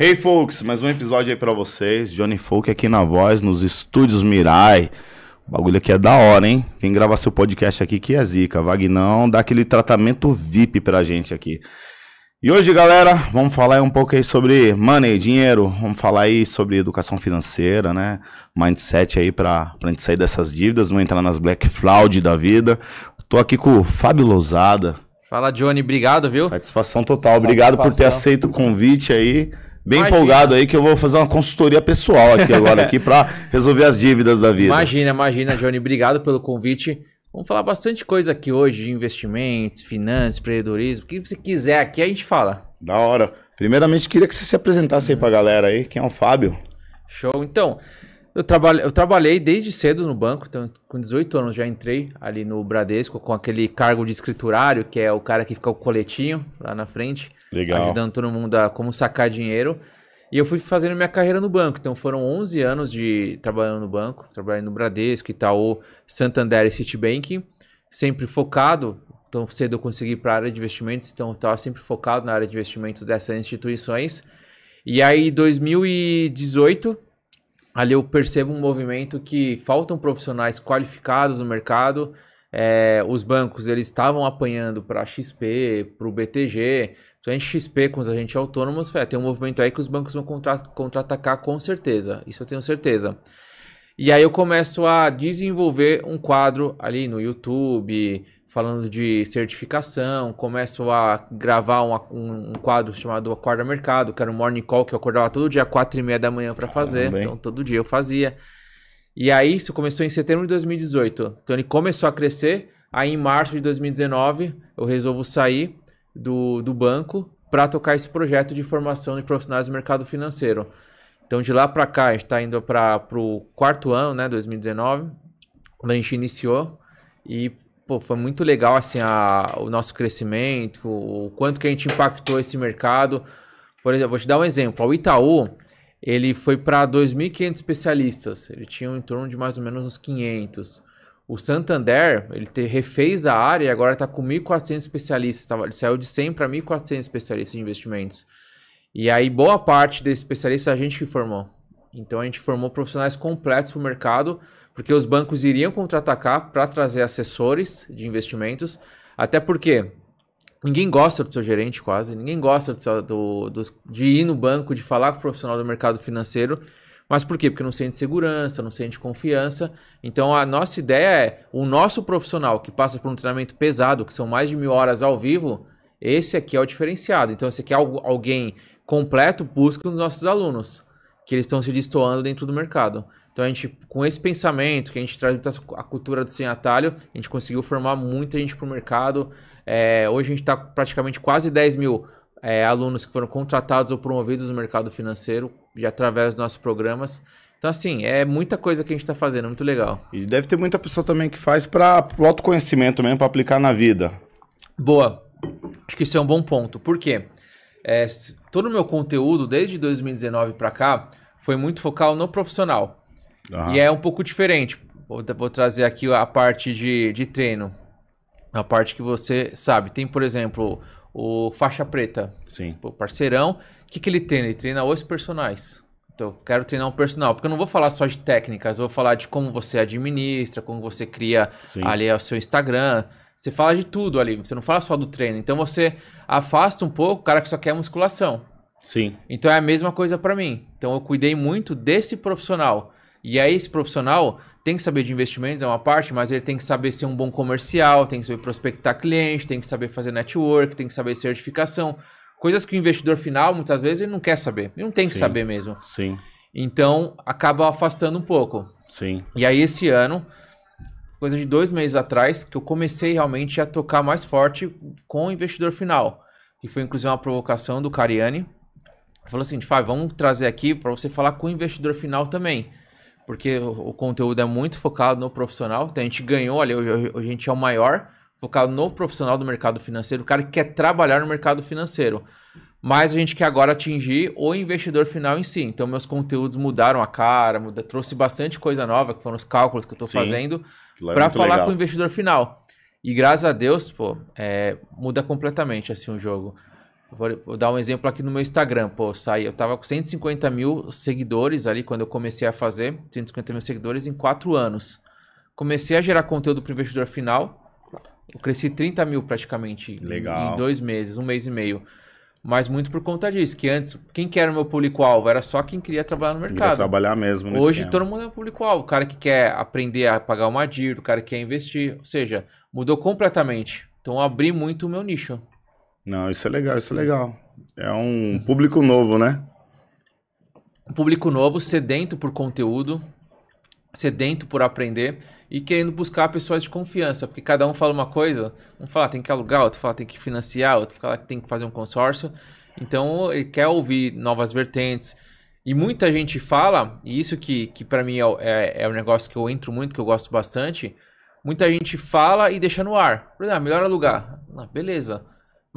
Hey folks, mais um episódio aí para vocês. Johnny Folk aqui na voz, nos estúdios Mirai. O bagulho aqui é da hora, hein? Vem gravar seu podcast aqui que é zica. Vagnão dá aquele tratamento VIP pra gente aqui. E hoje, galera, vamos falar um pouco aí sobre money, dinheiro. Vamos falar aí sobre educação financeira, né? Mindset aí pra, pra gente sair dessas dívidas, não entrar nas black fraud da vida. Tô aqui com o Fábio Lousada. Fala, Johnny. Obrigado, viu? Satisfação total. Satisfação. Obrigado por ter aceito o convite aí. Bem imagina. empolgado aí que eu vou fazer uma consultoria pessoal aqui agora aqui para resolver as dívidas da vida. Imagina, imagina, Johnny, obrigado pelo convite. Vamos falar bastante coisa aqui hoje de investimentos, finanças, empreendedorismo, o que você quiser aqui a gente fala. Da hora. Primeiramente, queria que você se apresentasse aí a galera aí, quem é o Fábio? Show. Então, eu, eu trabalhei desde cedo no banco, então com 18 anos já entrei ali no Bradesco com aquele cargo de escriturário, que é o cara que fica o coletinho lá na frente, Legal. ajudando todo mundo a como sacar dinheiro. E eu fui fazendo minha carreira no banco, então foram 11 anos de trabalhando no banco, trabalhando no Bradesco, Itaú, Santander e Citibank, sempre focado, então cedo eu consegui para a área de investimentos, então eu estava sempre focado na área de investimentos dessas instituições. E aí, 2018, ali eu percebo um movimento que faltam profissionais qualificados no mercado. É, os bancos eles estavam apanhando para XP, para o BTG, principalmente XP com os agentes autônomos. Ah, tem um movimento aí que os bancos vão contra-atacar com certeza, isso eu tenho certeza. E aí eu começo a desenvolver um quadro ali no YouTube, falando de certificação, começo a gravar um, um, quadro chamado Acorda Mercado, que era um morning call que eu acordava todo dia, quatro e meia da manhã para ah, fazer, então todo dia eu fazia. E aí isso começou em setembro de 2018, então ele começou a crescer, aí em março de 2019 eu resolvo sair do, do banco para tocar esse projeto de formação de profissionais do mercado financeiro. Então de lá para cá, a gente está indo para o quarto ano, né, 2019, quando a gente iniciou, e pô, foi muito legal assim a, o nosso crescimento, o, o quanto que a gente impactou esse mercado. Por exemplo, vou te dar um exemplo. O Itaú, ele foi para 2.500 especialistas. Ele tinha em torno de mais ou menos uns 500. O Santander, ele te, refez a área e agora está com 1.400 especialistas. Tá, ele saiu de 100 para 1.400 especialistas de investimentos. E aí, boa parte desses especialistas a gente que formou. Então, a gente formou profissionais completos para o mercado porque os bancos iriam contra-atacar para trazer assessores de investimentos, até porque ninguém gosta do seu gerente quase, ninguém gosta do, seu, do, do de ir no banco, de falar com o profissional do mercado financeiro, mas por quê? Porque não sente segurança, não sente confiança. Então a nossa ideia é o nosso profissional que passa por um treinamento pesado, que são mais de mil horas ao vivo, esse aqui é o diferenciado. Então esse aqui é alguém completo, busca nos nossos alunos, que eles estão se destoando dentro do mercado. Então a gente, com esse pensamento que a gente traz a cultura do sem atalho, a gente conseguiu formar muita gente para o mercado. É, hoje a gente está praticamente quase 10 mil é, alunos que foram contratados ou promovidos no mercado financeiro, já através dos nossos programas. Então, assim, é muita coisa que a gente está fazendo, é muito legal. E deve ter muita pessoa também que faz para o autoconhecimento mesmo, para aplicar na vida. Boa. Acho que isso é um bom ponto. Por quê? É, todo o meu conteúdo, desde 2019 para cá, foi muito focal no profissional. Uhum. E é um pouco diferente. Vou, vou trazer aqui a parte de, de treino. A parte que você sabe. Tem, por exemplo, o Faixa Preta. Sim. O parceirão. O que, que ele treina? Ele treina os personagens. Então, eu quero treinar um personal, porque eu não vou falar só de técnicas, eu vou falar de como você administra, como você cria Sim. ali o seu Instagram. Você fala de tudo ali, você não fala só do treino. Então você afasta um pouco o cara que só quer musculação. Sim. Então é a mesma coisa para mim. Então eu cuidei muito desse profissional. E aí esse profissional tem que saber de investimentos, é uma parte, mas ele tem que saber ser um bom comercial, tem que saber prospectar cliente, tem que saber fazer network, tem que saber certificação. Coisas que o investidor final, muitas vezes, ele não quer saber. Ele não tem que saber mesmo. Sim. Então, acaba afastando um pouco. Sim. E aí, esse ano, coisa de dois meses atrás, que eu comecei realmente a tocar mais forte com o investidor final. Que foi, inclusive, uma provocação do Cariani. Ele falou assim, Fábio, vamos trazer aqui para você falar com o investidor final também porque o, o conteúdo é muito focado no profissional. Então a gente ganhou, olha, hoje, hoje a gente é o maior focado no profissional do mercado financeiro, o cara que quer trabalhar no mercado financeiro. Mas a gente quer agora atingir o investidor final em si. Então, meus conteúdos mudaram a cara, muda, trouxe bastante coisa nova, que foram os cálculos que eu estou fazendo, é para falar legal. com o investidor final. E graças a Deus, pô, é, muda completamente assim o jogo. Vou dar um exemplo aqui no meu Instagram. Pô, eu saí, eu tava com 150 mil seguidores ali quando eu comecei a fazer. 150 mil seguidores em 4 anos. Comecei a gerar conteúdo para o investidor final. Eu cresci 30 mil praticamente Legal. em dois meses, um mês e meio. Mas muito por conta disso, que antes, quem que era o meu público-alvo? Era só quem queria trabalhar no mercado. Queria trabalhar mesmo. Hoje todo mundo é público-alvo. O cara que quer aprender a pagar uma DIR, o cara que quer investir. Ou seja, mudou completamente. Então abri muito o meu nicho. Não, isso é legal, isso é legal. É um público novo, né? Um público novo, sedento por conteúdo, sedento por aprender e querendo buscar pessoas de confiança, porque cada um fala uma coisa, um fala ah, tem que alugar, outro fala ah, tem que financiar, outro fala que ah, tem que fazer um consórcio. Então ele quer ouvir novas vertentes. E muita gente fala, e isso que, que para mim é, é, é um negócio que eu entro muito, que eu gosto bastante. Muita gente fala e deixa no ar. Por exemplo, melhor alugar. Ah, beleza.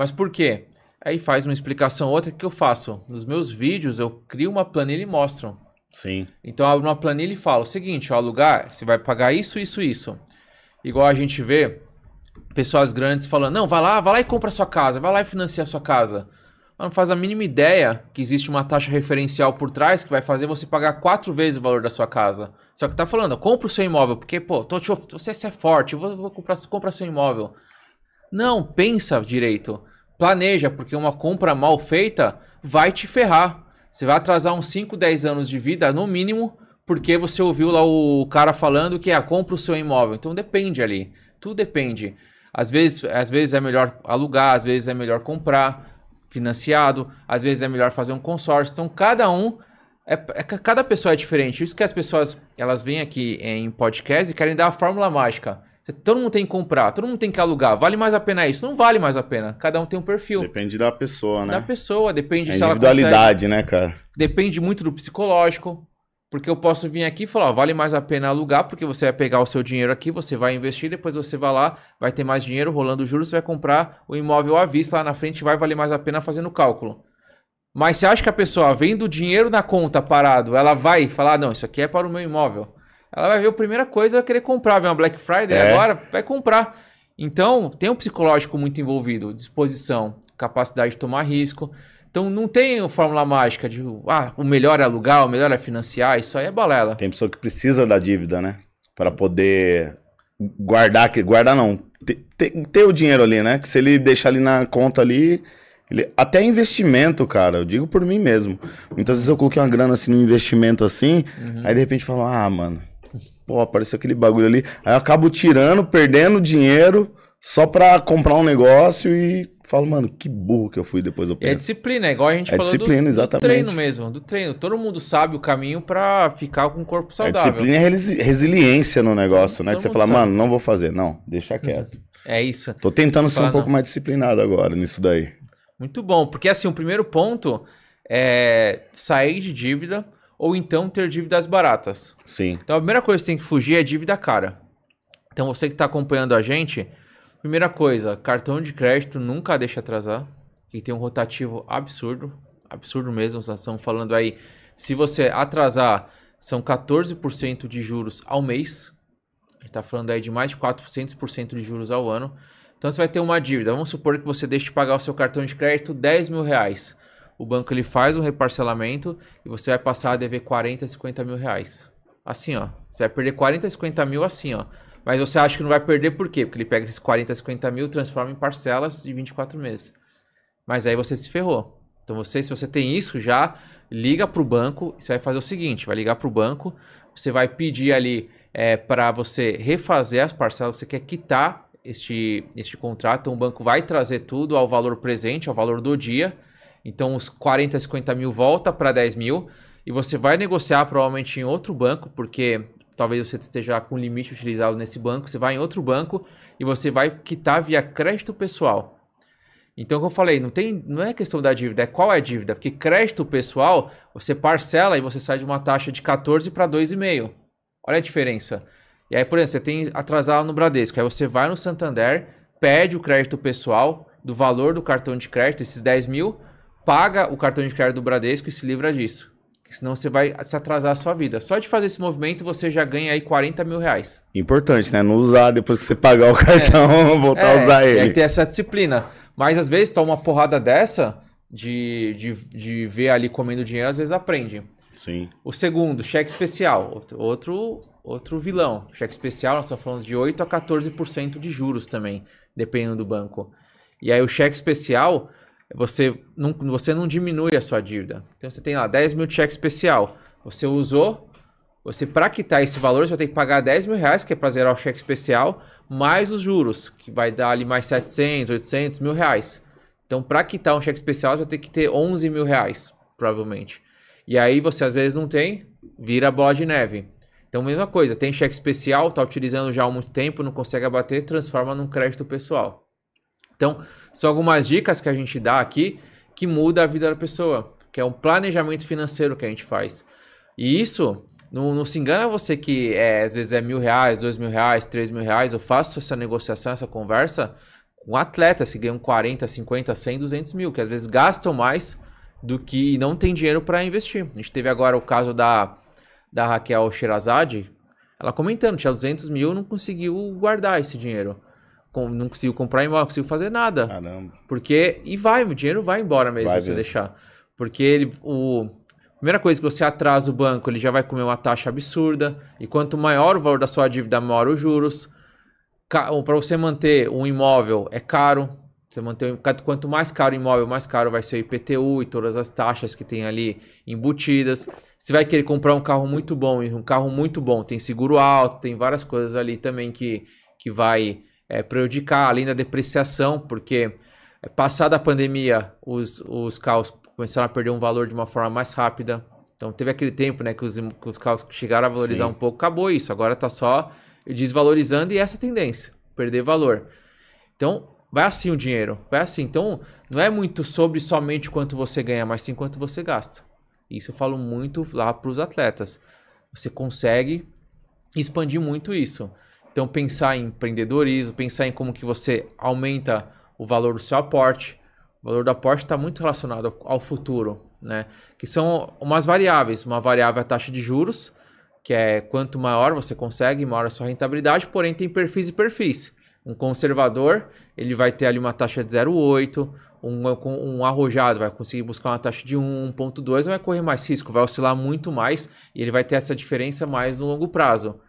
Mas por quê? Aí faz uma explicação outra, o que eu faço? Nos meus vídeos eu crio uma planilha e mostro. Sim. Então eu abro uma planilha e falo, seguinte, ó, lugar, você vai pagar isso, isso, isso. Igual a gente vê pessoas grandes falando, não, vai lá, vai lá e compra a sua casa, vai lá e financia a sua casa. Mas não faz a mínima ideia que existe uma taxa referencial por trás que vai fazer você pagar quatro vezes o valor da sua casa. Só que tá falando, compra o seu imóvel, porque, pô, tô te, você, é forte, eu vou, vou comprar, comprar seu imóvel. Não, pensa direito planeja, porque uma compra mal feita vai te ferrar. Você vai atrasar uns 5, 10 anos de vida, no mínimo, porque você ouviu lá o cara falando que é compra o seu imóvel. Então depende ali, tudo depende. Às vezes, às vezes é melhor alugar, às vezes é melhor comprar financiado, às vezes é melhor fazer um consórcio. Então cada um é, é, cada pessoa é diferente. Isso que as pessoas elas vêm aqui em podcast e querem dar a fórmula mágica. Todo mundo tem que comprar, todo mundo tem que alugar. Vale mais a pena isso? Não vale mais a pena. Cada um tem um perfil. Depende da pessoa, né? Da pessoa, depende é se individualidade, ela individualidade, né, cara? Depende muito do psicológico. Porque eu posso vir aqui e falar, vale mais a pena alugar, porque você vai pegar o seu dinheiro aqui, você vai investir, depois você vai lá, vai ter mais dinheiro rolando juros, você vai comprar o imóvel à vista lá na frente, vai valer mais a pena fazendo o cálculo. Mas você acha que a pessoa, vendo o dinheiro na conta parado, ela vai falar, não, isso aqui é para o meu imóvel? ela vai ver a primeira coisa, vai querer comprar. Vem uma Black Friday é. agora, vai comprar. Então, tem um psicológico muito envolvido, disposição, capacidade de tomar risco. Então não tem fórmula mágica de ah, o melhor é alugar, o melhor é financiar, isso aí é balela. Tem pessoa que precisa da dívida, né? Para poder guardar, que guardar não, ter, ter, ter, o dinheiro ali, né? Que se ele deixar ali na conta ali, ele, até investimento, cara, eu digo por mim mesmo. Muitas vezes eu coloquei uma grana assim no investimento assim, uhum. aí de repente falou ah, mano, pô, apareceu aquele bagulho ali. Aí eu acabo tirando, perdendo dinheiro só pra comprar um negócio e falo, mano, que burro que eu fui depois eu penso. É disciplina, é igual a gente é falou disciplina, do, exatamente. do treino mesmo, do treino. Todo mundo sabe o caminho pra ficar com o corpo é saudável. É disciplina e resiliência no negócio, né? De você fala, sabe. mano, não vou fazer. Não, deixa quieto. É isso. Tô tentando ser um não. pouco mais disciplinado agora nisso daí. Muito bom, porque assim, o primeiro ponto é sair de dívida ou então ter dívidas baratas. Sim. Então a primeira coisa que você tem que fugir é dívida cara. Então você que está acompanhando a gente, primeira coisa, cartão de crédito nunca deixa atrasar, que tem um rotativo absurdo, absurdo mesmo, nós estamos falando aí, se você atrasar, são 14% de juros ao mês, a está falando aí de mais de 400% de juros ao ano, então você vai ter uma dívida, vamos supor que você deixe de pagar o seu cartão de crédito 10 mil reais, o banco ele faz um reparcelamento e você vai passar a dever 40, 50 mil reais. Assim, ó. Você vai perder 40, 50 mil assim, ó. Mas você acha que não vai perder por quê? Porque ele pega esses 40, 50 mil, transforma em parcelas de 24 meses. Mas aí você se ferrou. Então você, se você tem isso já, liga para o banco. e Você vai fazer o seguinte: vai ligar para o banco, você vai pedir ali é, para você refazer as parcelas. Você quer quitar este, este contrato, então o banco vai trazer tudo ao valor presente, ao valor do dia. Então, os 40, 50 mil volta para 10 mil. E você vai negociar provavelmente em outro banco, porque talvez você esteja com limite utilizado nesse banco. Você vai em outro banco e você vai quitar via crédito pessoal. Então, como eu falei, não, tem, não é questão da dívida, é qual é a dívida. Porque crédito pessoal, você parcela e você sai de uma taxa de 14 para 2,5. Olha a diferença. E aí, por exemplo, você tem atrasado no Bradesco. Aí você vai no Santander, pede o crédito pessoal do valor do cartão de crédito, esses 10 mil, paga o cartão de crédito do Bradesco e se livra disso. Senão você vai se atrasar a sua vida. Só de fazer esse movimento você já ganha aí 40 mil reais. Importante, né? Não usar depois que você pagar o cartão, é. voltar é, a usar é, ele. Tem ter essa disciplina. Mas às vezes toma uma porrada dessa de, de, de ver ali comendo dinheiro, às vezes aprende. Sim. O segundo, cheque especial. Outro, outro vilão. Cheque especial, nós estamos falando de 8 a 14% de juros também, dependendo do banco. E aí o cheque especial você não, você não diminui a sua dívida. Então você tem lá 10 mil cheque especial. Você usou, você para quitar esse valor, você vai ter que pagar 10 mil reais, que é para zerar o cheque especial, mais os juros, que vai dar ali mais 700, 800 mil reais. Então para quitar um cheque especial, você vai ter que ter 11 mil reais, provavelmente. E aí você às vezes não tem, vira bola de neve. Então, mesma coisa, tem cheque especial, está utilizando já há muito tempo, não consegue abater, transforma num crédito pessoal. Então, são algumas dicas que a gente dá aqui que muda a vida da pessoa, que é um planejamento financeiro que a gente faz. E isso não, não, se engana você que é, às vezes é mil reais, dois mil reais, três mil reais. Eu faço essa negociação, essa conversa com atletas que ganham 40, 50, 100, 200 mil, que às vezes gastam mais do que não tem dinheiro para investir. A gente teve agora o caso da, da Raquel Shirazade, ela comentando, tinha 200 mil, não conseguiu guardar esse dinheiro não consigo comprar imóvel, não consigo fazer nada. Caramba. Porque. E vai, o dinheiro vai embora mesmo vai se você mesmo. deixar. Porque ele. O, primeira coisa que você atrasa o banco, ele já vai comer uma taxa absurda. E quanto maior o valor da sua dívida, maior os juros. Para você manter um imóvel é caro. Você manter, quanto mais caro o imóvel, mais caro vai ser o IPTU e todas as taxas que tem ali embutidas. Você vai querer comprar um carro muito bom, e um carro muito bom tem seguro alto, tem várias coisas ali também que, que vai é, prejudicar, além da depreciação, porque é, passada a pandemia, os, os carros começaram a perder um valor de uma forma mais rápida. Então teve aquele tempo né, que, os, que os carros chegaram a valorizar Sim. um pouco, acabou isso. Agora está só desvalorizando e essa é a tendência, perder valor. Então, vai assim o dinheiro, vai assim. Então, não é muito sobre somente quanto você ganha, mas sim quanto você gasta. Isso eu falo muito lá para os atletas. Você consegue expandir muito isso. Então pensar em empreendedorismo, pensar em como que você aumenta o valor do seu aporte. O valor do aporte está muito relacionado ao futuro, né? Que são umas variáveis. Uma variável é a taxa de juros, que é quanto maior você consegue, maior a sua rentabilidade, porém tem perfis e perfis. Um conservador, ele vai ter ali uma taxa de 0,8, um, um arrojado vai conseguir buscar uma taxa de 1,2, vai correr mais risco, vai oscilar muito mais e ele vai ter essa diferença mais no longo prazo.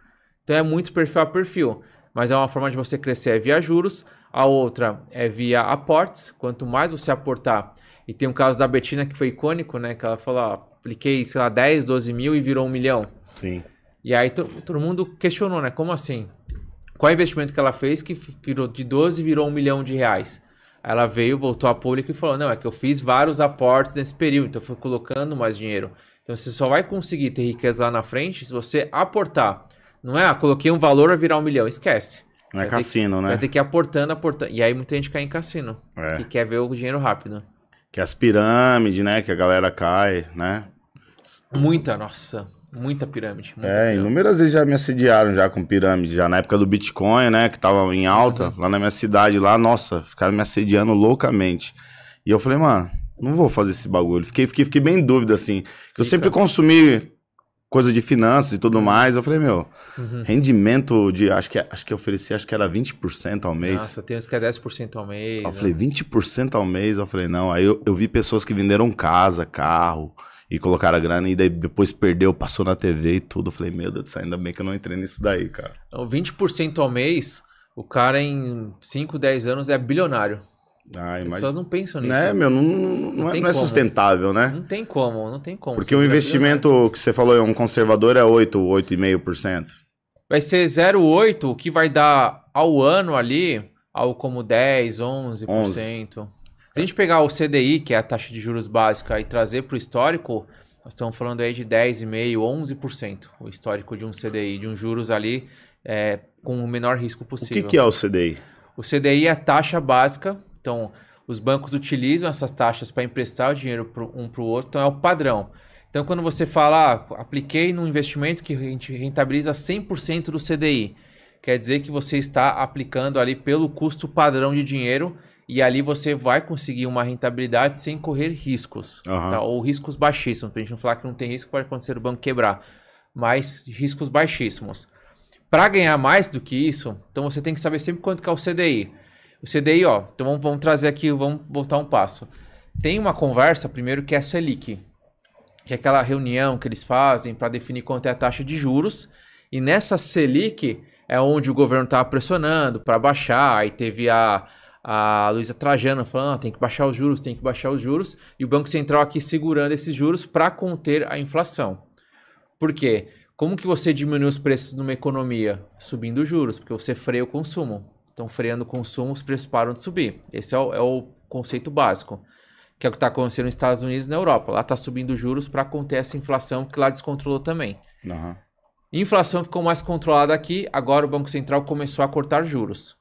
Então é muito perfil a perfil, mas é uma forma de você crescer é via juros, a outra é via aportes, quanto mais você aportar. E tem um caso da Betina que foi icônico, né? Que ela falou, ó, apliquei, sei lá, 10, 12 mil e virou um milhão. Sim. E aí todo mundo questionou, né? Como assim? Qual é investimento que ela fez que virou de 12 virou um milhão de reais? Ela veio, voltou a público e falou: Não, é que eu fiz vários aportes nesse período, então eu fui colocando mais dinheiro. Então você só vai conseguir ter riqueza lá na frente se você aportar. Não é, ah, coloquei um valor a virar um milhão, esquece. Não é você é cassino, que, né? Vai ter que ir aportando, aportando. E aí muita gente cai em cassino, é. que quer ver o dinheiro rápido. Que é as pirâmides, né? Que a galera cai, né? Muita, nossa. Muita pirâmide. Muita é, pirâmide. inúmeras vezes já me assediaram já com pirâmide, já na época do Bitcoin, né, que tava em alta, uhum. lá na minha cidade, lá, nossa, ficaram me assediando loucamente. E eu falei, mano, não vou fazer esse bagulho. Fiquei, fiquei, fiquei bem em dúvida, assim. Eu sempre consumi coisa de finanças e tudo uhum. mais. Eu falei, meu, uhum. rendimento de. Acho que, acho que eu ofereci, acho que era 20% ao mês. Nossa, tem uns que é 10% ao mês. Eu né? falei, 20% ao mês. Eu falei, não. Aí eu, eu vi pessoas que venderam casa, carro e colocaram a grana e daí depois perdeu, passou na TV e tudo. Eu falei, meu Deus do céu, ainda bem que eu não entrei nisso daí, cara. Então, 20% ao mês, o cara em 5, 10 anos é bilionário. Ah, As pessoas não pensam né, nisso. Né, meu, não, não, não é, não é, é sustentável, né? Não tem como, não tem como. Porque o um investimento não. que você falou, é um conservador é 8, 8,5%. Vai ser 0,8, o que vai dar ao ano ali, algo como 10, 11%. 11. Se a gente pegar o CDI, que é a taxa de juros básica, e trazer para o histórico, nós estamos falando aí de 10,5%, 11%. O histórico de um CDI, de um juros ali é, com o menor risco possível. O que, que é o CDI? O CDI é a taxa básica então, os bancos utilizam essas taxas para emprestar o dinheiro pro, um para o outro, então é o padrão. Então, quando você fala, ah, apliquei num investimento que rentabiliza 100% do CDI, quer dizer que você está aplicando ali pelo custo padrão de dinheiro e ali você vai conseguir uma rentabilidade sem correr riscos, uhum. tá? ou riscos baixíssimos, para a gente não falar que não tem risco, pode acontecer o banco quebrar, mas riscos baixíssimos. Para ganhar mais do que isso, então você tem que saber sempre quanto que é o CDI. O CDI, ó, então vamos, vamos trazer aqui, vamos voltar um passo. Tem uma conversa, primeiro, que é a Selic, que é aquela reunião que eles fazem para definir quanto é a taxa de juros. E nessa Selic é onde o governo estava tá pressionando para baixar. Aí teve a, a Luísa Trajano falando: ah, tem que baixar os juros, tem que baixar os juros. E o Banco Central aqui segurando esses juros para conter a inflação. Por quê? Como que você diminui os preços numa economia? Subindo os juros, porque você freia o consumo estão freando o consumo, os preços param de subir. Esse é o, é o conceito básico, que é o que está acontecendo nos Estados Unidos e na Europa. Lá está subindo juros para conter essa inflação que lá descontrolou também. Uhum. Inflação ficou mais controlada aqui, agora o Banco Central começou a cortar juros.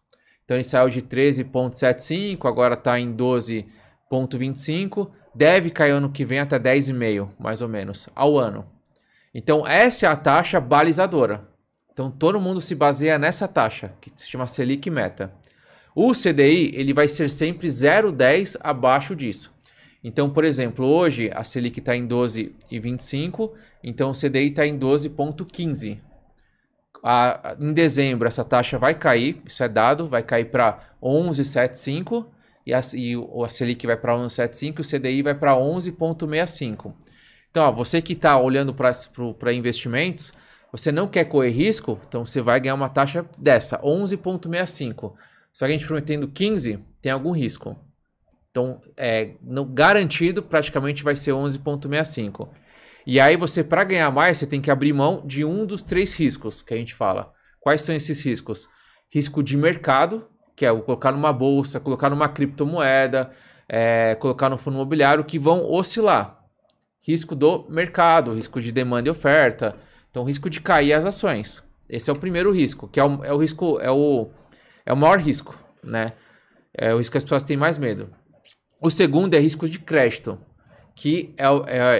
Então ele saiu de 13,75, agora está em 12,25. Deve cair ano que vem até 10,5, mais ou menos, ao ano. Então essa é a taxa balizadora. Então todo mundo se baseia nessa taxa, que se chama Selic Meta. O CDI ele vai ser sempre 0,10 abaixo disso. Então, por exemplo, hoje a Selic está em 12,25, então o CDI está em 12,15. Em dezembro essa taxa vai cair, isso é dado, vai cair para 11,75 e a, e a Selic vai para 11,75 e o CDI vai para 11,65. Então, ó, você que está olhando para investimentos, você não quer correr risco, então você vai ganhar uma taxa dessa, 11.65. Só que a gente prometendo 15, tem algum risco. Então, é, no, garantido, praticamente vai ser 11.65. E aí você, para ganhar mais, você tem que abrir mão de um dos três riscos que a gente fala. Quais são esses riscos? Risco de mercado, que é o colocar numa bolsa, colocar numa criptomoeda, é, colocar no fundo imobiliário, que vão oscilar. Risco do mercado, risco de demanda e oferta, então, risco de cair as ações. Esse é o primeiro risco, que é o, é o risco, é o, é o maior risco, né? É o risco que as pessoas têm mais medo. O segundo é risco de crédito, que é,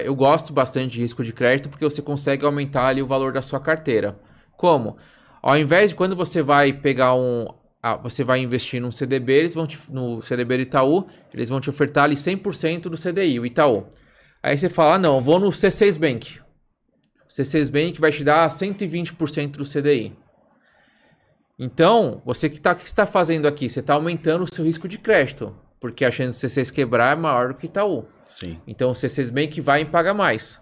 é, eu gosto bastante de risco de crédito porque você consegue aumentar ali o valor da sua carteira. Como? Ao invés de quando você vai pegar um. Ah, você vai investir num CDB, eles vão te, no CDB Itaú, eles vão te ofertar ali 100% do CDI, o Itaú. Aí você fala, ah, não, vou no C6 Bank. O C6 Bank vai te dar 120% do CDI. Então, você que está que está fazendo aqui? Você está aumentando o seu risco de crédito, porque a chance do C6 quebrar é maior do que Itaú. Sim. Então, o C6 Bank vai pagar mais.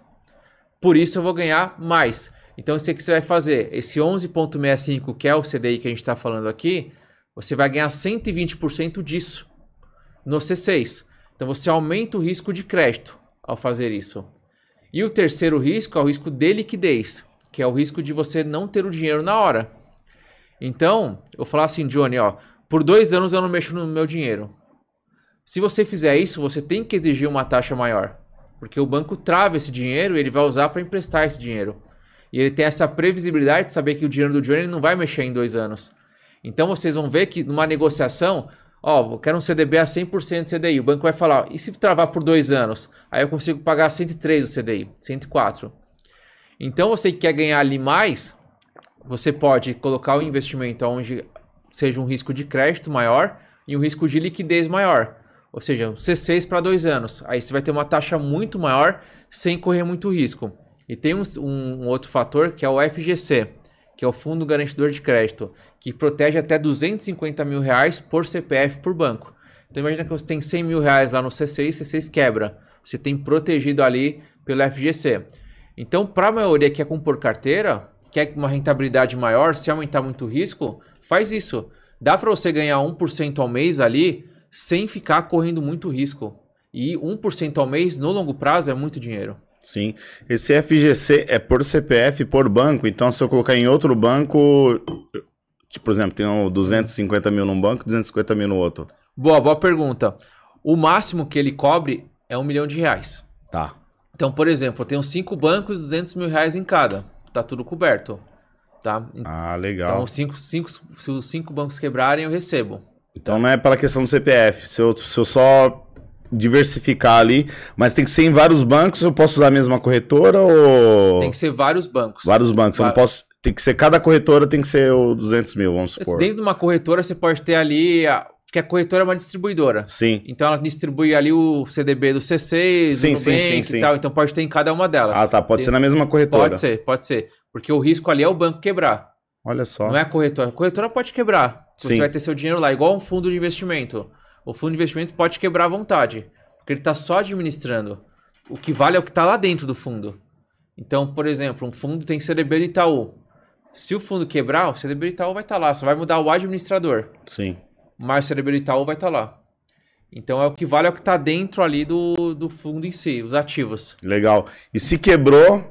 Por isso, eu vou ganhar mais. Então, o que você vai fazer? Esse 11,65, que é o CDI que a gente está falando aqui, você vai ganhar 120% disso no C6. Então, você aumenta o risco de crédito ao fazer isso. E o terceiro risco é o risco de liquidez, que é o risco de você não ter o dinheiro na hora. Então, eu falo assim, Johnny, ó, por dois anos eu não mexo no meu dinheiro. Se você fizer isso, você tem que exigir uma taxa maior, porque o banco trava esse dinheiro e ele vai usar para emprestar esse dinheiro. E ele tem essa previsibilidade de saber que o dinheiro do Johnny não vai mexer em dois anos. Então vocês vão ver que numa negociação, Ó, oh, quero um CDB a 100% CDI. O banco vai falar, e se travar por dois anos? Aí eu consigo pagar 103 do CDI, 104. Então, você que quer ganhar ali mais, você pode colocar o investimento onde seja um risco de crédito maior e um risco de liquidez maior. Ou seja, um C6 para dois anos. Aí você vai ter uma taxa muito maior sem correr muito risco. E tem um, um outro fator que é o FGC, que é o Fundo Garantidor de Crédito, que protege até 250 mil reais por CPF por banco. Então imagina que você tem 100 mil reais lá no C6, C6 quebra. Você tem protegido ali pelo FGC. Então, para a maioria que quer compor carteira, quer uma rentabilidade maior, se aumentar muito o risco, faz isso. Dá para você ganhar 1% ao mês ali sem ficar correndo muito risco. E 1% ao mês no longo prazo é muito dinheiro. Sim. Esse FGC é por CPF, por banco. Então, se eu colocar em outro banco, tipo, por exemplo, tenho 250 mil num banco, e 250 mil no outro. Boa, boa pergunta. O máximo que ele cobre é um milhão de reais. Tá. Então, por exemplo, eu tenho cinco bancos, 200 mil reais em cada. Tá tudo coberto. Tá? Ah, legal. Então, cinco, cinco, se os cinco bancos quebrarem, eu recebo. Então, tá? não é pela questão do CPF. Se eu, se eu só diversificar ali, mas tem que ser em vários bancos, eu posso usar a mesma corretora ou... Tem que ser vários bancos. Vários bancos, eu não posso... Tem que ser, cada corretora tem que ser o 200 mil, vamos supor. Dentro de uma corretora você pode ter ali, a... a corretora é uma distribuidora. Sim. Então ela distribui ali o CDB do C6, sim, do sim, sim, sim, e tal, então pode ter em cada uma delas. Ah tá, pode Tem... ser na mesma corretora. Pode ser, pode ser, porque o risco ali é o banco quebrar. Olha só. Não é a corretora, a corretora pode quebrar, você vai ter seu dinheiro lá, igual um fundo de investimento. O fundo de investimento pode quebrar à vontade, porque ele está só administrando. O que vale é o que está lá dentro do fundo. Então, por exemplo, um fundo tem CDB do Itaú. Se o fundo quebrar, o CDB do Itaú vai estar tá lá, só vai mudar o administrador. Sim. Mas o CDB do Itaú vai estar tá lá. Então é o que vale é o que está dentro ali do, do fundo em si, os ativos. Legal. E se quebrou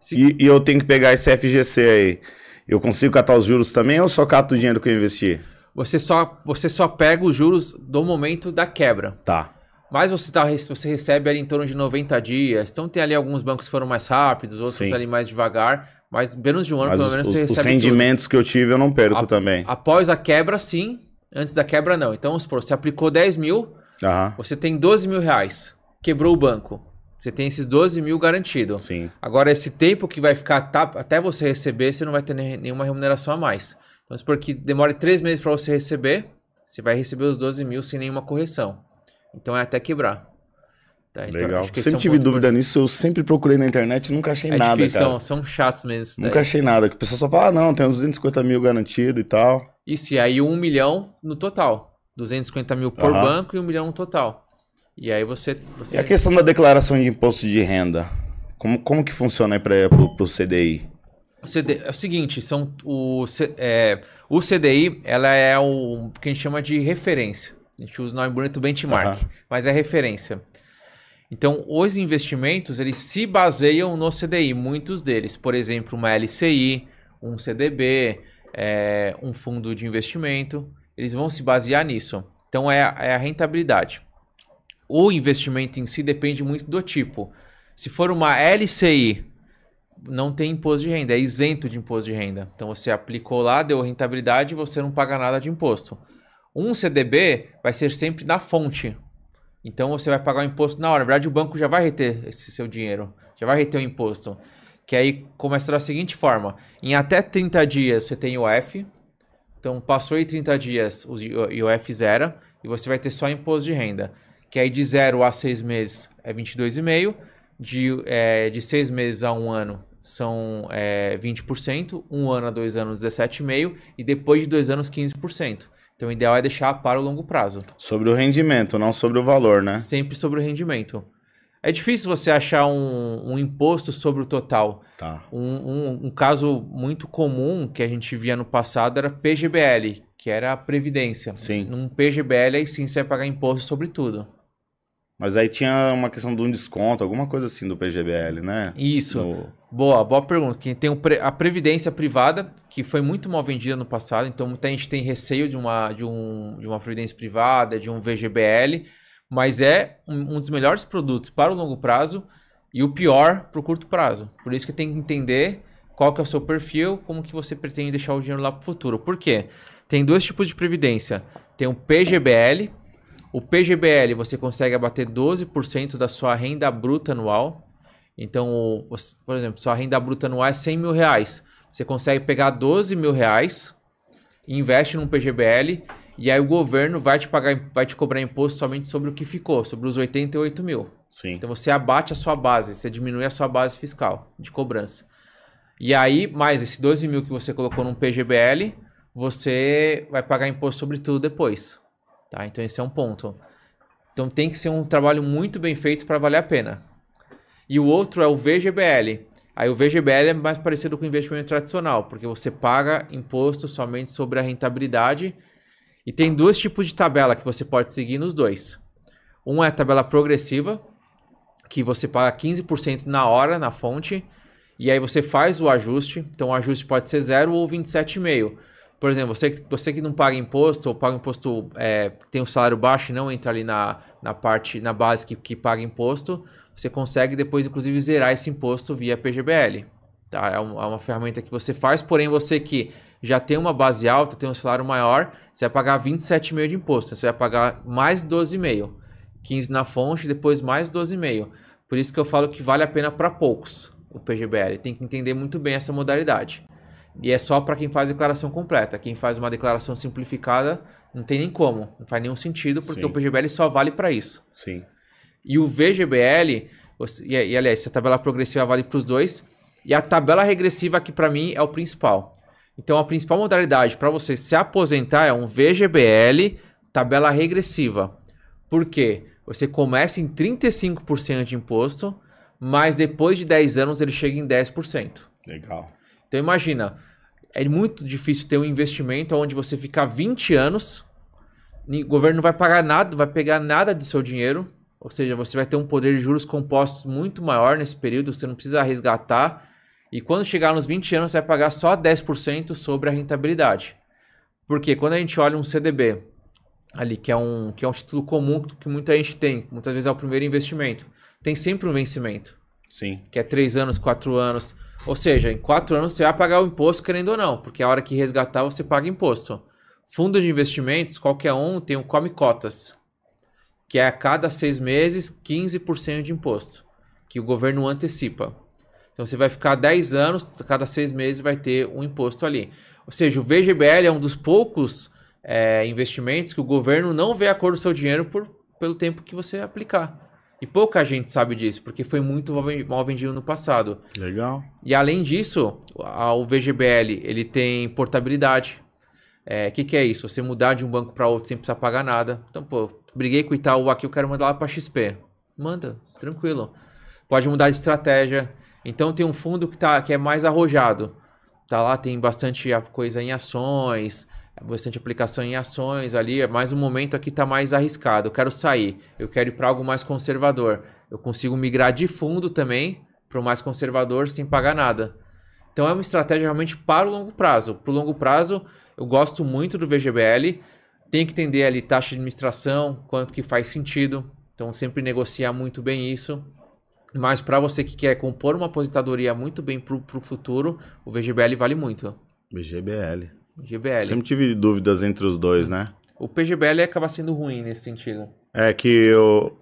se... E, e eu tenho que pegar esse FGC aí, eu consigo catar os juros também ou só cato o dinheiro que eu investi? Você só, você só pega os juros do momento da quebra. Tá. Mas você, tá, você recebe ali em torno de 90 dias. Então tem ali alguns bancos que foram mais rápidos, outros Sim. ali mais devagar. Mas menos de um ano, Mas pelo menos, os, você recebe. Os rendimentos tudo. que eu tive eu não perco a, também. Após a quebra, sim. Antes da quebra, não. Então, vamos supor, você aplicou 10 mil, uhum. você tem 12 mil reais. Quebrou o banco. Você tem esses 12 mil garantido. Sim. Agora, esse tempo que vai ficar tá, até você receber, você não vai ter nenhuma remuneração a mais. Vamos supor que demore três meses para você receber, você vai receber os 12 mil sem nenhuma correção. Então é até quebrar. Tá, então Legal. É sempre tive dúvida nisso, eu sempre procurei na internet e nunca achei é nada, difícil, cara. São, são chatos mesmo. Nunca achei nada, que o pessoal só fala, ah, não, tem uns 250 mil garantido e tal. Isso, e aí um milhão no total. 250 mil por uhum. banco e um milhão no total. E aí você, você... E a questão da declaração de imposto de renda? Como, como que funciona aí para o CDI? O, CD, é o seguinte, são o, é, o CDI ela é o que a gente chama de referência. A gente usa o nome bonito benchmark, uhum. mas é referência. Então, os investimentos eles se baseiam no CDI, muitos deles. Por exemplo, uma LCI, um CDB, é, um fundo de investimento. Eles vão se basear nisso. Então, é, é a rentabilidade. O investimento em si depende muito do tipo. Se for uma LCI não tem imposto de renda, é isento de imposto de renda. Então você aplicou lá, deu rentabilidade e você não paga nada de imposto. Um CDB vai ser sempre na fonte. Então você vai pagar o imposto na hora. Na verdade, o banco já vai reter esse seu dinheiro, já vai reter o imposto. Que aí começa da seguinte forma: em até 30 dias você tem o F. Então passou aí 30 dias o F zera e você vai ter só imposto de renda. Que aí de 0 a 6 meses é 22,5, de, é, de meses a 1 um ano são é, 20%, um ano a dois anos 17,5% e depois de dois anos 15%. Então o ideal é deixar para o longo prazo. Sobre o rendimento, não sobre o valor, né? Sempre sobre o rendimento. É difícil você achar um, um imposto sobre o total. Tá. Um, um, um, caso muito comum que a gente via no passado era PGBL, que era a Previdência. Sim. Num PGBL aí sim você vai pagar imposto sobre tudo. Mas aí tinha uma questão de um desconto, alguma coisa assim do PGBL, né? Isso. No... Boa, boa pergunta. Quem tem a previdência privada, que foi muito mal vendida no passado, então muita gente tem receio de uma, de um, de uma previdência privada, de um VGBL, mas é um, um dos melhores produtos para o longo prazo e o pior para o curto prazo. Por isso que tem que entender qual que é o seu perfil, como que você pretende deixar o dinheiro lá para o futuro. Por quê? Tem dois tipos de previdência. Tem o PGBL, o PGBL você consegue abater 12% da sua renda bruta anual. Então, por exemplo, sua renda bruta anual é 100 mil reais. Você consegue pegar 12 mil reais, investe num PGBL e aí o governo vai te pagar, vai te cobrar imposto somente sobre o que ficou, sobre os 88 mil. Sim. Então você abate a sua base, você diminui a sua base fiscal de cobrança. E aí, mais esse 12 mil que você colocou num PGBL, você vai pagar imposto sobre tudo depois. Tá? Então esse é um ponto. Então tem que ser um trabalho muito bem feito para valer a pena. E o outro é o VGBL. Aí o VGBL é mais parecido com o investimento tradicional, porque você paga imposto somente sobre a rentabilidade. E tem dois tipos de tabela que você pode seguir nos dois. Um é a tabela progressiva, que você paga 15% na hora, na fonte, e aí você faz o ajuste. Então o ajuste pode ser zero ou 27,5%. Por exemplo, você, você que não paga imposto ou paga imposto, é, tem um salário baixo e não entra ali na, na parte, na base que, que paga imposto, você consegue depois, inclusive, zerar esse imposto via PGBL. Tá? É, um, é uma ferramenta que você faz, porém, você que já tem uma base alta, tem um salário maior, você vai pagar 27,5% de imposto. Né? Você vai pagar mais 12,5%. 15 na fonte, depois mais 12,5%. Por isso que eu falo que vale a pena para poucos o PGBL. Tem que entender muito bem essa modalidade. E é só para quem faz declaração completa. Quem faz uma declaração simplificada não tem nem como, não faz nenhum sentido, porque Sim. o PGBL só vale para isso. Sim. E o VGBL, e, e aliás, a tabela progressiva vale para os dois, e a tabela regressiva aqui para mim é o principal. Então a principal modalidade para você se aposentar é um VGBL, tabela regressiva. Por quê? Você começa em 35% de imposto, mas depois de 10 anos ele chega em 10%. Legal. Então imagina, é muito difícil ter um investimento onde você ficar 20 anos, o governo não vai pagar nada, não vai pegar nada do seu dinheiro, ou seja, você vai ter um poder de juros compostos muito maior nesse período, você não precisa resgatar. E quando chegar nos 20 anos, você vai pagar só 10% sobre a rentabilidade. Porque quando a gente olha um CDB, ali que é um, que é um título comum que muita gente tem, muitas vezes é o primeiro investimento, tem sempre um vencimento. Sim. Que é 3 anos, 4 anos. Ou seja, em quatro anos você vai pagar o imposto, querendo ou não, porque a hora que resgatar você paga imposto. Fundo de investimentos, qualquer um tem um come cotas, que é a cada seis meses 15% de imposto, que o governo antecipa. Então você vai ficar 10 anos, cada seis meses vai ter um imposto ali. Ou seja, o VGBL é um dos poucos é, investimentos que o governo não vê a cor do seu dinheiro por, pelo tempo que você aplicar. E pouca gente sabe disso, porque foi muito mal vendido no passado. Legal. E além disso, o VGBL ele tem portabilidade. O é, que, que é isso? Você mudar de um banco para outro sem precisar pagar nada. Então, pô, briguei com o Itaú aqui, eu quero mandar lá para XP. Manda, tranquilo. Pode mudar de estratégia. Então, tem um fundo que, tá, que é mais arrojado. Tá lá, tem bastante coisa em ações, bastante aplicação em ações ali, é mas o momento aqui está mais arriscado. Eu quero sair, eu quero ir para algo mais conservador. Eu consigo migrar de fundo também para o mais conservador sem pagar nada. Então é uma estratégia realmente para o longo prazo. Para o longo prazo, eu gosto muito do VGBL. Tem que entender ali taxa de administração, quanto que faz sentido. Então sempre negociar muito bem isso. Mas para você que quer compor uma aposentadoria muito bem para o futuro, o VGBL vale muito. VGBL. GBL. Sempre tive dúvidas entre os dois, né? O PGBL acaba sendo ruim nesse sentido. É que eu.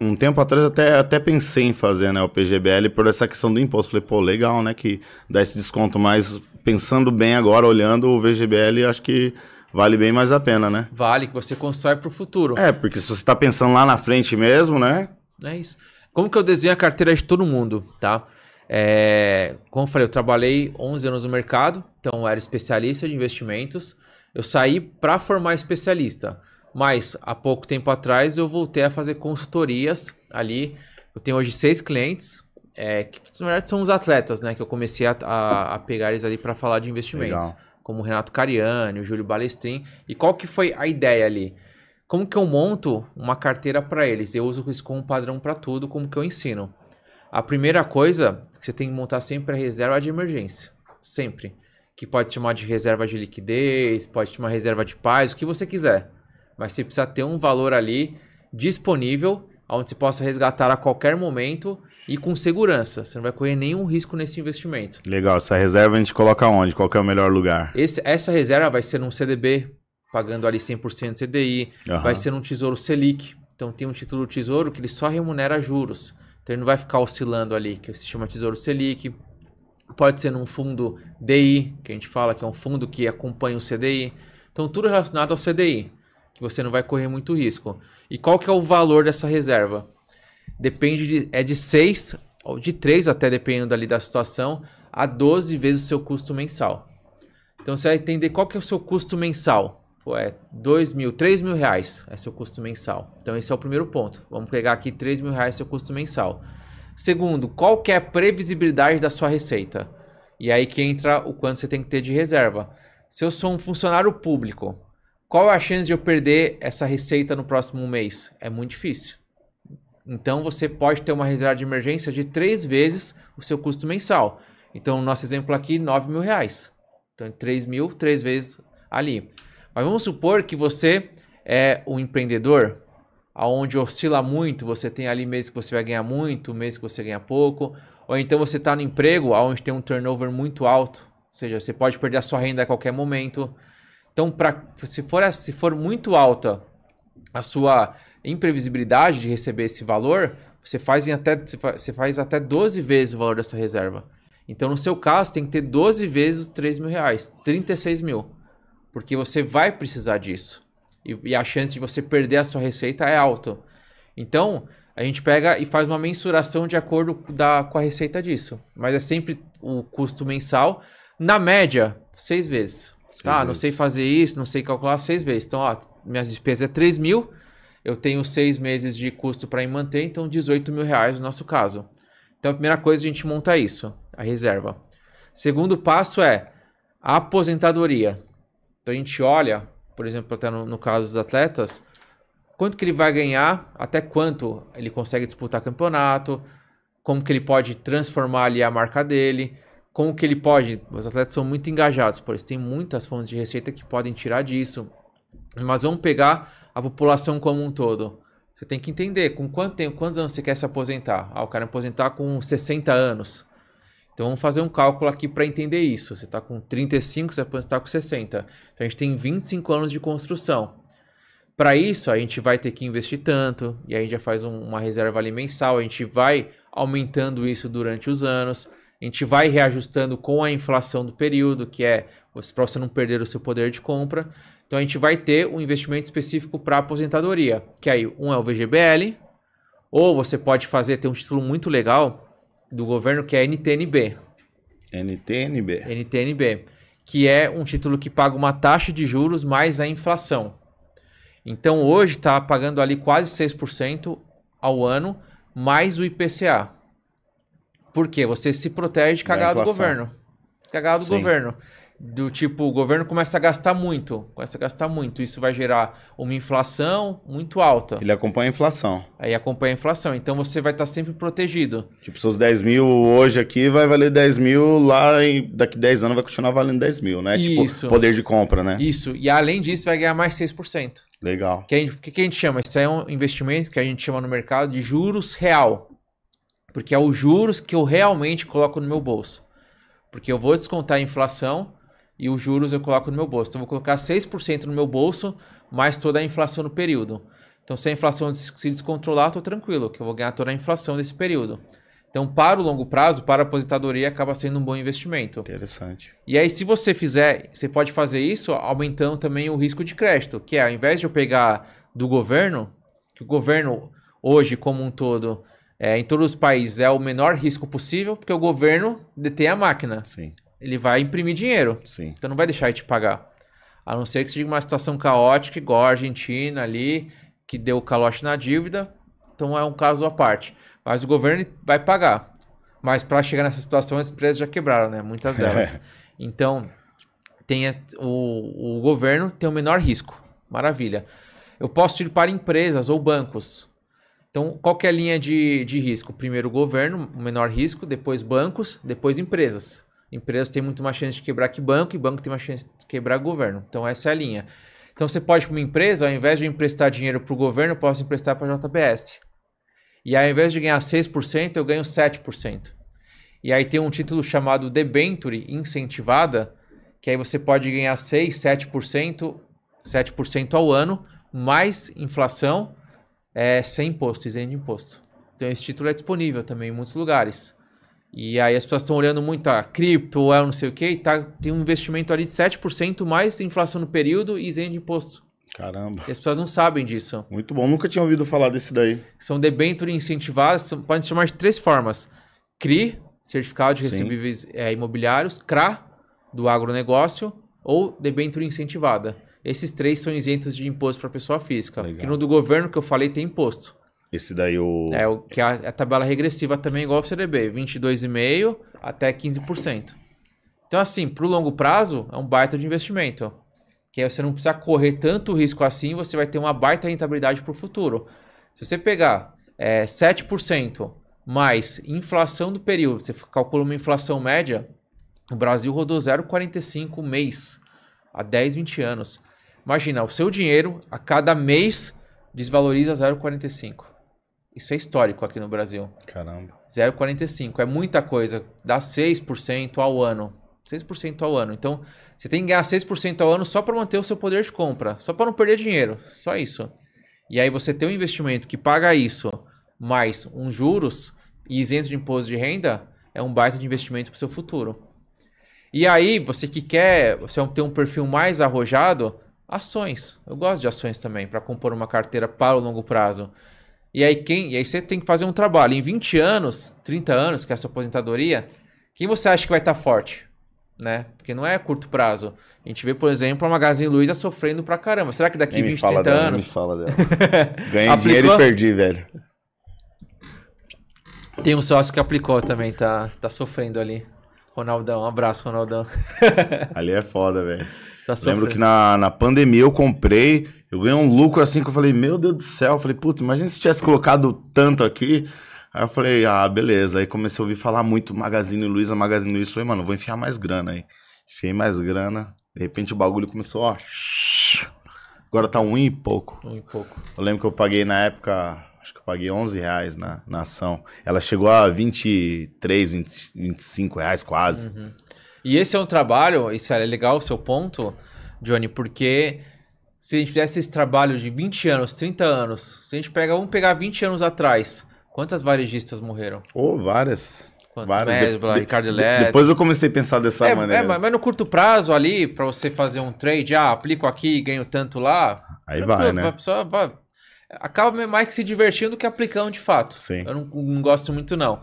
Um tempo atrás até, até pensei em fazer né, o PGBL por essa questão do imposto. Falei, pô, legal, né? Que dá esse desconto, mas pensando bem agora, olhando o VGBL, acho que vale bem mais a pena, né? Vale, que você constrói para o futuro. É, porque se você está pensando lá na frente mesmo, né? É isso. Como que eu desenho a carteira de todo mundo, tá? É, como eu falei, eu trabalhei 11 anos no mercado, então eu era especialista de investimentos. Eu saí para formar especialista, mas há pouco tempo atrás eu voltei a fazer consultorias ali. Eu tenho hoje seis clientes, é, que na verdade são os atletas, né? Que eu comecei a, a, a pegar eles ali para falar de investimentos. Legal. Como o Renato Cariani, o Júlio Balestrin. E qual que foi a ideia ali? Como que eu monto uma carteira para eles? Eu uso isso como padrão para tudo, como que eu ensino. A primeira coisa que você tem que montar sempre é a reserva de emergência. Sempre. Que pode chamar de reserva de liquidez, pode chamar reserva de paz, o que você quiser. Mas você precisa ter um valor ali disponível, onde você possa resgatar a qualquer momento e com segurança. Você não vai correr nenhum risco nesse investimento. Legal. Essa reserva a gente coloca onde? Qual é o melhor lugar? Esse, essa reserva vai ser num CDB, pagando ali 100% CDI. Uhum. Vai ser num Tesouro Selic. Então tem um título do Tesouro que ele só remunera juros. Então ele não vai ficar oscilando ali, que se chama Tesouro Selic. Pode ser num fundo DI, que a gente fala que é um fundo que acompanha o CDI. Então tudo relacionado ao CDI, que você não vai correr muito risco. E qual que é o valor dessa reserva? Depende de é de 6 ou de 3 até dependendo ali da situação, a 12 vezes o seu custo mensal. Então você vai entender qual que é o seu custo mensal pô, tipo, é 2 mil, 3 mil reais é seu custo mensal. Então esse é o primeiro ponto. Vamos pegar aqui 3 mil reais seu custo mensal. Segundo, qual é a previsibilidade da sua receita? E aí que entra o quanto você tem que ter de reserva. Se eu sou um funcionário público, qual é a chance de eu perder essa receita no próximo mês? É muito difícil. Então você pode ter uma reserva de emergência de três vezes o seu custo mensal. Então, nosso exemplo aqui, 9 mil reais. Então, 3 mil, três vezes ali. Mas vamos supor que você é um empreendedor, aonde oscila muito, você tem ali meses que você vai ganhar muito, meses que você ganha pouco, ou então você está no emprego aonde tem um turnover muito alto, ou seja, você pode perder a sua renda a qualquer momento. Então, pra, se, for, se for muito alta a sua imprevisibilidade de receber esse valor, você faz, em até, você faz até 12 vezes o valor dessa reserva. Então, no seu caso, tem que ter 12 vezes os 3 mil reais, 36 mil porque você vai precisar disso. E, e a chance de você perder a sua receita é alta. Então, a gente pega e faz uma mensuração de acordo da, com a receita disso. Mas é sempre o custo mensal, na média, seis vezes. Seis tá, vezes. não sei fazer isso, não sei calcular seis vezes. Então, ó, minhas despesas é 3 mil, eu tenho seis meses de custo para me manter, então 18 mil reais no nosso caso. Então, a primeira coisa a gente monta isso, a reserva. Segundo passo é a aposentadoria. Então a gente olha, por exemplo, até no, no caso dos atletas, quanto que ele vai ganhar, até quanto ele consegue disputar campeonato, como que ele pode transformar ali a marca dele, como que ele pode. Os atletas são muito engajados, por isso tem muitas fontes de receita que podem tirar disso. Mas vamos pegar a população como um todo. Você tem que entender com quanto tempo, quantos anos você quer se aposentar. Ah, o cara aposentar com 60 anos. Então vamos fazer um cálculo aqui para entender isso. Você está com 35, você está com 60. Então a gente tem 25 anos de construção. Para isso, a gente vai ter que investir tanto, e aí a gente já faz um, uma reserva ali mensal, a gente vai aumentando isso durante os anos, a gente vai reajustando com a inflação do período, que é para você não perder o seu poder de compra. Então a gente vai ter um investimento específico para aposentadoria, que aí um é o VGBL, ou você pode fazer, ter um título muito legal, do governo, que é NTNB. NTNB. NTNB, que é um título que paga uma taxa de juros mais a inflação. Então hoje está pagando ali quase 6% ao ano, mais o IPCA. Por quê? Você se protege de cagada do governo. Cagada do governo do tipo, o governo começa a gastar muito, começa a gastar muito. Isso vai gerar uma inflação muito alta. Ele acompanha a inflação. Aí acompanha a inflação. Então você vai estar sempre protegido. Tipo, seus 10 mil hoje aqui vai valer 10 mil, lá em, daqui 10 anos vai continuar valendo 10 mil, né? Tipo, Isso. Tipo, poder de compra, né? Isso. E além disso, vai ganhar mais 6%. Legal. O que, que, que a gente chama? Isso é um investimento que a gente chama no mercado de juros real. Porque é os juros que eu realmente coloco no meu bolso. Porque eu vou descontar a inflação e os juros eu coloco no meu bolso. Então, vou colocar 6% no meu bolso, mais toda a inflação no período. Então, se a inflação se descontrolar, estou tranquilo, que eu vou ganhar toda a inflação nesse período. Então, para o longo prazo, para a aposentadoria, acaba sendo um bom investimento. Interessante. E aí, se você fizer, você pode fazer isso aumentando também o risco de crédito, que é, ao invés de eu pegar do governo, que o governo hoje, como um todo, é, em todos os países é o menor risco possível, porque o governo detém a máquina. Sim ele vai imprimir dinheiro. Sim. Então não vai deixar ele te pagar. A não ser que seja uma situação caótica, igual a Argentina ali, que deu calote na dívida. Então é um caso à parte. Mas o governo vai pagar. Mas para chegar nessa situação, as empresas já quebraram, né? Muitas delas. Então, tem o, o governo tem o menor risco. Maravilha. Eu posso ir para empresas ou bancos. Então, qual é a linha de, de risco? Primeiro, governo, o menor risco, depois bancos, depois empresas. Empresa tem muito mais chance de quebrar que banco e banco tem mais chance de quebrar governo. Então essa é a linha. Então você pode, para uma empresa, ao invés de emprestar dinheiro para o governo, eu posso emprestar para a JBS. E aí, ao invés de ganhar 6%, eu ganho 7%. E aí tem um título chamado debenture incentivada, que aí você pode ganhar 6, 7% ao ano, mais inflação, é, sem imposto, isento de imposto. Então esse título é disponível também em muitos lugares. E aí as pessoas estão olhando muito a ah, cripto, é não sei o que, tá, tem um investimento ali de 7% mais inflação no período e isento de imposto. Caramba. E as pessoas não sabem disso. Muito bom, nunca tinha ouvido falar desse daí. São debêntures incentivadas, são, podem se chamar de três formas. CRI, Certificado de Recebíveis é, Imobiliários, CRA, do agronegócio, ou debênture incentivada. Esses três são isentos de imposto para pessoa física. Legal. Porque no do governo que eu falei tem imposto. Esse daí o. É, o que é a, é a tabela regressiva também é igual ao CDB, 22,5% até 15%. Então, assim, para o longo prazo, é um baita de investimento. Que aí você não precisa correr tanto risco assim, você vai ter uma baita rentabilidade para o futuro. Se você pegar é, 7% mais inflação do período, você calcula uma inflação média, o Brasil rodou 0,45 mês há 10, 20 anos. Imagina, o seu dinheiro a cada mês desvaloriza 0,45. Isso é histórico aqui no Brasil. Caramba. 0,45 é muita coisa, dá 6% ao ano. 6% ao ano. Então, você tem que ganhar 6% ao ano só para manter o seu poder de compra, só para não perder dinheiro, só isso. E aí você tem um investimento que paga isso, mais uns juros e isento de imposto de renda, é um baita de investimento para o seu futuro. E aí, você que quer, você tem um perfil mais arrojado, ações. Eu gosto de ações também para compor uma carteira para o longo prazo. E aí quem, e aí você tem que fazer um trabalho. Em 20 anos, 30 anos, que é a sua aposentadoria, quem você acha que vai estar tá forte? Né? Porque não é curto prazo. A gente vê, por exemplo, a Magazine Luiza sofrendo pra caramba. Será que daqui nem 20, 30 dela, anos. Me fala dela. Ganhei Aplicou? dinheiro e perdi, velho. Tem um sócio que aplicou também, tá, tá sofrendo ali. Ronaldão, um abraço, Ronaldão. ali é foda, velho. Tá Lembro que na, na pandemia eu comprei eu ganhei um lucro assim que eu falei, meu Deus do céu. Eu falei, putz, imagina se tivesse colocado tanto aqui. Aí eu falei, ah, beleza. Aí comecei a ouvir falar muito Magazine Luiza, Magazine Luiza. Falei, mano, vou enfiar mais grana aí. Enfiei mais grana. De repente o bagulho começou, ó. Agora tá um e pouco. Um e pouco. Eu lembro que eu paguei na época, acho que eu paguei 11 reais na, na ação. Ela chegou a 23, 20, 25 reais quase. Uhum. E esse é um trabalho, isso é legal o seu ponto, Johnny, porque se a gente fizesse esse trabalho de 20 anos, 30 anos, se a gente pega, vamos pegar 20 anos atrás, quantas varejistas morreram? Oh, várias. Quanto? Várias. Mesbla, de, Ricardo De, depois eu comecei a pensar dessa é, maneira. É, mas no curto prazo ali, para você fazer um trade, ah, aplico aqui e ganho tanto lá. Aí vai, né? A pessoa acaba mais que se divertindo do que aplicando de fato. Sim. Eu não, não gosto muito não.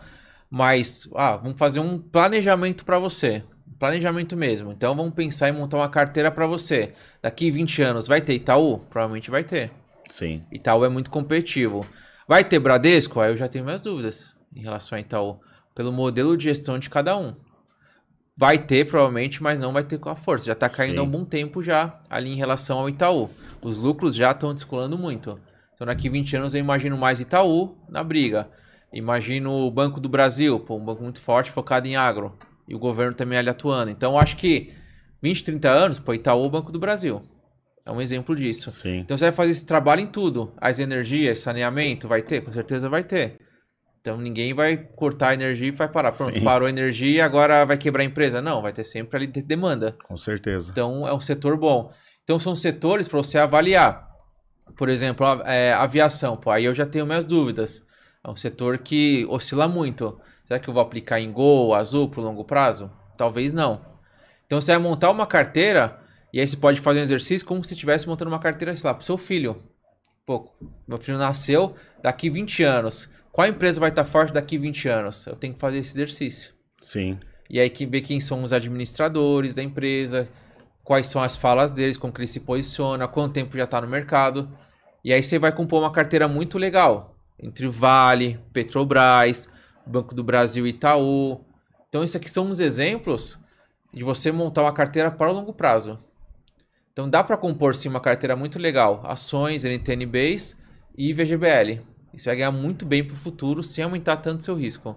Mas, ah, vamos fazer um planejamento para você planejamento mesmo. Então vamos pensar em montar uma carteira para você. Daqui 20 anos vai ter Itaú? Provavelmente vai ter. Sim. Itaú é muito competitivo. Vai ter Bradesco? Aí eu já tenho minhas dúvidas em relação a Itaú, pelo modelo de gestão de cada um. Vai ter, provavelmente, mas não vai ter com a força. Já está caindo Sim. há um bom tempo já ali em relação ao Itaú. Os lucros já estão descolando muito. Então, daqui 20 anos, eu imagino mais Itaú na briga. Imagino o Banco do Brasil, pô, um banco muito forte focado em agro. E o governo também ali atuando. Então, acho que 20, 30 anos, pô, Itaú é o Banco do Brasil. É um exemplo disso. Sim. Então, você vai fazer esse trabalho em tudo. As energias, saneamento, vai ter? Com certeza vai ter. Então, ninguém vai cortar a energia e vai parar. Pronto, Sim. parou a energia, agora vai quebrar a empresa. Não, vai ter sempre ali demanda. Com certeza. Então, é um setor bom. Então, são setores para você avaliar. Por exemplo, a, é, aviação. Pô, aí eu já tenho minhas dúvidas. É um setor que oscila muito. Será que eu vou aplicar em Gol, Azul, pro longo prazo? Talvez não. Então você vai montar uma carteira e aí você pode fazer um exercício como se estivesse montando uma carteira, sei lá, pro seu filho. Pô, meu filho nasceu daqui 20 anos. Qual empresa vai estar forte daqui 20 anos? Eu tenho que fazer esse exercício. Sim. E aí ver quem são os administradores da empresa, quais são as falas deles, como que ele se posiciona, quanto tempo já está no mercado. E aí você vai compor uma carteira muito legal. Entre Vale, Petrobras, Banco do Brasil e Itaú. Então, isso aqui são uns exemplos de você montar uma carteira para o longo prazo. Então, dá para compor sim uma carteira muito legal: ações, NTNBs e VGBL. Isso vai ganhar muito bem para o futuro sem aumentar tanto seu risco.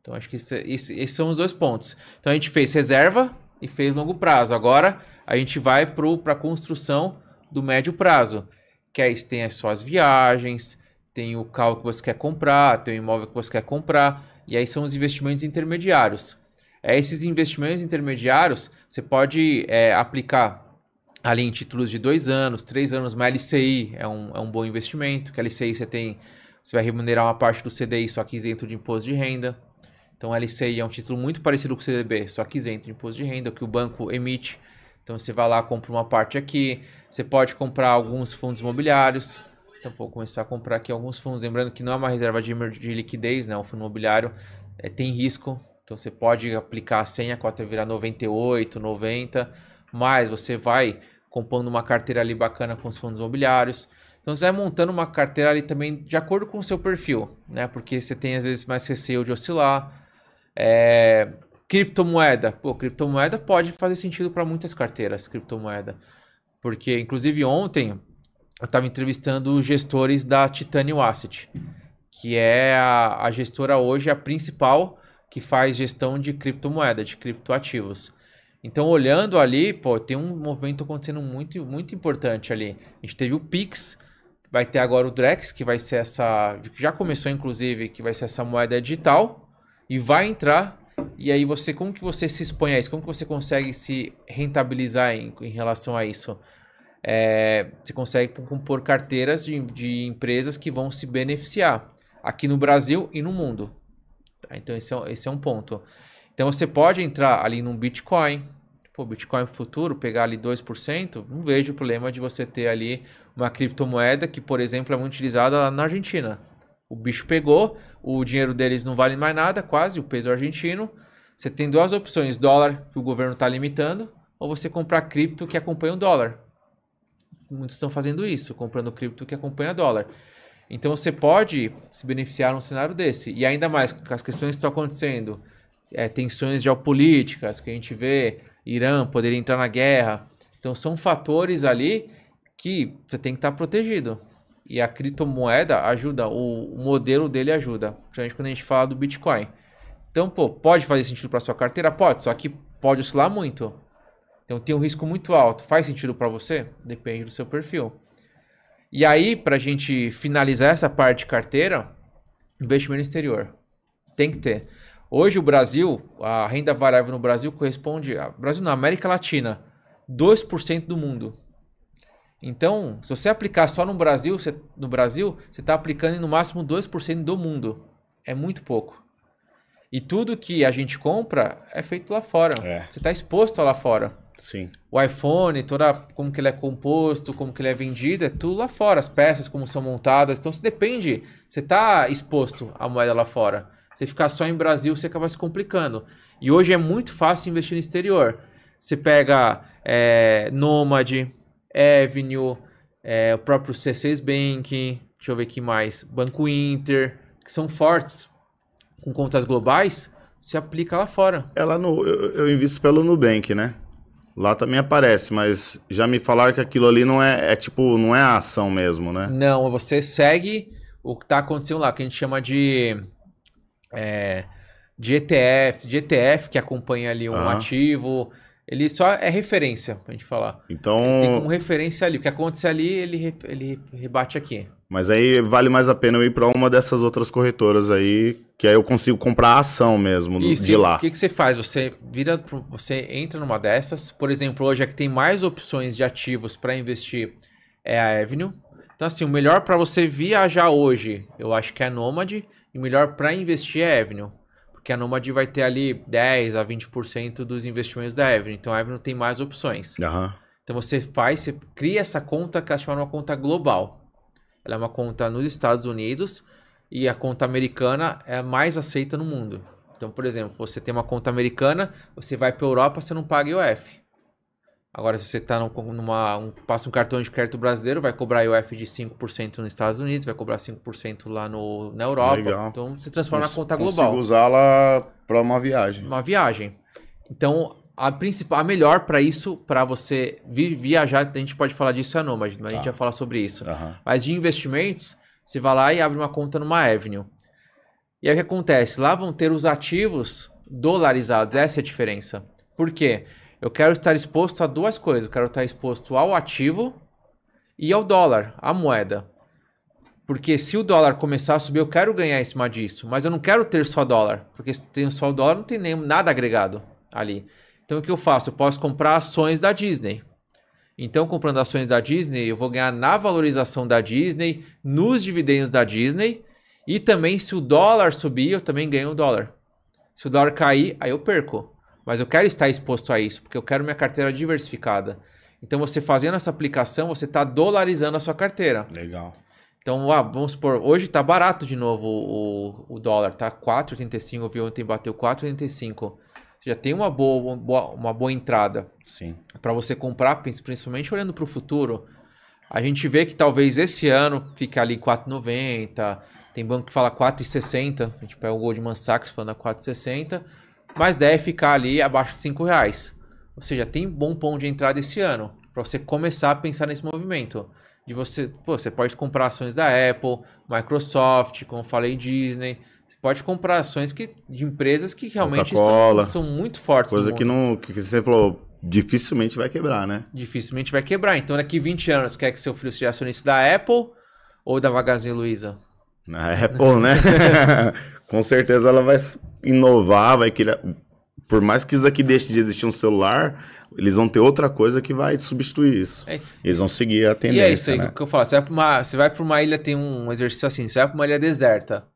Então, acho que esses são os dois pontos. Então, a gente fez reserva e fez longo prazo. Agora, a gente vai para a construção do médio prazo, que aí tem as suas viagens, tem o carro que você quer comprar, tem o imóvel que você quer comprar, e aí são os investimentos intermediários. É, esses investimentos intermediários você pode é, aplicar ali em títulos de dois anos, três anos, uma LCI é um, é um bom investimento, que LCI você tem, você vai remunerar uma parte do CDI, só que isento de imposto de renda. Então LCI é um título muito parecido com o CDB, só que isento de imposto de renda, que o banco emite. Então você vai lá, compra uma parte aqui, você pode comprar alguns fundos imobiliários, então vou começar a comprar aqui alguns fundos. Lembrando que não é uma reserva de, de liquidez, né? Um fundo imobiliário é, tem risco. Então você pode aplicar a senha, a cota virar 98, 90, mas você vai compondo uma carteira ali bacana com os fundos imobiliários. Então você vai montando uma carteira ali também de acordo com o seu perfil, né? Porque você tem às vezes mais receio de oscilar. É... Criptomoeda. Pô, criptomoeda pode fazer sentido para muitas carteiras, criptomoeda. Porque, inclusive, ontem eu estava entrevistando os gestores da Titanium Asset, que é a, a, gestora hoje a principal que faz gestão de criptomoeda, de criptoativos. Então, olhando ali, pô, tem um movimento acontecendo muito, muito importante ali. A gente teve o Pix, vai ter agora o Drex, que vai ser essa. que já começou, inclusive, que vai ser essa moeda digital, e vai entrar. E aí você, como que você se expõe a isso? Como que você consegue se rentabilizar em, em relação a isso? é, você consegue compor carteiras de, de empresas que vão se beneficiar aqui no Brasil e no mundo. Tá? Então esse é, esse é um ponto. Então você pode entrar ali num Bitcoin, pô, Bitcoin futuro, pegar ali 2%, não vejo problema de você ter ali uma criptomoeda que, por exemplo, é muito utilizada lá na Argentina. O bicho pegou, o dinheiro deles não vale mais nada, quase, o peso é argentino. Você tem duas opções, dólar, que o governo está limitando, ou você comprar cripto que acompanha o dólar muitos estão fazendo isso, comprando cripto que acompanha dólar. Então você pode se beneficiar num cenário desse. E ainda mais com as questões que estão acontecendo, é, tensões geopolíticas que a gente vê, Irã poderia entrar na guerra. Então são fatores ali que você tem que estar protegido. E a criptomoeda ajuda, o modelo dele ajuda, principalmente quando a gente fala do Bitcoin. Então, pô, pode fazer sentido para sua carteira? Pode, só que pode oscilar muito. Então tem um risco muito alto. Faz sentido para você? Depende do seu perfil. E aí, para a gente finalizar essa parte de carteira, investimento exterior. Tem que ter. Hoje o Brasil, a renda variável no Brasil corresponde, a Brasil na América Latina, 2% do mundo. Então, se você aplicar só no Brasil, você, no Brasil, você está aplicando em, no máximo 2% do mundo. É muito pouco. E tudo que a gente compra é feito lá fora. É. Você está exposto lá fora. Sim. O iPhone, toda como que ele é composto, como que ele é vendido, é tudo lá fora, as peças como são montadas. Então você depende, você está exposto à moeda lá fora. Você ficar só em Brasil, você acaba se complicando. E hoje é muito fácil investir no exterior. Você pega é, Nomad, Avenue, é, o próprio C6 Bank, deixa eu ver aqui mais, Banco Inter, que são fortes com contas globais, se aplica lá fora. É lá no, eu, eu invisto pelo Nubank, né? Lá também aparece, mas já me falaram que aquilo ali não é, é tipo, não é a ação mesmo, né? Não, você segue o que está acontecendo lá, que a gente chama de. É, de ETF, de ETF que acompanha ali um ativo. Ele só é referência, pra gente falar. Então. Ele tem como referência ali. O que acontece ali, ele, ele rebate aqui. Mas aí vale mais a pena eu ir para uma dessas outras corretoras aí, que aí eu consigo comprar a ação mesmo Isso, de lá. O que, que você faz? Você vira, você entra numa dessas. Por exemplo, hoje é que tem mais opções de ativos para investir é a Avenue. Então assim, o melhor para você viajar hoje, eu acho que é a Nomad, e o melhor para investir é a Avenue, porque a Nomad vai ter ali 10 a 20% dos investimentos da Avenue. Então a Avenue tem mais opções. Uhum. Então você faz, você cria essa conta que é chama uma conta global. Ela é uma conta nos Estados Unidos e a conta americana é a mais aceita no mundo. Então, por exemplo, você tem uma conta americana, você vai para a Europa, você não paga IOF. Agora, se você tá numa, um, passa um cartão de crédito brasileiro, vai cobrar IOF de 5% nos Estados Unidos, vai cobrar 5% lá no, na Europa. Legal. Então, você transforma na conta global. Consigo usá-la para uma viagem. Uma viagem. Então, a principal, a melhor para isso, para você vi, viajar, a gente pode falar disso é Nomad, mas tá. a gente já tá. falar sobre isso. Uhum. Mas de investimentos, você vai lá e abre uma conta numa Avenue. E aí o que acontece? Lá vão ter os ativos dolarizados, essa é a diferença. Por quê? Eu quero estar exposto a duas coisas. Eu quero estar exposto ao ativo e ao dólar, a moeda. Porque se o dólar começar a subir, eu quero ganhar em cima disso. Mas eu não quero ter só dólar. Porque se tem só o dólar, não tem nem, nada agregado ali. Então o que eu faço? Eu posso comprar ações da Disney. Então, comprando ações da Disney, eu vou ganhar na valorização da Disney, nos dividendos da Disney. E também, se o dólar subir, eu também ganho o dólar. Se o dólar cair, aí eu perco. Mas eu quero estar exposto a isso, porque eu quero minha carteira diversificada. Então, você fazendo essa aplicação, você está dolarizando a sua carteira. Legal. Então, ah, vamos supor, hoje está barato de novo o, o dólar, tá? 4,85, eu vi ontem bateu 4,85. Você já tem uma boa, uma boa entrada. Para você comprar, principalmente olhando para o futuro. A gente vê que talvez esse ano fique ali 4,90. Tem banco que fala 4,60. A gente pega o Goldman Sachs falando a 4,60. Mas deve ficar ali abaixo de 5 reais. Ou seja, tem bom ponto de entrada esse ano. Para você começar a pensar nesse movimento. De você, pô, você pode comprar ações da Apple, Microsoft, como eu falei, Disney pode comprar ações que, de empresas que realmente são, são, muito fortes. Coisa que não. Que você falou, dificilmente vai quebrar, né? Dificilmente vai quebrar. Então, daqui 20 anos, quer que seu filho seja acionista da Apple ou da Magazine Luiza? Na Apple, né? Com certeza ela vai inovar, vai criar. Por mais que isso aqui deixe de existir um celular, eles vão ter outra coisa que vai substituir isso. É. Eles vão seguir a tendência. E é isso aí né? que eu falo. Você vai para uma, você vai uma ilha, tem um exercício assim, você vai para uma ilha deserta.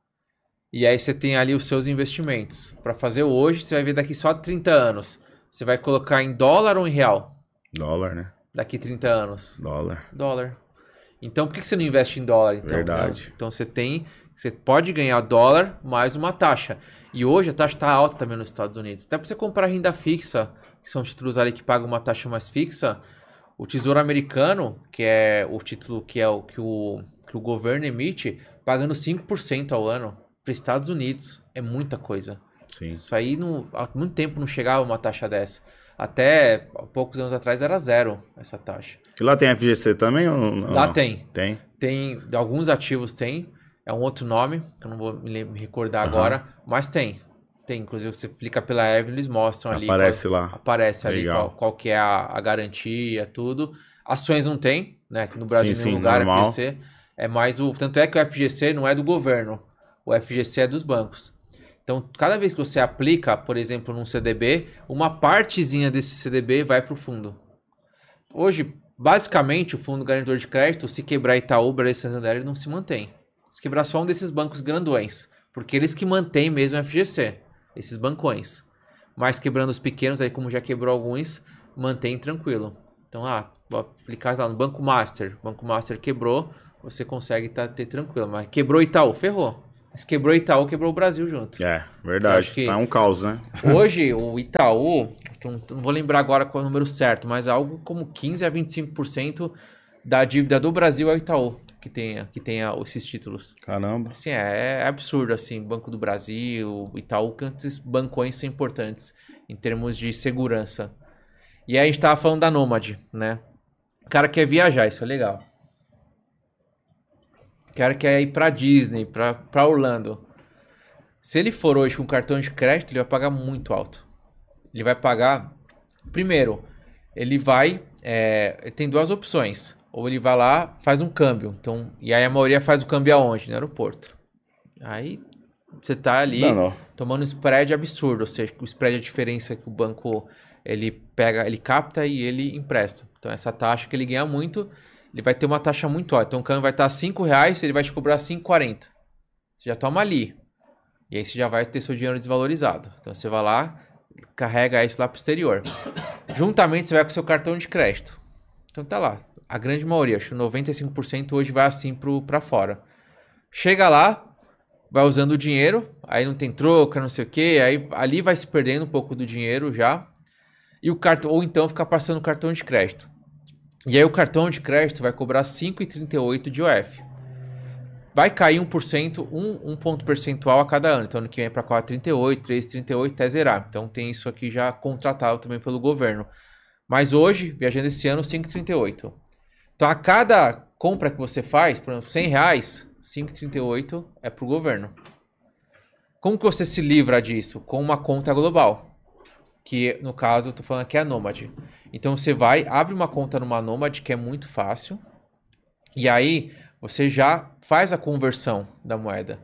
E aí você tem ali os seus investimentos. Para fazer hoje, você vai ver daqui só 30 anos. Você vai colocar em dólar ou em real? Dólar, né? Daqui 30 anos. Dólar. Dólar. Então por que você não investe em dólar? Então? Verdade. Então você tem. Você pode ganhar dólar mais uma taxa. E hoje a taxa está alta também nos Estados Unidos. Até para você comprar renda fixa, que são títulos ali que pagam uma taxa mais fixa, o Tesouro Americano, que é o título que é o que o, que o governo emite, pagando 5% ao ano para os Estados Unidos é muita coisa. Sim. Isso aí não, há muito tempo não chegava uma taxa dessa. Até poucos anos atrás era zero essa taxa. E lá tem FGC também ou não? Lá tem. Tem. Tem alguns ativos tem, é um outro nome, que eu não vou me, recordar uhum. agora, mas tem. Tem, inclusive você clica pela Evelyn, eles mostram ali. Aparece lá. Aparece Legal. ali qual, qual, que é a, a, garantia, tudo. Ações não tem, né? Que no Brasil sim, nenhum sim, lugar é normal. FGC. É mais o. Tanto é que o FGC não é do governo o FGC é dos bancos. Então, cada vez que você aplica, por exemplo, num CDB, uma partezinha desse CDB vai para o fundo. Hoje, basicamente, o fundo garantidor de crédito, se quebrar Itaú, Brasil e Santander, ele não se mantém. Se quebrar só um desses bancos grandões, porque eles que mantêm mesmo o FGC, esses bancões. Mas quebrando os pequenos, aí como já quebrou alguns, mantém tranquilo. Então, ah, vou aplicar lá no Banco Master. Banco Master quebrou, você consegue tá, ter tranquilo. Mas quebrou Itaú, ferrou. Mas quebrou o Itaú, quebrou o Brasil junto. É, verdade. Que, tá um caos, né? Hoje, o Itaú, não vou lembrar agora qual é o número certo, mas é algo como 15 a 25% da dívida do Brasil é o Itaú que tenha, que tenha esses títulos. Caramba. Assim, é, é absurdo, assim, Banco do Brasil, Itaú, quantos bancões são importantes em termos de segurança. E aí a gente tava falando da Nômade, né? O cara quer viajar, isso é legal cara quer é ir pra Disney, pra, pra Orlando. Se ele for hoje com cartão de crédito, ele vai pagar muito alto. Ele vai pagar. Primeiro, ele vai. É, ele tem duas opções. Ou ele vai lá, faz um câmbio. Então, e aí a maioria faz o câmbio aonde? No aeroporto. Aí você tá ali não, não. tomando um spread absurdo. Ou seja, o spread é a diferença que o banco ele pega, ele capta e ele empresta. Então essa taxa que ele ganha muito ele vai ter uma taxa muito alta. Então o câmbio vai estar tá reais, ele vai te cobrar 5,40. Você já toma ali. E aí você já vai ter seu dinheiro desvalorizado. Então você vai lá, carrega isso lá pro exterior. Juntamente você vai com seu cartão de crédito. Então tá lá. A grande maioria, acho que 95% hoje vai assim para pra fora. Chega lá, vai usando o dinheiro, aí não tem troca, não sei o que, aí ali vai se perdendo um pouco do dinheiro já. E o cartão, ou então fica passando o cartão de crédito. E aí o cartão de crédito vai cobrar 5,38 de OF. Vai cair 1%, 1, um ponto percentual a cada ano. Então, ano que vem é para 4,38, 3,38 até zerar. Então, tem isso aqui já contratado também pelo governo. Mas hoje, viajando esse ano, 5,38. Então, a cada compra que você faz, por exemplo, 100 reais, 5,38 é para o governo. Como que você se livra disso? Com uma conta global que no caso eu tô falando que é a Nomad. Então você vai, abre uma conta numa Nomad, que é muito fácil, e aí você já faz a conversão da moeda.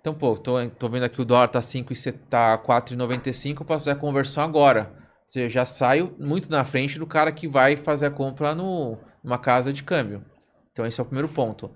Então, pô, tô, tô vendo aqui o dólar tá 5 e você tá 4,95, eu posso fazer a conversão agora. Ou seja, já saio muito na frente do cara que vai fazer a compra no, numa casa de câmbio. Então esse é o primeiro ponto.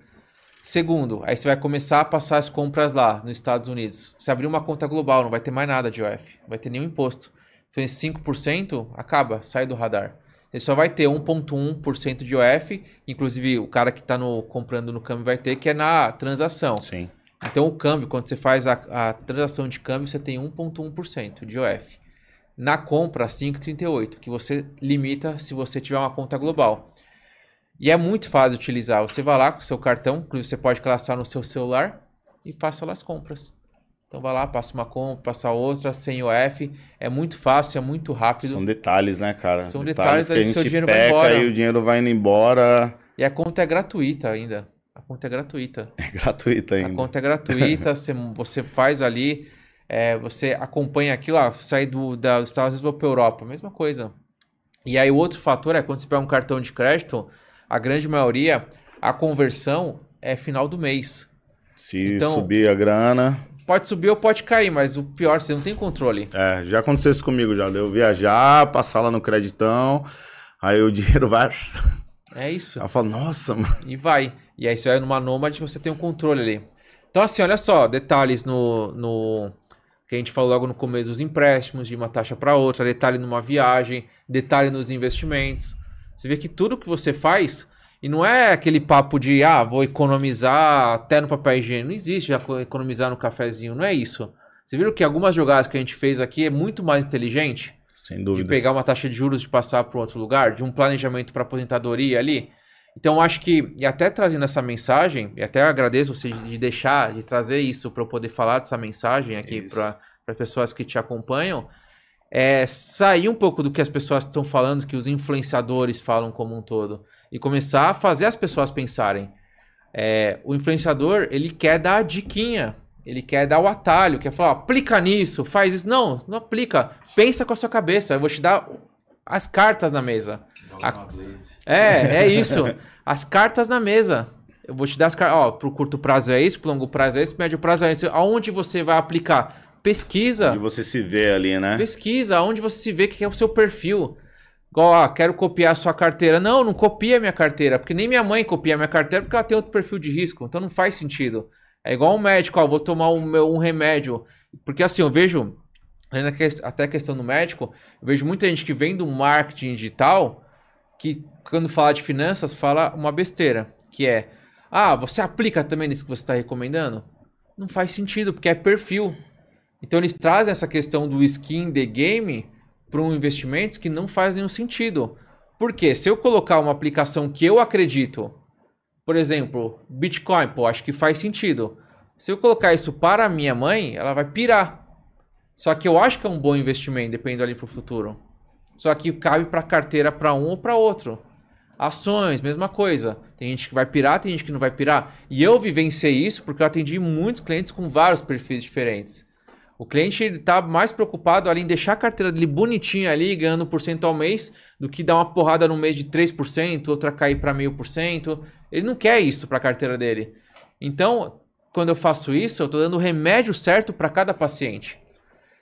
Segundo, aí você vai começar a passar as compras lá nos Estados Unidos. Você abrir uma conta global, não vai ter mais nada de UF, não vai ter nenhum imposto. Então esse 5% acaba, sai do radar. Ele só vai ter 1,1% de OF, inclusive o cara que está no, comprando no câmbio vai ter, que é na transação. Sim. Então o câmbio, quando você faz a, a transação de câmbio, você tem 1,1% de OF. Na compra, 5,38%, que você limita se você tiver uma conta global. E é muito fácil de utilizar. Você vai lá com o seu cartão, inclusive você pode cadastrar no seu celular e faça lá as compras. Então vai lá, passa uma compra, passa outra, sem o F. É muito fácil, é muito rápido. São detalhes, né, cara? São detalhes, detalhes que a gente seu peca e o dinheiro vai indo embora. E a conta é gratuita ainda. A conta é gratuita. É gratuita ainda. A conta é gratuita, você, você faz ali, é, você acompanha aquilo, lá, ah, sai do, da, dos Estados Unidos para a Europa, mesma coisa. E aí o outro fator é quando você pega um cartão de crédito, a grande maioria, a conversão é final do mês. Se então, subir a grana pode subir ou pode cair, mas o pior, você não tem controle. É, já aconteceu isso comigo já. Deu viajar, passar lá no creditão, aí o dinheiro vai. É isso. Ela fala, nossa, mano. E vai. E aí você vai numa Nomad você tem um controle ali. Então, assim, olha só, detalhes no. no que a gente falou logo no começo dos empréstimos, de uma taxa para outra, detalhe numa viagem, detalhe nos investimentos. Você vê que tudo que você faz e não é aquele papo de, ah, vou economizar até no papel higiênico. Não existe economizar no cafezinho, não é isso. Você viram que algumas jogadas que a gente fez aqui é muito mais inteligente? Sem dúvida. De pegar uma taxa de juros de passar para outro lugar, de um planejamento para aposentadoria ali. Então acho que, e até trazendo essa mensagem, e até agradeço você de deixar, de trazer isso para eu poder falar dessa mensagem aqui para as pessoas que te acompanham é, sair um pouco do que as pessoas estão falando, que os influenciadores falam como um todo, e começar a fazer as pessoas pensarem. É, o influenciador, ele quer dar a diquinha, ele quer dar o atalho, quer falar, aplica nisso, faz isso. Não, não aplica. Pensa com a sua cabeça, eu vou te dar as cartas na mesa. A... É, é isso. As cartas na mesa. Eu vou te dar as cartas. Ó, pro curto prazo é isso, pro longo prazo é isso, pro médio prazo é isso. Aonde você vai aplicar? Pesquisa. Onde você se vê ali, né? Pesquisa, onde você se vê que é o seu perfil. Igual, ah, quero copiar a sua carteira. Não, não copia a minha carteira, porque nem minha mãe copia a minha carteira porque ela tem outro perfil de risco, então não faz sentido. É igual um médico, ó, vou tomar um, um remédio. Porque assim, eu vejo, até a questão do médico, eu vejo muita gente que vem do marketing digital que quando fala de finanças fala uma besteira, que é, ah, você aplica também nisso que você está recomendando? Não faz sentido, porque é perfil. Então eles trazem essa questão do skin the game para um investimento que não faz nenhum sentido. Porque se eu colocar uma aplicação que eu acredito, por exemplo, Bitcoin, pô, acho que faz sentido. Se eu colocar isso para minha mãe, ela vai pirar. Só que eu acho que é um bom investimento, dependendo ali para o futuro. Só que cabe para carteira para um ou para outro. Ações, mesma coisa. Tem gente que vai pirar, tem gente que não vai pirar. E eu vivenciei isso porque eu atendi muitos clientes com vários perfis diferentes. O cliente está mais preocupado ali em deixar a carteira dele bonitinha ali, ganhando por cento ao mês, do que dar uma porrada no mês de 3%, outra cair para cento. Ele não quer isso para a carteira dele. Então, quando eu faço isso, eu estou dando o remédio certo para cada paciente.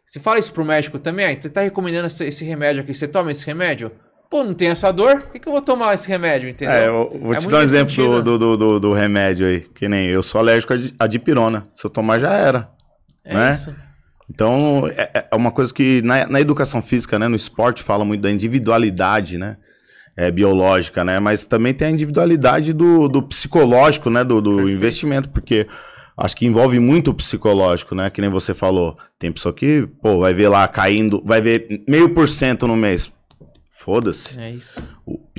Você fala isso para o médico também, aí, você está recomendando esse remédio aqui, você toma esse remédio? pô, não tem essa dor, por que, que eu vou tomar esse remédio, entendeu? É, eu vou é te dar um exemplo do, do, do, do remédio aí, que nem eu sou alérgico a dipirona. Se eu tomar, já era. É né? isso. Então, é, é, é, uma coisa que na, na, educação física, né, no esporte, fala muito da individualidade, né? É, biológica, né? Mas também tem a individualidade do, do psicológico, né? Do, do investimento, porque acho que envolve muito o psicológico, né? Que nem você falou. Tem pessoa que, pô, vai ver lá caindo, vai ver meio por cento no mês. Foda-se. É isso.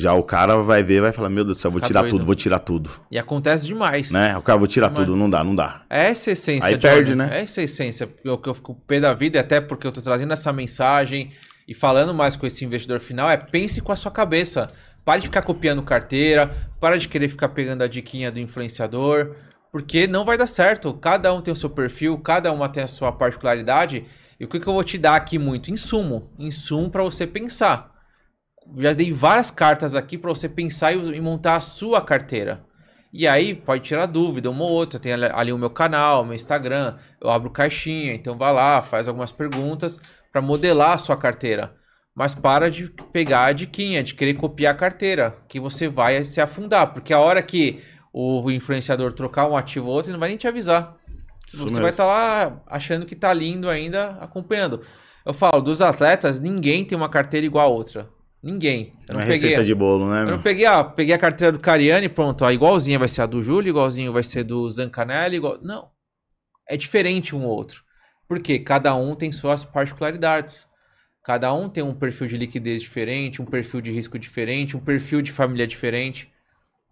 Já o cara vai ver, vai falar, meu Deus do céu, vou tirar doido. tudo, vou tirar tudo. E acontece demais. Né? O cara, vou tirar tudo, não dá, não dá. É essa essência. Aí perde, né? É essa essência. O que eu fico pé da vida, até porque eu tô trazendo essa mensagem e falando mais com esse investidor final, é pense com a sua cabeça. Pare de ficar copiando carteira, para de querer ficar pegando a diquinha do influenciador, porque não vai dar certo. Cada um tem o seu perfil, cada uma tem a sua particularidade. E o que, que eu vou te dar aqui muito? Insumo. Insumo para você pensar já dei várias cartas aqui para você pensar e montar a sua carteira. E aí pode tirar dúvida, uma ou outra. Tem ali o meu canal, o meu Instagram, eu abro caixinha, então vá lá, faz algumas perguntas para modelar a sua carteira. Mas para de pegar a diquinha, de querer copiar a carteira, que você vai se afundar, porque a hora que o influenciador trocar um ativo ou outro, ele não vai nem te avisar. Isso você mesmo. vai estar tá lá achando que está lindo ainda, acompanhando. Eu falo, dos atletas, ninguém tem uma carteira igual a outra. Ninguém. Eu é não, é peguei, receita de bolo, né? Eu meu? não peguei a, peguei a carteira do Cariani, pronto, a igualzinha vai ser a do Júlio, igualzinho vai ser do Zancanelli, igual... Não. É diferente um outro. Porque cada um tem suas particularidades. Cada um tem um perfil de liquidez diferente, um perfil de risco diferente, um perfil de família diferente.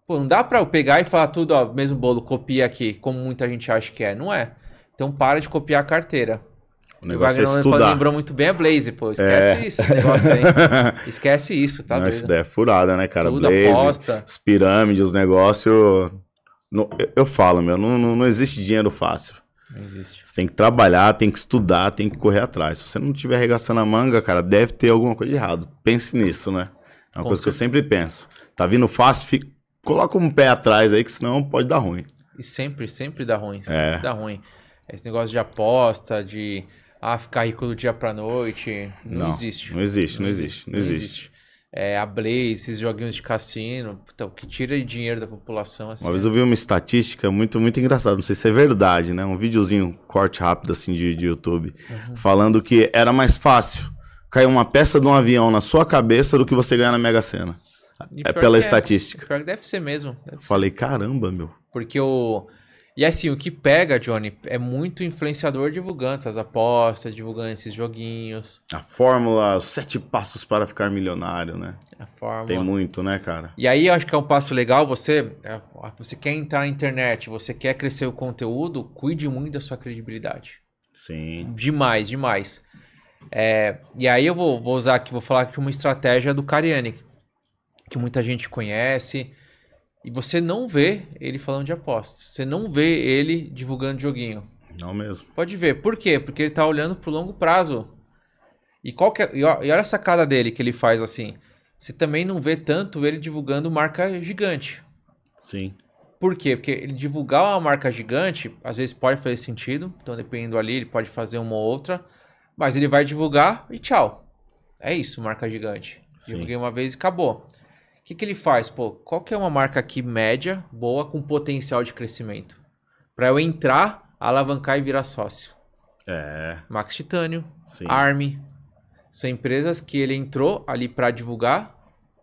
Pô, não dá para eu pegar e falar tudo, ó, mesmo bolo, copia aqui, como muita gente acha que é. Não é. Então para de copiar a carteira. O negócio o é estudar. lembrou muito bem a Blaze, pô. Esquece é. isso, negócio aí. Esquece isso, tá? Não, doido? é furada, né, cara? Tudo Blaze, aposta. As pirâmides, os negócios. Eu falo, meu, não, não, não existe dinheiro fácil. Não existe. Você tem que trabalhar, tem que estudar, tem que correr atrás. Se você não estiver arregaçando a manga, cara, deve ter alguma coisa de errado. Pense nisso, né? É uma Com coisa certeza. que eu sempre penso. Tá vindo fácil, fica... coloca um pé atrás aí, que senão pode dar ruim. E sempre, sempre dá ruim. Sempre é. dá ruim. Esse negócio de aposta, de ah, ficar rico do dia pra noite. Não, não existe. Não existe, não existe, não existe. Não existe. É, a Blaze, esses joguinhos de cassino, puta, o que tira dinheiro da população. Assim, uma vez é eu vi uma estatística muito, muito engraçada, não sei se é verdade, né? Um videozinho, corte rápido assim de, de YouTube, uhum. falando que era mais fácil cair uma peça de um avião na sua cabeça do que você ganhar na Mega Sena. É pela é. estatística. É, pior que deve ser mesmo. Deve Falei, ser. caramba, meu. Porque o, e assim, o que pega, Johnny, é muito influenciador divulgando essas apostas, divulgando esses joguinhos. A fórmula, os sete passos para ficar milionário, né? A fórmula. Tem muito, né, cara? E aí eu acho que é um passo legal, você, é, você quer entrar na internet, você quer crescer o conteúdo, cuide muito da sua credibilidade. Sim. Demais, demais. É, e aí eu vou, vou usar aqui, vou falar aqui uma estratégia do Cariani, que muita gente conhece. E você não vê ele falando de aposta. Você não vê ele divulgando joguinho. Não mesmo. Pode ver. Por quê? Porque ele está olhando pro longo prazo. E, qual que é... e olha a sacada dele que ele faz assim. Você também não vê tanto ele divulgando marca gigante. Sim. Por quê? Porque ele divulgar uma marca gigante, às vezes pode fazer sentido. Então, dependendo ali, ele pode fazer uma ou outra. Mas ele vai divulgar e tchau. É isso, marca gigante. Sim. Divulguei uma vez e acabou que, que ele faz? Pô, qual que é uma marca aqui média, boa, com potencial de crescimento? Para eu entrar, alavancar e virar sócio. É. Max Titânio, Sim. Army. São empresas que ele entrou ali para divulgar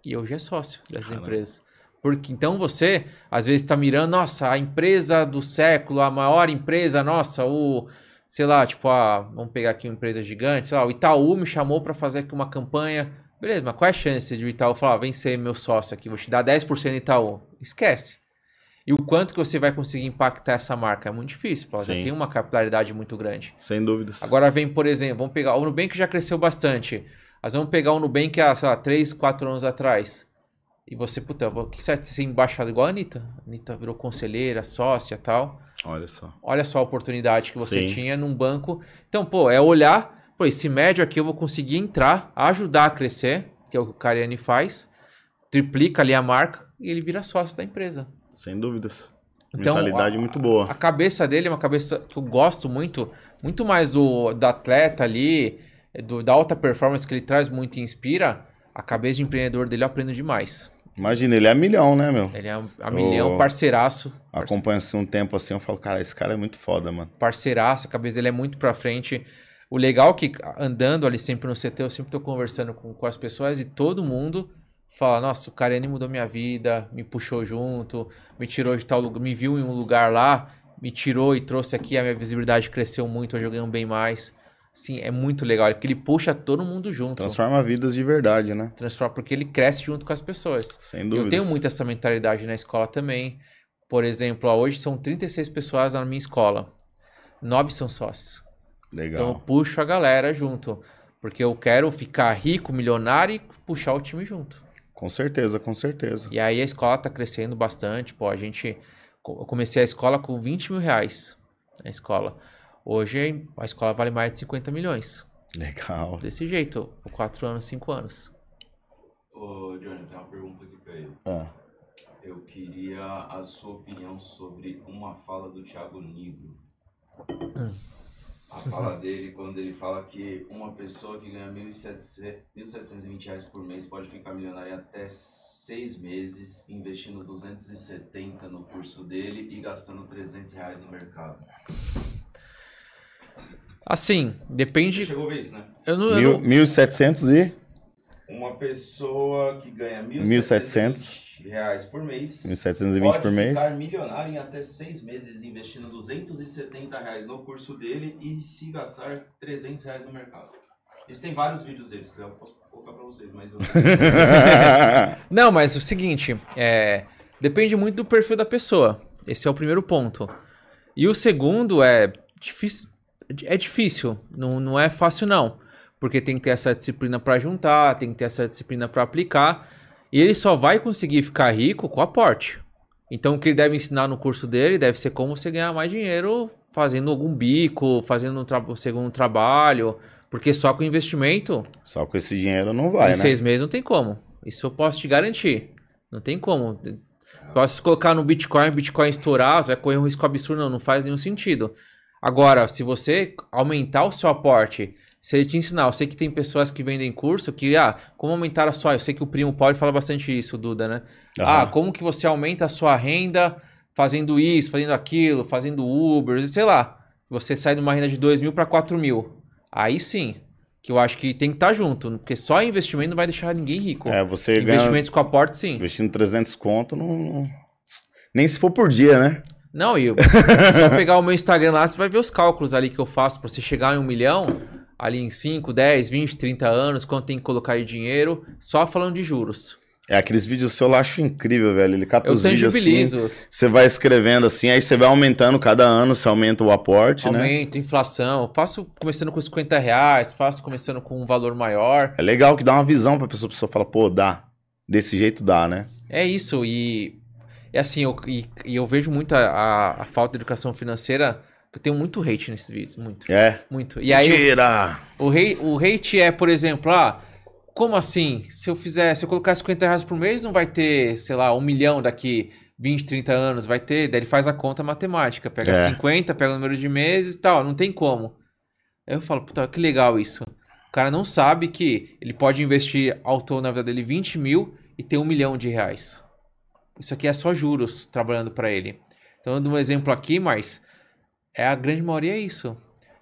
e hoje é sócio dessas Caramba. empresas. Porque então você, às vezes, está mirando, nossa, a empresa do século, a maior empresa, nossa, o. Sei lá, tipo, a, vamos pegar aqui uma empresa gigante, sei lá, o Itaú me chamou para fazer aqui uma campanha Beleza, mas qual é a chance de o Itaú falar, vem ser meu sócio aqui, vou te dar 10% do Itaú? Esquece. E o quanto que você vai conseguir impactar essa marca? É muito difícil, Paulo. Já tem uma capitalidade muito grande. Sem dúvidas. Agora vem, por exemplo, vamos pegar... O Nubank já cresceu bastante. Mas vamos pegar o Nubank há, sei lá, 3, 4 anos atrás. E você, puta, o que será ser embaixado igual a Anitta? Anitta virou conselheira, sócia tal. Olha só. Olha só a oportunidade que você Sim. tinha num banco. Então, pô, é olhar Pô, esse médio aqui eu vou conseguir entrar, ajudar a crescer, que é o que o Cariani faz, triplica ali a marca e ele vira sócio da empresa. Sem dúvidas. Então, Mentalidade a, muito boa. A cabeça dele é uma cabeça que eu gosto muito, muito mais do, do atleta ali, do, da alta performance que ele traz muito e inspira. A cabeça de empreendedor dele eu aprendo demais. Imagina, ele é a milhão, né, meu? Ele é a milhão, eu... parceiraço. Acompanha-se um tempo assim, eu falo, cara, esse cara é muito foda, mano. Parceiraço, a cabeça dele é muito pra frente. O legal é que andando ali sempre no CT, eu sempre estou conversando com, com as pessoas e todo mundo fala: Nossa, o Karene mudou minha vida, me puxou junto, me tirou de tal lugar, me viu em um lugar lá, me tirou e trouxe aqui. A minha visibilidade cresceu muito, eu eu ganho bem mais. Sim, é muito legal, porque ele puxa todo mundo junto. Transforma vidas de verdade, né? Transforma, porque ele cresce junto com as pessoas. Sem dúvida. Eu tenho muito essa mentalidade na escola também. Por exemplo, hoje são 36 pessoas na minha escola, nove são sócios. Legal. Então eu puxo a galera junto. Porque eu quero ficar rico, milionário e puxar o time junto. Com certeza, com certeza. E aí a escola tá crescendo bastante. Pô, a gente. Eu comecei a escola com 20 mil reais. A escola. Hoje a escola vale mais de 50 milhões. Legal. Desse jeito, por 4 anos, 5 anos. Ô, Johnny, tem uma pergunta aqui pra ele. Ah. Eu queria a sua opinião sobre uma fala do Thiago Nigro. Hum a fala dele quando ele fala que uma pessoa que ganha 1.720 reais por mês pode ficar milionária até seis meses investindo 270 no curso dele e gastando 300 reais no mercado. Assim, depende... Você chegou a ver isso, né? Eu não, eu não... 1.700 e... Uma pessoa que ganha 1700 reais por mês. 1.720 por mês. Pode ficar milionário em até seis meses investindo 270 reais no curso dele e se gastar 300 reais no mercado. Eles têm vários vídeos deles que eu posso colocar para vocês, mas eu... Não, mas o seguinte, é... depende muito do perfil da pessoa. Esse é o primeiro ponto. E o segundo é difícil, é difícil, não, não é fácil não. Porque tem que ter essa disciplina para juntar, tem que ter essa disciplina para aplicar. E ele só vai conseguir ficar rico com aporte. Então o que ele deve ensinar no curso dele deve ser como você ganhar mais dinheiro fazendo algum bico, fazendo um tra segundo trabalho, porque só com investimento. Só com esse dinheiro não vai, em né? seis meses não tem como. Isso eu posso te garantir. Não tem como. Posso colocar no Bitcoin, Bitcoin estourar, você vai correr um risco absurdo, não, não faz nenhum sentido. Agora, se você aumentar o seu aporte, se ele te ensinar, eu sei que tem pessoas que vendem curso que, ah, como aumentar a sua. Eu sei que o primo Paulo fala bastante isso, Duda, né? Uhum. Ah, como que você aumenta a sua renda fazendo isso, fazendo aquilo, fazendo Uber, sei lá. Você sai de uma renda de 2 mil para 4 mil. Aí sim, que eu acho que tem que estar tá junto, porque só investimento não vai deixar ninguém rico. É, você Investimentos ganha... com aporte, sim. Investindo 300 conto, não... nem se for por dia, né? Não, e se eu pegar o meu Instagram lá, você vai ver os cálculos ali que eu faço para você chegar em um milhão ali em 5, 10, 20, 30 anos, quanto tem que colocar aí dinheiro, só falando de juros. É, aqueles vídeos seu eu acho incrível, velho. Ele cata eu os vídeos assim, você vai escrevendo assim, aí você vai aumentando cada ano, você aumenta o aporte, Aumento, né? Aumento, inflação. Eu faço começando com 50 reais, faço começando com um valor maior. É legal que dá uma visão pra pessoa, a pessoa fala, pô, dá. Desse jeito dá, né? É isso, e... É assim, eu, e, e eu vejo muito a, a, a falta de educação financeira eu tenho muito hate nesses vídeos, muito. É? Muito. E Mentira! Aí, o, o hate é, por exemplo, ah, como assim? Se eu fizer, se eu colocar 50 reais por mês, não vai ter, sei lá, um milhão daqui 20, 30 anos, vai ter. Daí ele faz a conta matemática, pega é. 50, pega o número de meses e tal, não tem como. Aí eu falo, puta, que legal isso. O cara não sabe que ele pode investir ao todo na vida dele 20 mil e ter um milhão de reais. Isso aqui é só juros trabalhando para ele. Então eu dou um exemplo aqui, mas é a grande maioria é isso.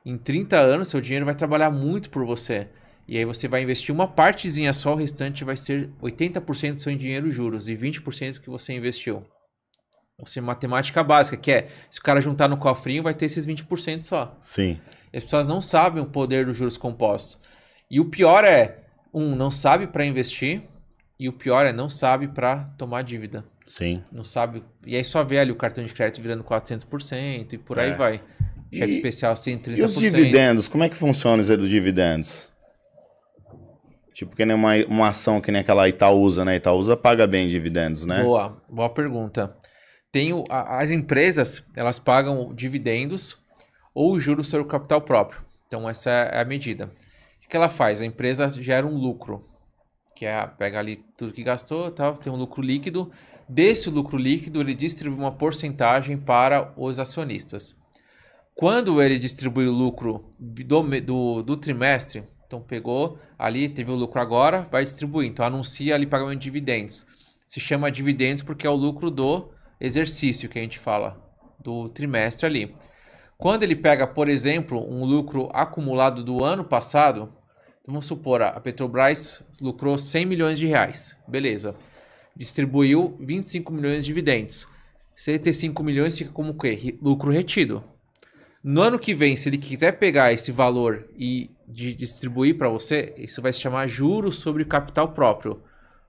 Em 30 anos, seu dinheiro vai trabalhar muito por você. E aí você vai investir uma partezinha só, o restante vai ser 80% seu dinheiro juros e 20% que você investiu. Ou seja, matemática básica, que é, se o cara juntar no cofrinho, vai ter esses 20% só. Sim. E as pessoas não sabem o poder dos juros compostos. E o pior é, um, não sabe para investir, e o pior é não sabe para tomar dívida. Sim. Não sabe. E aí só vê ali o cartão de crédito virando 400% e por aí é. vai. Cheque e, especial 130%. E os dividendos? Como é que funciona isso aí dos dividendos? Tipo, que nem uma, uma ação que nem aquela Itaúsa, né? Itaúsa paga bem dividendos, né? Boa, boa pergunta. Tem o, a, as empresas, elas pagam dividendos ou juros sobre o capital próprio. Então, essa é a medida. O que ela faz? A empresa gera um lucro que é pega ali tudo que gastou, tá? tem um lucro líquido. Desse lucro líquido, ele distribui uma porcentagem para os acionistas. Quando ele distribui o lucro do, do, do trimestre, então pegou ali, teve o lucro agora, vai distribuir. Então anuncia ali pagamento de dividendos. Se chama dividendos porque é o lucro do exercício que a gente fala, do trimestre ali. Quando ele pega, por exemplo, um lucro acumulado do ano passado, então vamos supor, a Petrobras lucrou 100 milhões de reais. Beleza. Distribuiu 25 milhões de dividendos. 75 milhões fica como o quê? Lucro retido. No ano que vem, se ele quiser pegar esse valor e distribuir para você, isso vai se chamar juros sobre capital próprio.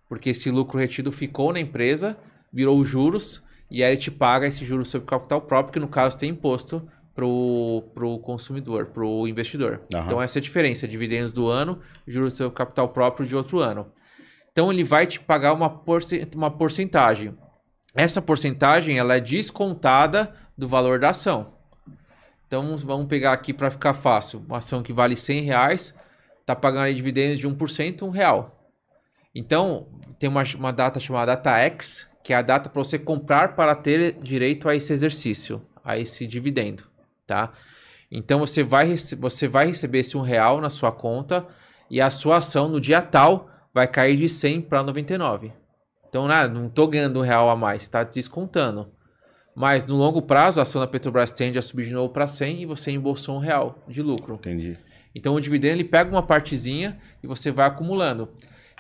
Porque esse lucro retido ficou na empresa, virou juros, e aí ele te paga esse juros sobre capital próprio, que no caso tem imposto pro, pro consumidor, pro investidor. Uhum. Então essa é a diferença, dividendos do ano, juros do seu capital próprio de outro ano. Então ele vai te pagar uma, porce uma porcentagem. Essa porcentagem ela é descontada do valor da ação. Então vamos pegar aqui para ficar fácil, uma ação que vale 100 reais, tá pagando aí dividendos de 1%, um real. Então tem uma, uma data chamada data X, que é a data para você comprar para ter direito a esse exercício, a esse dividendo tá? Então você vai, você vai receber esse um real na sua conta e a sua ação no dia tal vai cair de 100 para 99. Então ah, não estou ganhando um real a mais, está descontando. Mas no longo prazo a ação da Petrobras tende a subir de novo para 100 e você embolsou um real de lucro. Entendi. Então o dividendo ele pega uma partezinha e você vai acumulando.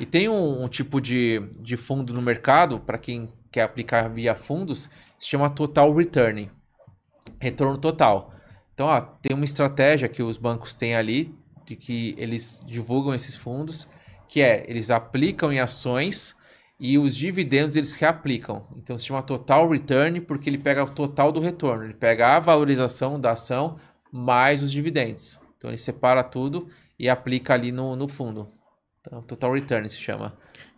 E tem um, um tipo de, de fundo no mercado, para quem quer aplicar via fundos, se chama Total return retorno total. Então, ó, tem uma estratégia que os bancos têm ali, de que eles divulgam esses fundos, que é eles aplicam em ações e os dividendos eles reaplicam. Então se chama total return porque ele pega o total do retorno, ele pega a valorização da ação mais os dividendos. Então ele separa tudo e aplica ali no, no fundo. Então, total return se chama.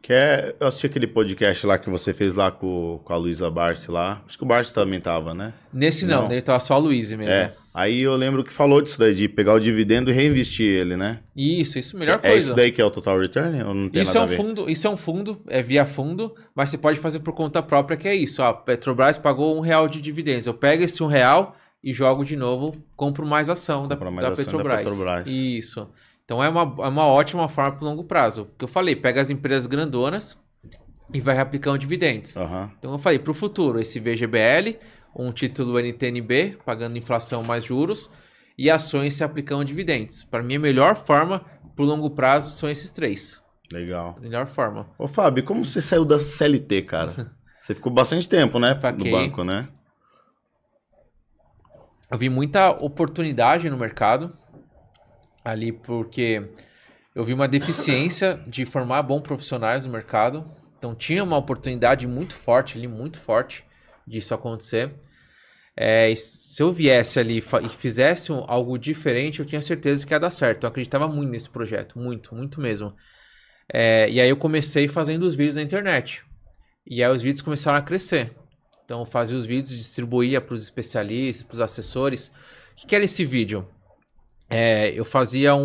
Que é, eu assisti aquele podcast lá que você fez lá com, com a Luísa Barsi lá. Acho que o Barsi também tava, né? Nesse não, não. ele tava só a Luísa mesmo. É. Aí eu lembro que falou disso daí, de pegar o dividendo e reinvestir ele, né? Isso, isso, melhor é coisa. É isso daí que é o total return? Ou não tem isso é um fundo, isso é um fundo, é via fundo, mas você pode fazer por conta própria, que é isso. Ó, a Petrobras pagou um real de dividendos. Eu pego esse um real e jogo de novo, compro mais ação, compro da, mais da, ação Petrobras. da Petrobras. Isso. Então é uma, é uma ótima forma para longo prazo. que eu falei, pega as empresas grandonas e vai aplicando dividendos. Uhum. Então eu falei, para o futuro, esse VGBL, um título NTNB, pagando inflação mais juros, e ações se aplicando dividendos. Para mim, a melhor forma para longo prazo são esses três. Legal. Melhor forma. Ô, Fábio, como você saiu da CLT, cara? você ficou bastante tempo, né? Paquei. No banco, né? Eu vi muita oportunidade no mercado ali porque eu vi uma deficiência de formar bons profissionais no mercado. Então tinha uma oportunidade muito forte ali, muito forte disso acontecer. É, se eu viesse ali e fizesse algo diferente, eu tinha certeza que ia dar certo. Então, eu acreditava muito nesse projeto, muito, muito mesmo. É, e aí eu comecei fazendo os vídeos na internet. E aí os vídeos começaram a crescer. Então eu fazia os vídeos, distribuía para os especialistas, para os assessores. O que, que era esse vídeo? é, eu fazia um,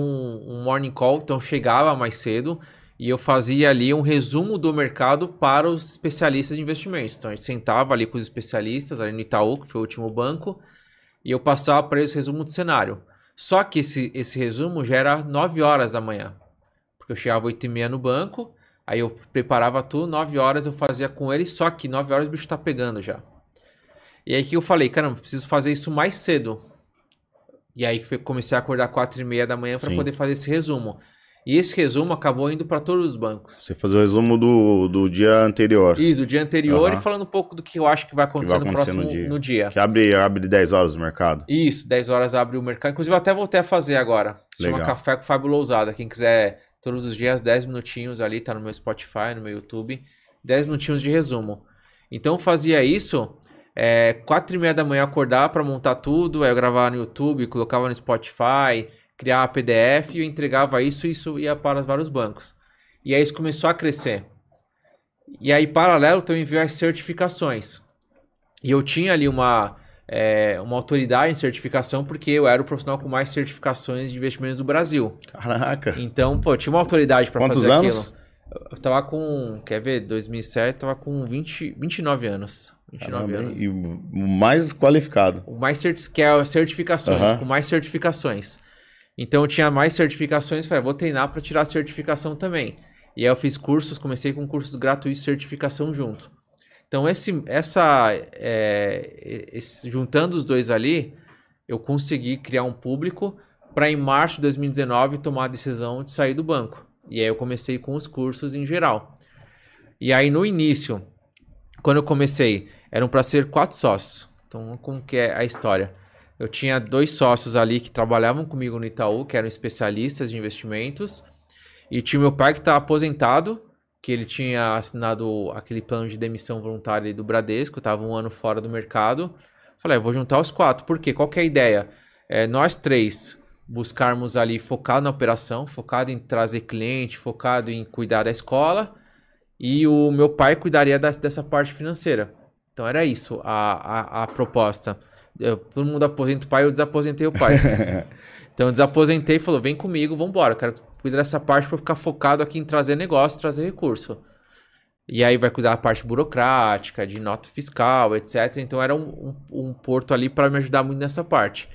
um morning call, então chegava mais cedo e eu fazia ali um resumo do mercado para os especialistas de investimentos. Então a gente sentava ali com os especialistas, ali no Itaú, que foi o último banco, e eu passava para eles o resumo do cenário. Só que esse, esse resumo já era 9 horas da manhã, porque eu chegava 8 e meia no banco, aí eu preparava tudo, 9 horas eu fazia com eles, só que 9 horas o bicho está pegando já. E aí que eu falei, caramba, preciso fazer isso mais cedo, e aí que comecei a acordar quatro e meia da manhã para poder fazer esse resumo. E esse resumo acabou indo para todos os bancos. Você fazer o resumo do, do dia anterior. Isso, do dia anterior uhum. e falando um pouco do que eu acho que vai acontecer, que vai acontecer no próximo no dia. no dia. Que abre, abre 10 horas o mercado. Isso, 10 horas abre o mercado. Inclusive, eu até voltei a fazer agora. Se Legal. chama Café com Fábio Lousada. Quem quiser, todos os dias, 10 minutinhos ali, tá no meu Spotify, no meu YouTube. 10 minutinhos de resumo. Então, fazia isso é, quatro e meia da manhã acordar para montar tudo, aí é, eu gravava no YouTube, colocava no Spotify, criava PDF, eu entregava isso e isso ia para os vários bancos. E aí isso começou a crescer. E aí, paralelo, eu enviei as certificações. E eu tinha ali uma, é, uma autoridade em certificação, porque eu era o profissional com mais certificações de investimentos do Brasil. Caraca! Então, pô, eu tinha uma autoridade para fazer anos? aquilo. Eu tava com, quer ver, 2007, tava com 20, 29 anos. 29 Caramba, anos. E o mais qualificado. O mais que é certificações, uhum. com mais certificações. Então eu tinha mais certificações, falei, ah, vou treinar para tirar a certificação também. E aí eu fiz cursos, comecei com cursos gratuitos e certificação junto. Então esse, essa, é, esse, juntando os dois ali, eu consegui criar um público para em março de 2019 tomar a decisão de sair do banco. E aí eu comecei com os cursos em geral. E aí no início quando eu comecei, eram para ser quatro sócios. Então, como que é a história? Eu tinha dois sócios ali que trabalhavam comigo no Itaú, que eram especialistas de investimentos. E tinha meu pai que estava aposentado, que ele tinha assinado aquele plano de demissão voluntária do Bradesco, estava um ano fora do mercado. Falei, ah, vou juntar os quatro. Por quê? Qual que é a ideia? É, nós três buscarmos ali focado na operação, focado em trazer cliente, focado em cuidar da escola e o meu pai cuidaria da, dessa parte financeira. Então era isso a, a, a proposta. Eu, todo mundo aposenta o pai, eu desaposentei o pai. então eu desaposentei e falou: vem comigo, vambora. embora, quero cuidar dessa parte para ficar focado aqui em trazer negócio, trazer recurso. E aí vai cuidar da parte burocrática, de nota fiscal, etc. Então era um, um, um porto ali para me ajudar muito nessa parte.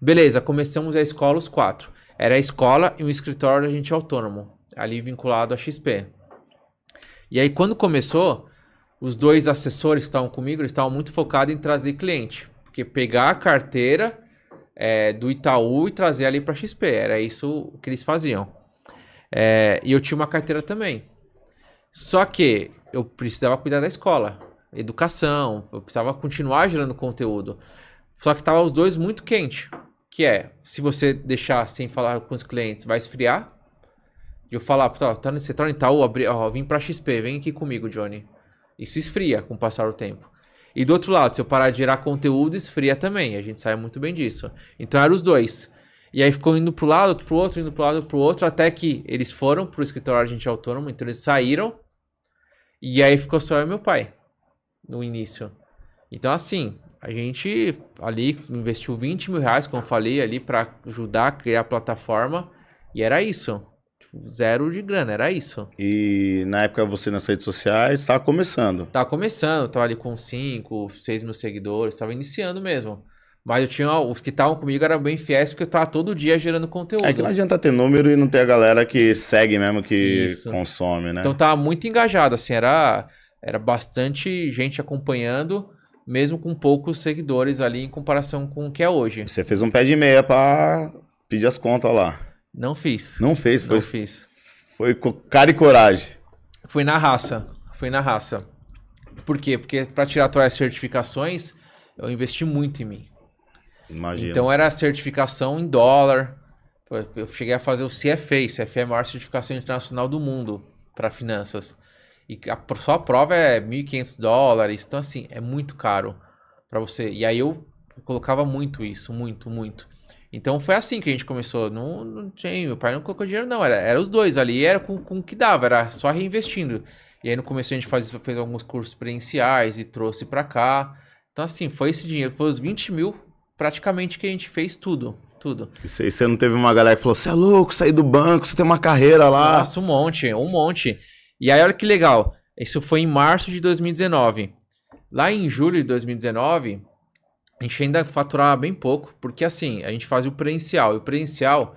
Beleza, começamos a escola os quatro. Era a escola e um escritório de agente autônomo, ali vinculado à XP. E aí, quando começou, os dois assessores que estavam comigo, eles estavam muito focados em trazer cliente. Porque pegar a carteira é, do Itaú e trazer ali para XP. Era isso que eles faziam. É, e eu tinha uma carteira também. Só que eu precisava cuidar da escola, educação, eu precisava continuar gerando conteúdo. Só que estavam os dois muito quente, que é, se você deixar sem falar com os clientes, vai esfriar. De eu falar, tá, tá, você tá no Itaú, abri, ó, vim pra XP, vem aqui comigo, Johnny. Isso esfria com o passar do tempo. E do outro lado, se eu parar de gerar conteúdo, esfria também. A gente sabe muito bem disso. Então eram os dois. E aí ficou indo pro lado, outro pro outro, indo pro lado, pro outro, até que eles foram pro escritório gente é autônomo, então eles saíram. E aí ficou só eu e meu pai no início. Então, assim, a gente ali investiu 20 mil reais, como eu falei, ali para ajudar a criar a plataforma. E era isso. Tipo, zero de grana, era isso. E na época você nas redes sociais estava tá começando. Tava tá começando, tava ali com 5, 6 mil seguidores, tava iniciando mesmo. Mas eu tinha. Os que estavam comigo eram bem fiéis, porque eu tava todo dia gerando conteúdo. É que não adianta ter número e não ter a galera que segue mesmo, que Isso. consome, né? Então tava muito engajado, assim, era, era bastante gente acompanhando, mesmo com poucos seguidores ali em comparação com o que é hoje. Você fez um pé de meia pra pedir as contas lá. Não fiz. Não fez, foi. Não fiz. Foi com cara e coragem. Foi na raça. Foi na raça. Por quê? Porque para tirar todas as certificações, eu investi muito em mim. Imagina. Então era certificação em dólar. Eu cheguei a fazer o CFA. CFA é a maior certificação internacional do mundo para finanças. E a, só a prova é 1.500 dólares. Então, assim, é muito caro para você. E aí eu colocava muito isso, muito, muito. Então foi assim que a gente começou. Não, não tinha, meu pai não colocou dinheiro, não. Era, era os dois ali, era com, com o que dava, era só reinvestindo. E aí no começo a gente faz, fez alguns cursos presenciais e trouxe para cá. Então, assim, foi esse dinheiro, foi os 20 mil praticamente que a gente fez tudo. Tudo. E você não teve uma galera que falou: você é louco, Sai do banco, você tem uma carreira lá. Nossa, um monte, um monte. E aí, olha que legal. Isso foi em março de 2019. Lá em julho de 2019, a gente ainda faturava bem pouco, porque assim, a gente fazia o presencial, e o presencial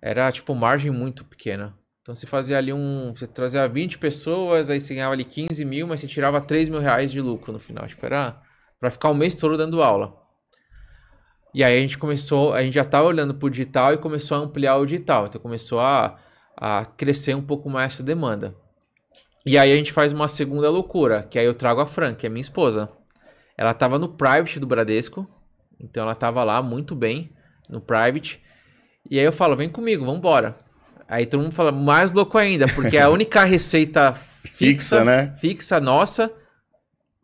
era tipo margem muito pequena. Então você fazia ali um. Você trazia 20 pessoas, aí você ganhava ali 15 mil, mas você tirava 3 mil reais de lucro no final. Tipo, era pra ficar um mês todo dando aula. E aí a gente começou, a gente já estava olhando pro digital e começou a ampliar o digital. Então começou a, a crescer um pouco mais essa demanda. E aí a gente faz uma segunda loucura, que aí eu trago a Fran, que é minha esposa. Ela estava no private do Bradesco. Então ela estava lá muito bem no private. E aí eu falo, vem comigo, vamos embora. Aí todo mundo fala, mais louco ainda, porque a única receita fixa, fixa, né? fixa nossa,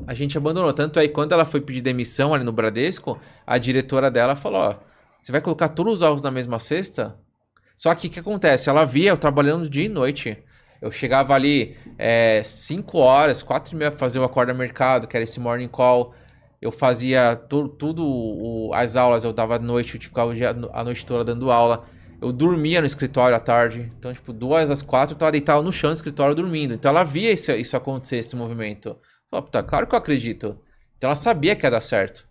a gente abandonou. Tanto aí, é quando ela foi pedir demissão ali no Bradesco, a diretora dela falou, ó, você vai colocar todos os ovos na mesma cesta? Só que o que acontece? Ela via eu trabalhando dia e noite. Eu chegava ali 5 é, horas, 4 e meia, fazer o Acorda Mercado, que era esse morning call. Eu fazia tu, tudo, o, as aulas, eu dava à noite, eu tipo, ficava a noite toda dando aula. Eu dormia no escritório à tarde. Então, tipo, duas às quatro, eu tava deitado no chão no escritório dormindo. Então, ela via isso, isso acontecer, esse movimento. Falei, puta, claro que eu acredito. Então, ela sabia que ia dar certo.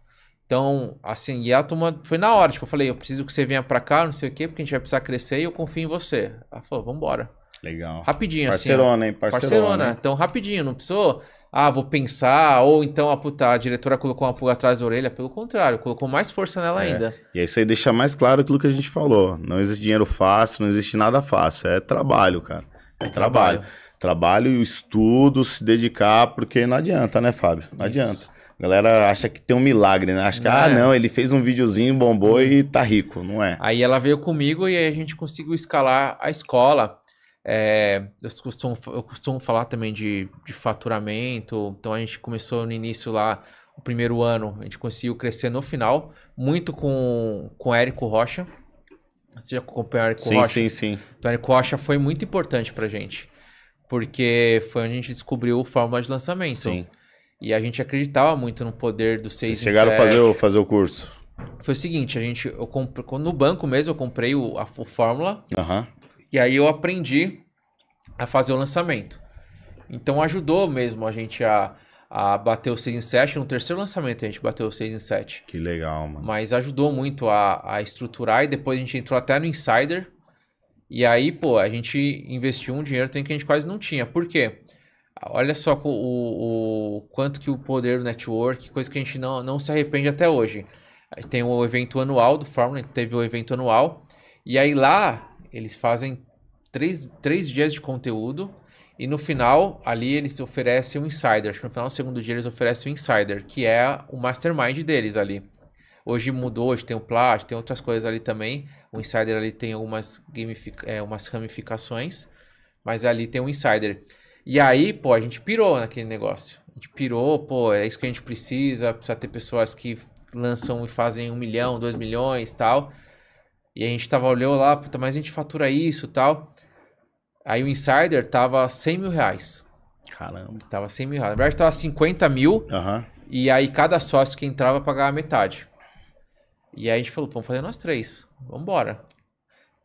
Então, assim, e ela toma, foi na hora. Tipo, eu falei, eu preciso que você venha pra cá, não sei o quê, porque a gente vai precisar crescer e eu confio em você. Ela falou, vambora. Legal. Rapidinho, assim, Barcelona assim. Hein? Parcerona, hein? Parcerona. Então, rapidinho, não precisou. Ah, vou pensar, ou então a, ah, puta, a diretora colocou uma pulga atrás da orelha. Pelo contrário, colocou mais força nela é. ainda. E isso aí deixa mais claro aquilo que a gente falou. Não existe dinheiro fácil, não existe nada fácil. É trabalho, cara. É, é trabalho. Trabalho e estudo, se dedicar, porque não adianta, né, Fábio? Não isso. adianta. A galera acha que tem um milagre, né? Acha que, não ah, é. não, ele fez um videozinho, bombou e tá rico, não é? Aí ela veio comigo e a gente conseguiu escalar a escola é, eu, costumo, eu costumo falar também de, de faturamento. Então a gente começou no início lá, o primeiro ano, a gente conseguiu crescer no final, muito com, com Érico Rocha. Você já acompanhou o Érico sim, Rocha? Sim, sim, sim. Então Érico Rocha foi muito importante pra gente, porque foi onde a gente descobriu a fórmula de lançamento. Sim. E a gente acreditava muito no poder do 6 Vocês chegaram a fazer o, fazer o curso? Foi o seguinte, a gente, eu comprei, no banco mesmo, eu comprei o, a, o Fórmula. Uhum. E aí eu aprendi a fazer o lançamento. Então ajudou mesmo a gente a, a bater o 6 em 7. No terceiro lançamento a gente bateu o 6 em 7. Que legal, mano. Mas ajudou muito a, a estruturar e depois a gente entrou até no Insider. E aí, pô, a gente investiu um dinheiro que a gente quase não tinha. Por quê? Olha só o, o, o quanto que o poder do network, coisa que a gente não, não se arrepende até hoje. Tem o evento anual do Fórmula, teve o evento anual. E aí lá eles fazem três, três dias de conteúdo e no final ali eles oferecem o um insider. Acho que no final do segundo dia eles oferecem o um insider, que é o mastermind deles ali. Hoje mudou, hoje tem o Plat, tem outras coisas ali também. O Insider ali tem algumas gamific... É, umas ramificações, mas ali tem o um Insider. E aí, pô, a gente pirou naquele negócio. A gente pirou, pô, é isso que a gente precisa, precisa ter pessoas que lançam e fazem um milhão, dois milhões tal. E a gente tava olhou lá, puta, mas a gente fatura isso tal. Aí o insider tava 100 mil reais. Caramba. Tava 100 mil reais. Na verdade, tava 50 mil. Uhum. E aí cada sócio que entrava pagava metade. E aí a gente falou, vamos fazer nós três. Vamos embora.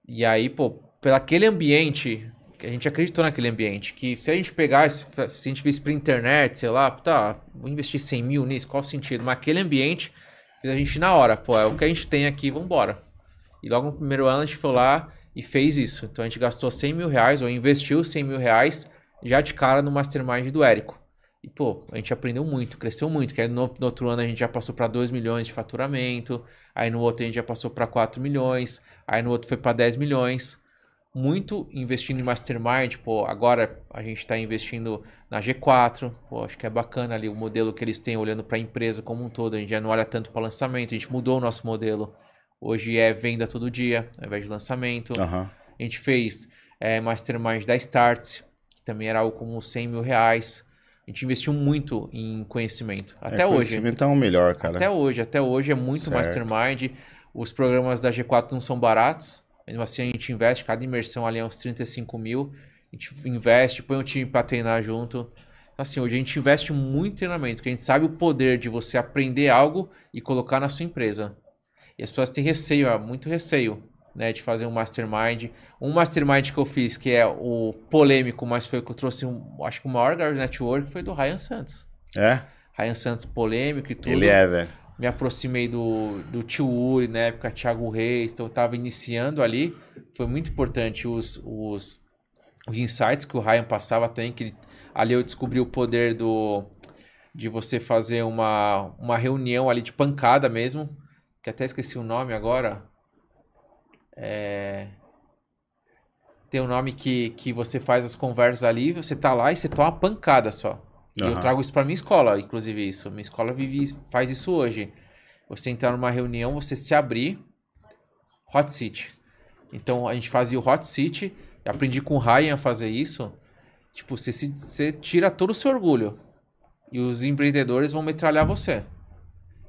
E aí, pô, pelo aquele ambiente, a gente acreditou naquele ambiente, que se a gente pegasse, se a gente visse pra internet, sei lá, tá, vou investir 100 mil nisso, qual o sentido? Mas aquele ambiente, a gente na hora, pô, é o que a gente tem aqui, vamos embora. E logo no primeiro ano a gente foi lá e fez isso. Então a gente gastou 100 mil reais, ou investiu 100 mil reais, já de cara no mastermind do Érico. E, pô, a gente aprendeu muito, cresceu muito. Que aí no, no outro ano a gente já passou para 2 milhões de faturamento, aí no outro a gente já passou para 4 milhões, aí no outro foi para 10 milhões. Muito investindo em mastermind, pô, agora a gente está investindo na G4, pô, acho que é bacana ali o modelo que eles têm olhando para a empresa como um todo. A gente já não olha tanto para lançamento, a gente mudou o nosso modelo. Hoje é venda todo dia, ao invés de lançamento. Uhum. A gente fez é, Mastermind da Start, que também era algo como 100 mil reais. A gente investiu muito em conhecimento. É, até é, hoje. Conhecimento é o melhor, cara. Até hoje. Até hoje é muito certo. Mastermind. Os programas da G4 não são baratos. Mesmo assim, a gente investe. Cada imersão ali é uns 35 mil. A gente investe, põe um time para treinar junto. Assim, hoje a gente investe muito em treinamento, porque a gente sabe o poder de você aprender algo e colocar na sua empresa. E as pessoas têm receio, muito receio, né, de fazer um mastermind. Um mastermind que eu fiz, que é o polêmico, mas foi o que eu trouxe, um, acho que o maior guard Network foi do Ryan Santos. É? Ryan Santos polêmico e tudo. Ele é, velho. Me aproximei do, do tio Uri, na né, época, Thiago Reis, então eu tava iniciando ali. Foi muito importante os, os, os insights que o Ryan passava tem, que ali eu descobri o poder do de você fazer uma, uma reunião ali de pancada mesmo, que até esqueci o nome agora. É... Tem um nome que, que você faz as conversas ali, você tá lá e você toma uma pancada só. Uhum. eu trago isso para minha escola, inclusive isso. Minha escola vive, faz isso hoje. Você entrar numa reunião, você se abrir. Hot seat. Então a gente fazia o hot seat. Aprendi com o Ryan a fazer isso. Tipo, você, se, você tira todo o seu orgulho. E os empreendedores vão metralhar você.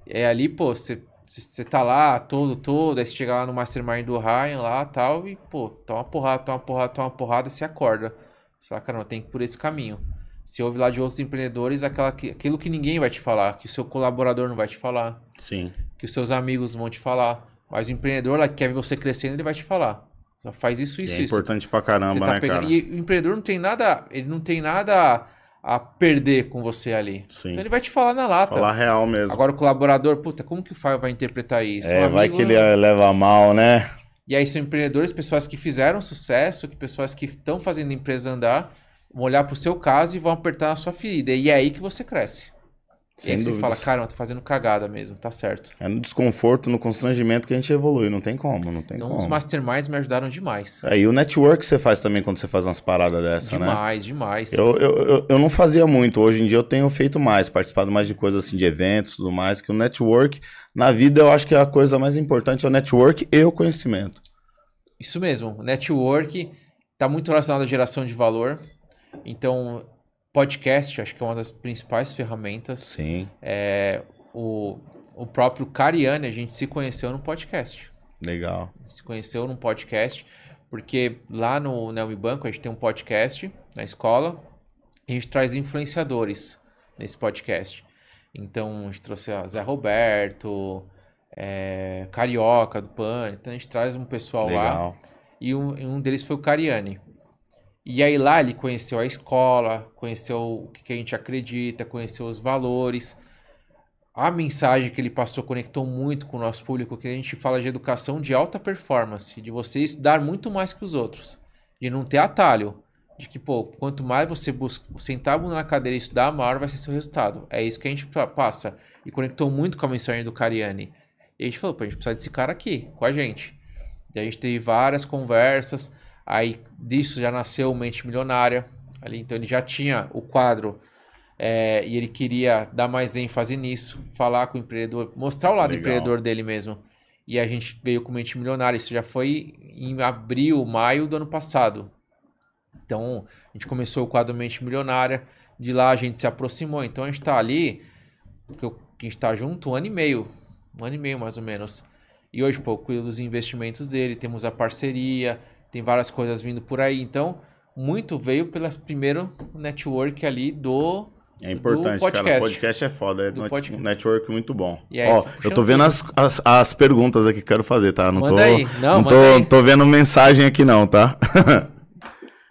É ali, pô, você você tá lá todo, todo, aí você chega lá no Mastermind do Ryan lá tal, e pô, toma porrada, toma porrada, toma porrada, você acorda. Saca? Não, tem que ir por esse caminho. Você ouve lá de outros empreendedores aquela, aquilo que ninguém vai te falar, que o seu colaborador não vai te falar. Sim. Que os seus amigos vão te falar. Mas o empreendedor lá que quer ver você crescendo, ele vai te falar. Só faz isso, isso, e é isso. É importante pra caramba, tá né, pegando... cara? E o empreendedor não tem nada, ele não tem nada a perder com você ali. Sim. Então ele vai te falar na lata. Falar real mesmo. Agora o colaborador, puta, como que o Fire vai interpretar isso? É, vai que ele não... É, leva mal, né? E aí são empreendedores, pessoas que fizeram sucesso, que pessoas que estão fazendo a empresa andar, vão olhar para o seu caso e vão apertar na sua ferida. E é aí que você cresce. Sem e aí você fala, cara, tô fazendo cagada mesmo, tá certo. É no desconforto, no constrangimento que a gente evolui, não tem como, não tem então, como. Então os masterminds me ajudaram demais. É, e o network que você faz também quando você faz umas paradas dessa, demais, né? Demais, demais. Eu, eu, eu, eu, não fazia muito, hoje em dia eu tenho feito mais, participado mais de coisas assim, de eventos tudo mais, que o network, na vida eu acho que a coisa mais importante é o network e o conhecimento. Isso mesmo, o network tá muito relacionado à geração de valor, então podcast, acho que é uma das principais ferramentas. Sim. É, o, o próprio Cariani, a gente se conheceu no podcast. Legal. Se conheceu no podcast, porque lá no Nelmi Banco a gente tem um podcast na escola, a gente traz influenciadores nesse podcast. Então a gente trouxe a Zé Roberto, é, Carioca do PAN, então a gente traz um pessoal Legal. lá. E um, um deles foi o Cariani. E aí lá ele conheceu a escola, conheceu o que a gente acredita, conheceu os valores. A mensagem que ele passou conectou muito com o nosso público, que a gente fala de educação de alta performance, de você estudar muito mais que os outros, de não ter atalho, de que, pô, quanto mais você busca, sentar a bunda na cadeira e estudar, maior vai ser seu resultado. É isso que a gente passa. E conectou muito com a mensagem do Cariani. E a gente falou, pô, a gente precisa desse cara aqui, com a gente. E a gente teve várias conversas, Aí disso já nasceu o Mente Milionária. Ali, então ele já tinha o quadro é, e ele queria dar mais ênfase nisso, falar com o empreendedor, mostrar o lado Legal. empreendedor dele mesmo. E a gente veio com Mente Milionária. Isso já foi em abril, maio do ano passado. Então a gente começou o quadro Mente Milionária. De lá a gente se aproximou. Então a gente está ali, que a gente está junto um ano e meio, um ano e meio mais ou menos. E hoje, pô, dos investimentos dele, temos a parceria, tem várias coisas vindo por aí. Então, muito veio pelo primeiro network ali do é importante, podcast. cara. Podcast é foda. É do podcast. network muito bom. Aí, Ó, eu tô vendo as, as, as, perguntas aqui que quero fazer, tá? Não manda tô, aí. Não, não tô, aí. tô vendo mensagem aqui, não, tá?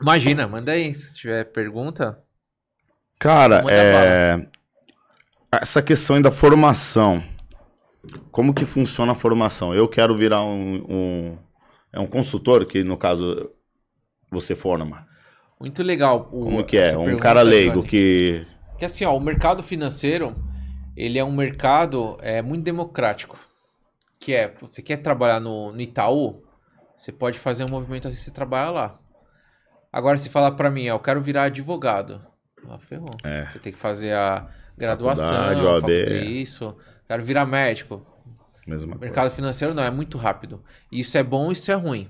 Imagina, manda aí. Se tiver pergunta. Cara, é... Bala. essa questão da formação. Como que funciona a formação? Eu quero virar um, um é um consultor que, no caso, você forma. Muito legal. O, Como que é? Um cara leigo que... Que assim, ó, o mercado financeiro, ele é um mercado é, muito democrático. Que é, você quer trabalhar no, no Itaú, você pode fazer um movimento assim, você trabalha lá. Agora, se falar para mim, ó, eu quero virar advogado. Ah, ferrou. É. Você tem que fazer a graduação, faculdade, OAB. isso. Quero virar médico. Mesma mercado coisa. financeiro não, é muito rápido. Isso é bom, isso é ruim.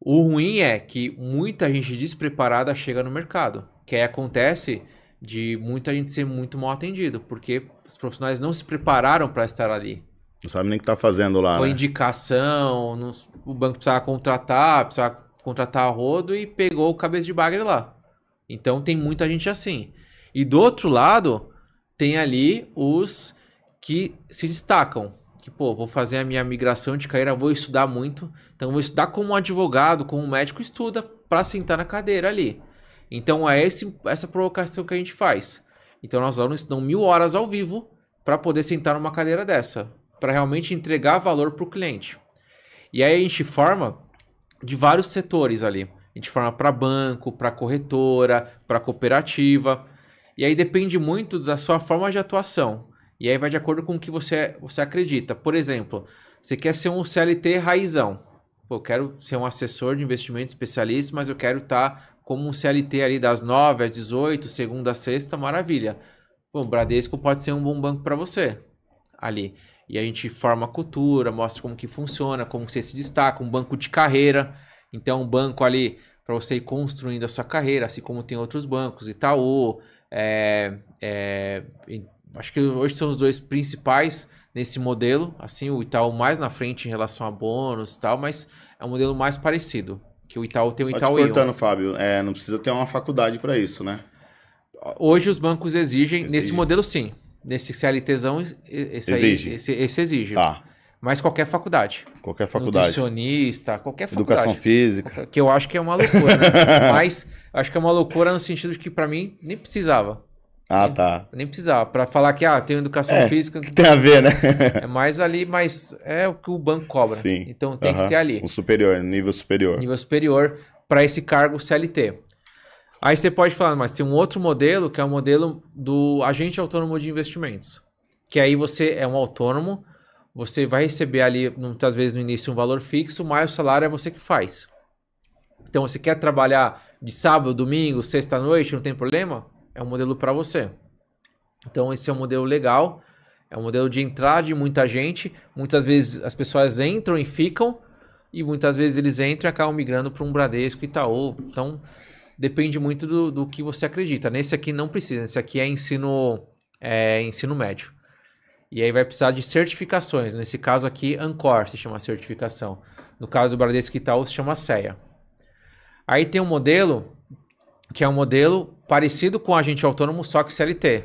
O ruim é que muita gente despreparada chega no mercado. Que aí acontece de muita gente ser muito mal atendido, porque os profissionais não se prepararam para estar ali. Não sabe nem o que está fazendo lá. Foi né? indicação, não, o banco precisava contratar, precisava contratar a rodo e pegou o cabeça de bagre lá. Então tem muita gente assim. E do outro lado, tem ali os que se destacam que, pô, vou fazer a minha migração de carreira, vou estudar muito. Então, vou estudar como um advogado, como um médico estuda para sentar na cadeira ali. Então, é esse, essa provocação que a gente faz. Então, nós alunos estudam mil horas ao vivo para poder sentar numa cadeira dessa, para realmente entregar valor para o cliente. E aí a gente forma de vários setores ali. A gente forma para banco, para corretora, para cooperativa. E aí depende muito da sua forma de atuação. E aí vai de acordo com o que você, você acredita. Por exemplo, você quer ser um CLT raizão. Pô, eu quero ser um assessor de investimento especialista, mas eu quero estar tá como um CLT ali das 9 às 18, segunda a sexta, maravilha. Bom, Bradesco pode ser um bom banco para você ali. E a gente forma a cultura, mostra como que funciona, como você se destaca, um banco de carreira. Então, um banco ali para você ir construindo a sua carreira, assim como tem outros bancos, Itaú, é, é, acho que hoje são os dois principais nesse modelo. Assim, o Itaú mais na frente em relação a bônus e tal, mas é um modelo mais parecido. Que o Itaú tem o Só Itaú te cortando, Ion. Fábio, é, não precisa ter uma faculdade para isso, né? Hoje os bancos exigem, exige. nesse modelo sim. Nesse CLTzão, esse exige. Aí, esse, esse exige. Tá. Mas qualquer faculdade. Qualquer faculdade. Nutricionista, qualquer faculdade. Educação física. Que eu acho que é uma loucura, né? Mas acho que é uma loucura no sentido de que, para mim, nem precisava. Ah, nem, tá. Nem precisava. Para falar que ah, tem educação é, física. Que tem a ver, né? é mais ali, mas é o que o banco cobra. Sim. Então tem uh -huh. que ter ali. Um superior, nível superior. Nível superior para esse cargo CLT. Aí você pode falar, mas tem um outro modelo que é o modelo do agente autônomo de investimentos. Que aí você é um autônomo, você vai receber ali, muitas vezes no início, um valor fixo, mas o salário é você que faz. Então você quer trabalhar de sábado, domingo, sexta-noite, não tem problema? é um modelo para você. Então esse é um modelo legal, é um modelo de entrada de muita gente. Muitas vezes as pessoas entram e ficam, e muitas vezes eles entram e acabam migrando para um Bradesco, Itaú. Então depende muito do, do que você acredita. Nesse aqui não precisa, nesse aqui é ensino, é, ensino médio. E aí vai precisar de certificações. Nesse caso aqui, Ancor se chama certificação. No caso do Bradesco Itaú se chama CEA. Aí tem um modelo que é um modelo parecido com agente autônomo, só que CLT.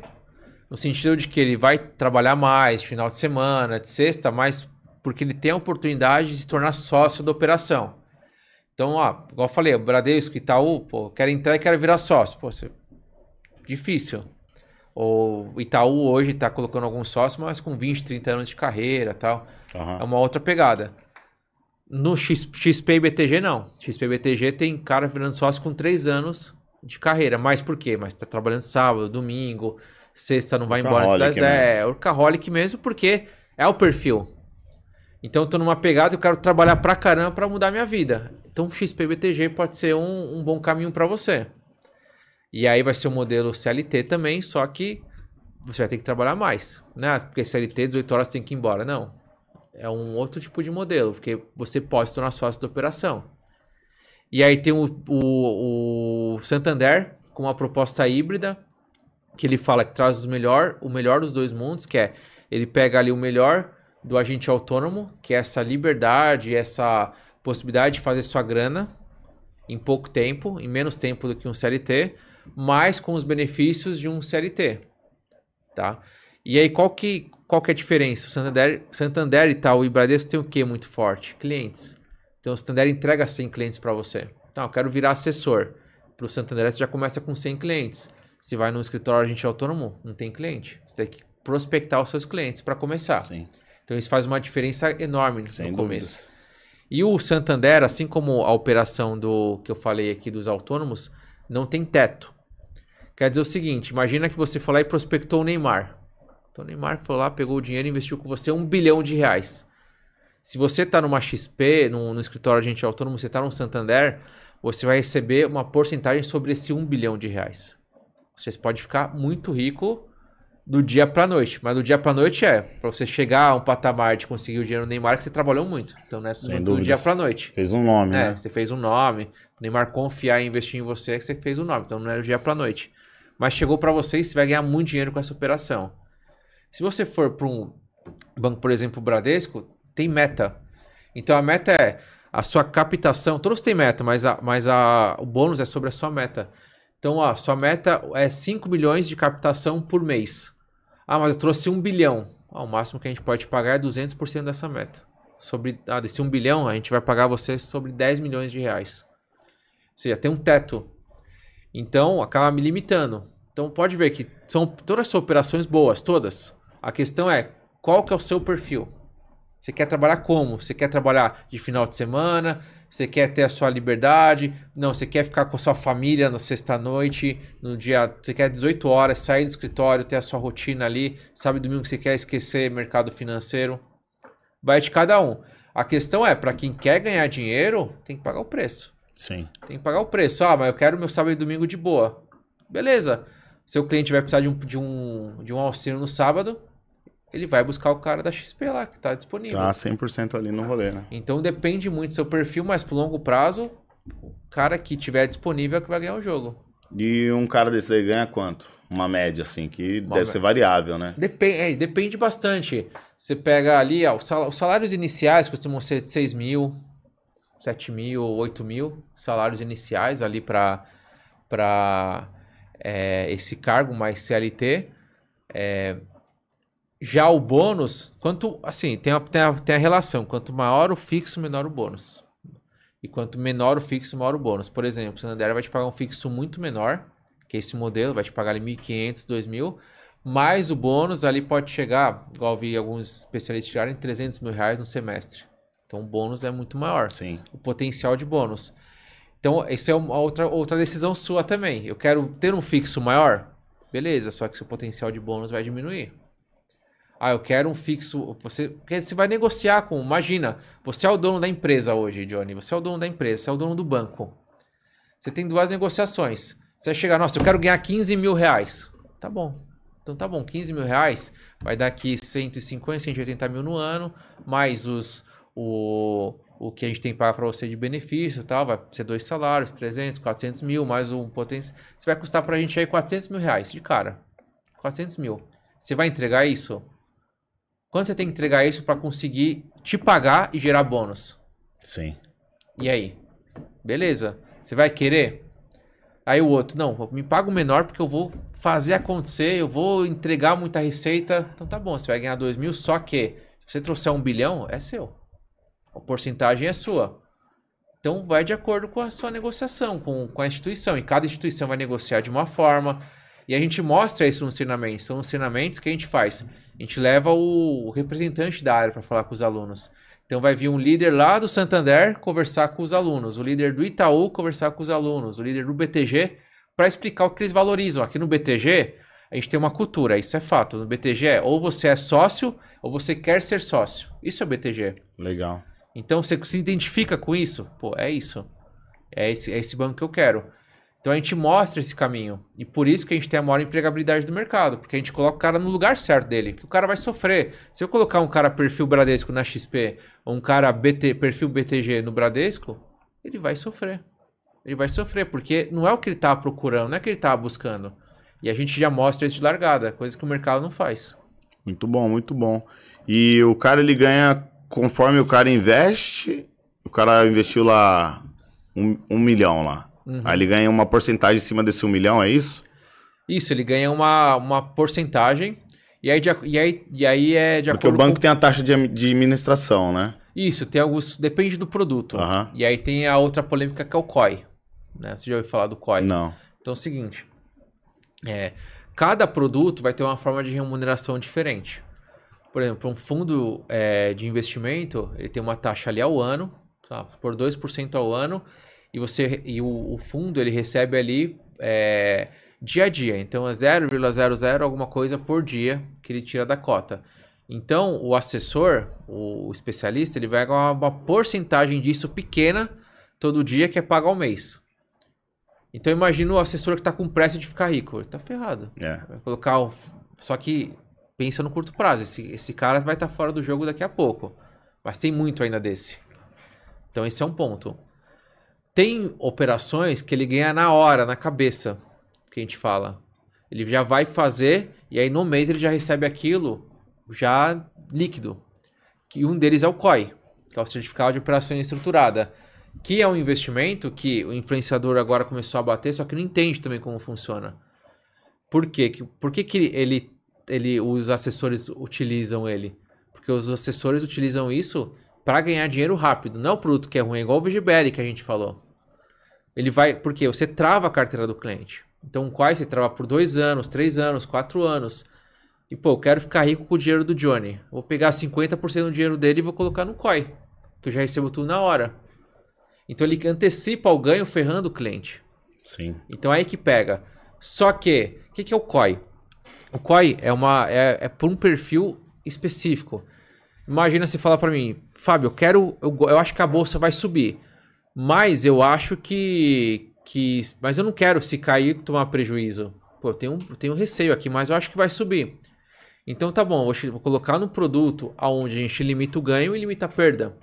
No sentido de que ele vai trabalhar mais, final de semana, de sexta, mas porque ele tem a oportunidade de se tornar sócio da operação. Então, ó, igual eu falei, o Bradesco, Itaú, pô, quero entrar e quero virar sócio. Pô, você... difícil. O Itaú hoje está colocando alguns sócios, mas com 20, 30 anos de carreira tal. Uhum. É uma outra pegada. No X, XP e BTG, não. XP e BTG tem cara virando sócio com 3 anos de carreira. Mas por quê? Mas tá trabalhando sábado, domingo, sexta não vai embora. é, é workaholic mesmo, porque é o perfil. Então eu tô numa pegada e eu quero trabalhar pra caramba pra mudar minha vida. Então XPBTG pode ser um, um bom caminho para você. E aí vai ser o um modelo CLT também, só que você vai ter que trabalhar mais. Né? Porque CLT, 18 horas tem que ir embora. Não. É um outro tipo de modelo, porque você pode se tornar sócio da operação. E aí tem o, o, o Santander com uma proposta híbrida, que ele fala que traz o melhor, o melhor dos dois mundos, que é ele pega ali o melhor do agente autônomo, que é essa liberdade, essa possibilidade de fazer sua grana em pouco tempo, em menos tempo do que um CLT, mas com os benefícios de um CLT, tá? E aí qual que, qual que é a diferença? O Santander, Santander e tal, o Ibradesco tem o que muito forte? Clientes. Então o Santander entrega 100 clientes para você. Então, eu quero virar assessor. Para o Santander você já começa com 100 clientes. Se vai num escritório agente é autônomo, não tem cliente. Você tem que prospectar os seus clientes para começar. Sim. Então isso faz uma diferença enorme Sem no começo. E o Santander, assim como a operação do que eu falei aqui dos autônomos, não tem teto. Quer dizer o seguinte, imagina que você foi lá e prospectou o Neymar. Então o Neymar foi lá, pegou o dinheiro e investiu com você um bilhão de reais. Se você está numa XP, num, num escritório de agente autônomo, você está no Santander, você vai receber uma porcentagem sobre esse 1 bilhão de reais. Você pode ficar muito rico do dia para noite, mas do dia para noite é para você chegar a um patamar de conseguir o dinheiro do Neymar que você trabalhou muito. Então não é do dia para noite. Fez um nome, é, né? Você fez um nome. O Neymar confiar e investir em você é que você fez um nome. Então não é do dia para noite. Mas chegou para você e você vai ganhar muito dinheiro com essa operação. Se você for para um banco, por exemplo, o Bradesco, tem meta. Então a meta é a sua captação. Todos têm meta, mas, a, mas a, o bônus é sobre a sua meta. Então, ó, sua meta é 5 milhões de captação por mês. Ah, mas eu trouxe 1 bilhão. Ah, o máximo que a gente pode pagar é 200% dessa meta. Sobre ah, desse 1 bilhão, a gente vai pagar você sobre 10 milhões de reais. Ou seja, tem um teto. Então, acaba me limitando. Então, pode ver que são todas as operações boas, todas. A questão é qual que é o seu perfil. Você quer trabalhar como? Você quer trabalhar de final de semana? Você quer ter a sua liberdade? Não, você quer ficar com a sua família na sexta-noite, no dia. Você quer 18 horas, sair do escritório, ter a sua rotina ali. Sabe, domingo você quer esquecer mercado financeiro. Vai de cada um. A questão é, para quem quer ganhar dinheiro, tem que pagar o preço. Sim. Tem que pagar o preço. Ah, mas eu quero meu sábado e domingo de boa. Beleza. Seu cliente vai precisar de um, de um, de um auxílio no sábado, ele vai buscar o cara da XP lá, que está disponível. Tá 100% ali no rolê, né? Então depende muito do seu perfil, mas pro longo prazo, o cara que tiver disponível é que vai ganhar o jogo. E um cara desse aí ganha quanto? Uma média, assim, que Bom, deve velho. ser variável, né? Depende, é, depende bastante. Você pega ali, ó, ah, os salários iniciais costumam ser de 6 mil, 7 mil, 8 mil salários iniciais ali para é, esse cargo mais CLT. É, já o bônus, quanto assim, tem a, tem, a, tem a relação, quanto maior o fixo, menor o bônus. E quanto menor o fixo, maior o bônus. Por exemplo, o Santander vai te pagar um fixo muito menor, que é esse modelo, vai te pagar ali 1.500, 2.000, mais o bônus ali pode chegar, igual vi alguns especialistas tirarem, 300 mil reais no semestre. Então o bônus é muito maior. Sim. O potencial de bônus. Então, essa é uma outra, outra decisão sua também. Eu quero ter um fixo maior? Beleza, só que seu potencial de bônus vai diminuir. Ah, eu quero um fixo. Você, você vai negociar com. Imagina, você é o dono da empresa hoje, Johnny. Você é o dono da empresa, você é o dono do banco. Você tem duas negociações. Você vai chegar, nossa, eu quero ganhar 15 mil reais. Tá bom. Então tá bom, 15 mil reais vai dar aqui 150, 180 mil no ano, mais os, o, o que a gente tem que pagar para você de benefício tal, vai ser dois salários, 300, 400 mil, mais um potencial. Você vai custar para a gente aí 400 mil reais de cara. 400 mil. Você vai entregar isso? Quanto você tem que entregar isso para conseguir te pagar e gerar bônus? Sim. E aí? Beleza. Você vai querer? Aí o outro, não, me paga o menor porque eu vou fazer acontecer, eu vou entregar muita receita. Então tá bom, você vai ganhar 2 mil, só que se você trouxer um bilhão, é seu. A porcentagem é sua. Então vai de acordo com a sua negociação, com, com a instituição. E cada instituição vai negociar de uma forma. E a gente mostra isso nos treinamentos. São os treinamentos que a gente faz. A gente leva o representante da área para falar com os alunos. Então vai vir um líder lá do Santander conversar com os alunos, o líder do Itaú conversar com os alunos, o líder do BTG para explicar o que eles valorizam. Aqui no BTG, a gente tem uma cultura, isso é fato. No BTG é ou você é sócio ou você quer ser sócio. Isso é o BTG. Legal. Então você se identifica com isso? Pô, é isso. É esse, é esse banco que eu quero. Então a gente mostra esse caminho. E por isso que a gente tem a maior empregabilidade do mercado, porque a gente coloca o cara no lugar certo dele, que o cara vai sofrer. Se eu colocar um cara perfil Bradesco na XP, ou um cara BT, perfil BTG no Bradesco, ele vai sofrer. Ele vai sofrer, porque não é o que ele está procurando, não é o que ele está buscando. E a gente já mostra isso de largada, coisa que o mercado não faz. Muito bom, muito bom. E o cara ele ganha conforme o cara investe. O cara investiu lá um, um milhão lá. Uhum. Aí ele ganha uma porcentagem em cima desse um milhão, é isso? Isso, ele ganha uma, uma porcentagem. E aí, de, e, aí, e aí é de Porque acordo. Porque o banco com... tem a taxa de, de administração, né? Isso, tem alguns. Depende do produto. Uhum. E aí tem a outra polêmica que é o COI. Né? Você já ouviu falar do COI? Não. Então é o seguinte: é, cada produto vai ter uma forma de remuneração diferente. Por exemplo, um fundo é, de investimento ele tem uma taxa ali ao ano, tá? por 2% ao ano, e você e o, o fundo ele recebe ali é, dia a dia. Então é 0,00 alguma coisa por dia que ele tira da cota. Então o assessor, o especialista, ele vai ganhar uma porcentagem disso pequena todo dia que é paga ao mês. Então imagina o assessor que está com pressa de ficar rico, ele tá ferrado. É. Vai colocar um... só que pensa no curto prazo, esse, esse cara vai estar tá fora do jogo daqui a pouco. Mas tem muito ainda desse. Então esse é um ponto. Tem operações que ele ganha na hora, na cabeça, que a gente fala. Ele já vai fazer e aí no mês ele já recebe aquilo já líquido. E um deles é o COI, que é o Certificado de Operação Estruturada, que é um investimento que o influenciador agora começou a bater, só que não entende também como funciona. Por quê? Por que, que ele, ele, os assessores utilizam ele? Porque os assessores utilizam isso para ganhar dinheiro rápido. Não é o produto que é ruim, é igual o VGBL que a gente falou. Ele vai. Porque você trava a carteira do cliente. Então, quais você trava por dois anos, três anos, quatro anos. E, pô, eu quero ficar rico com o dinheiro do Johnny. Vou pegar 50% do dinheiro dele e vou colocar no COI, que eu já recebo tudo na hora. Então, ele antecipa o ganho ferrando o cliente. Sim. Então, é aí que pega. Só que, o que, que é o COI? O COI é, uma, é, é por um perfil específico. Imagina se falar para mim, Fábio, eu quero, eu, eu acho que a bolsa vai subir. Mas eu acho que, que. Mas eu não quero se cair tomar prejuízo. Pô, eu tenho, eu tenho receio aqui, mas eu acho que vai subir. Então tá bom, vou colocar no produto aonde a gente limita o ganho e limita a perda.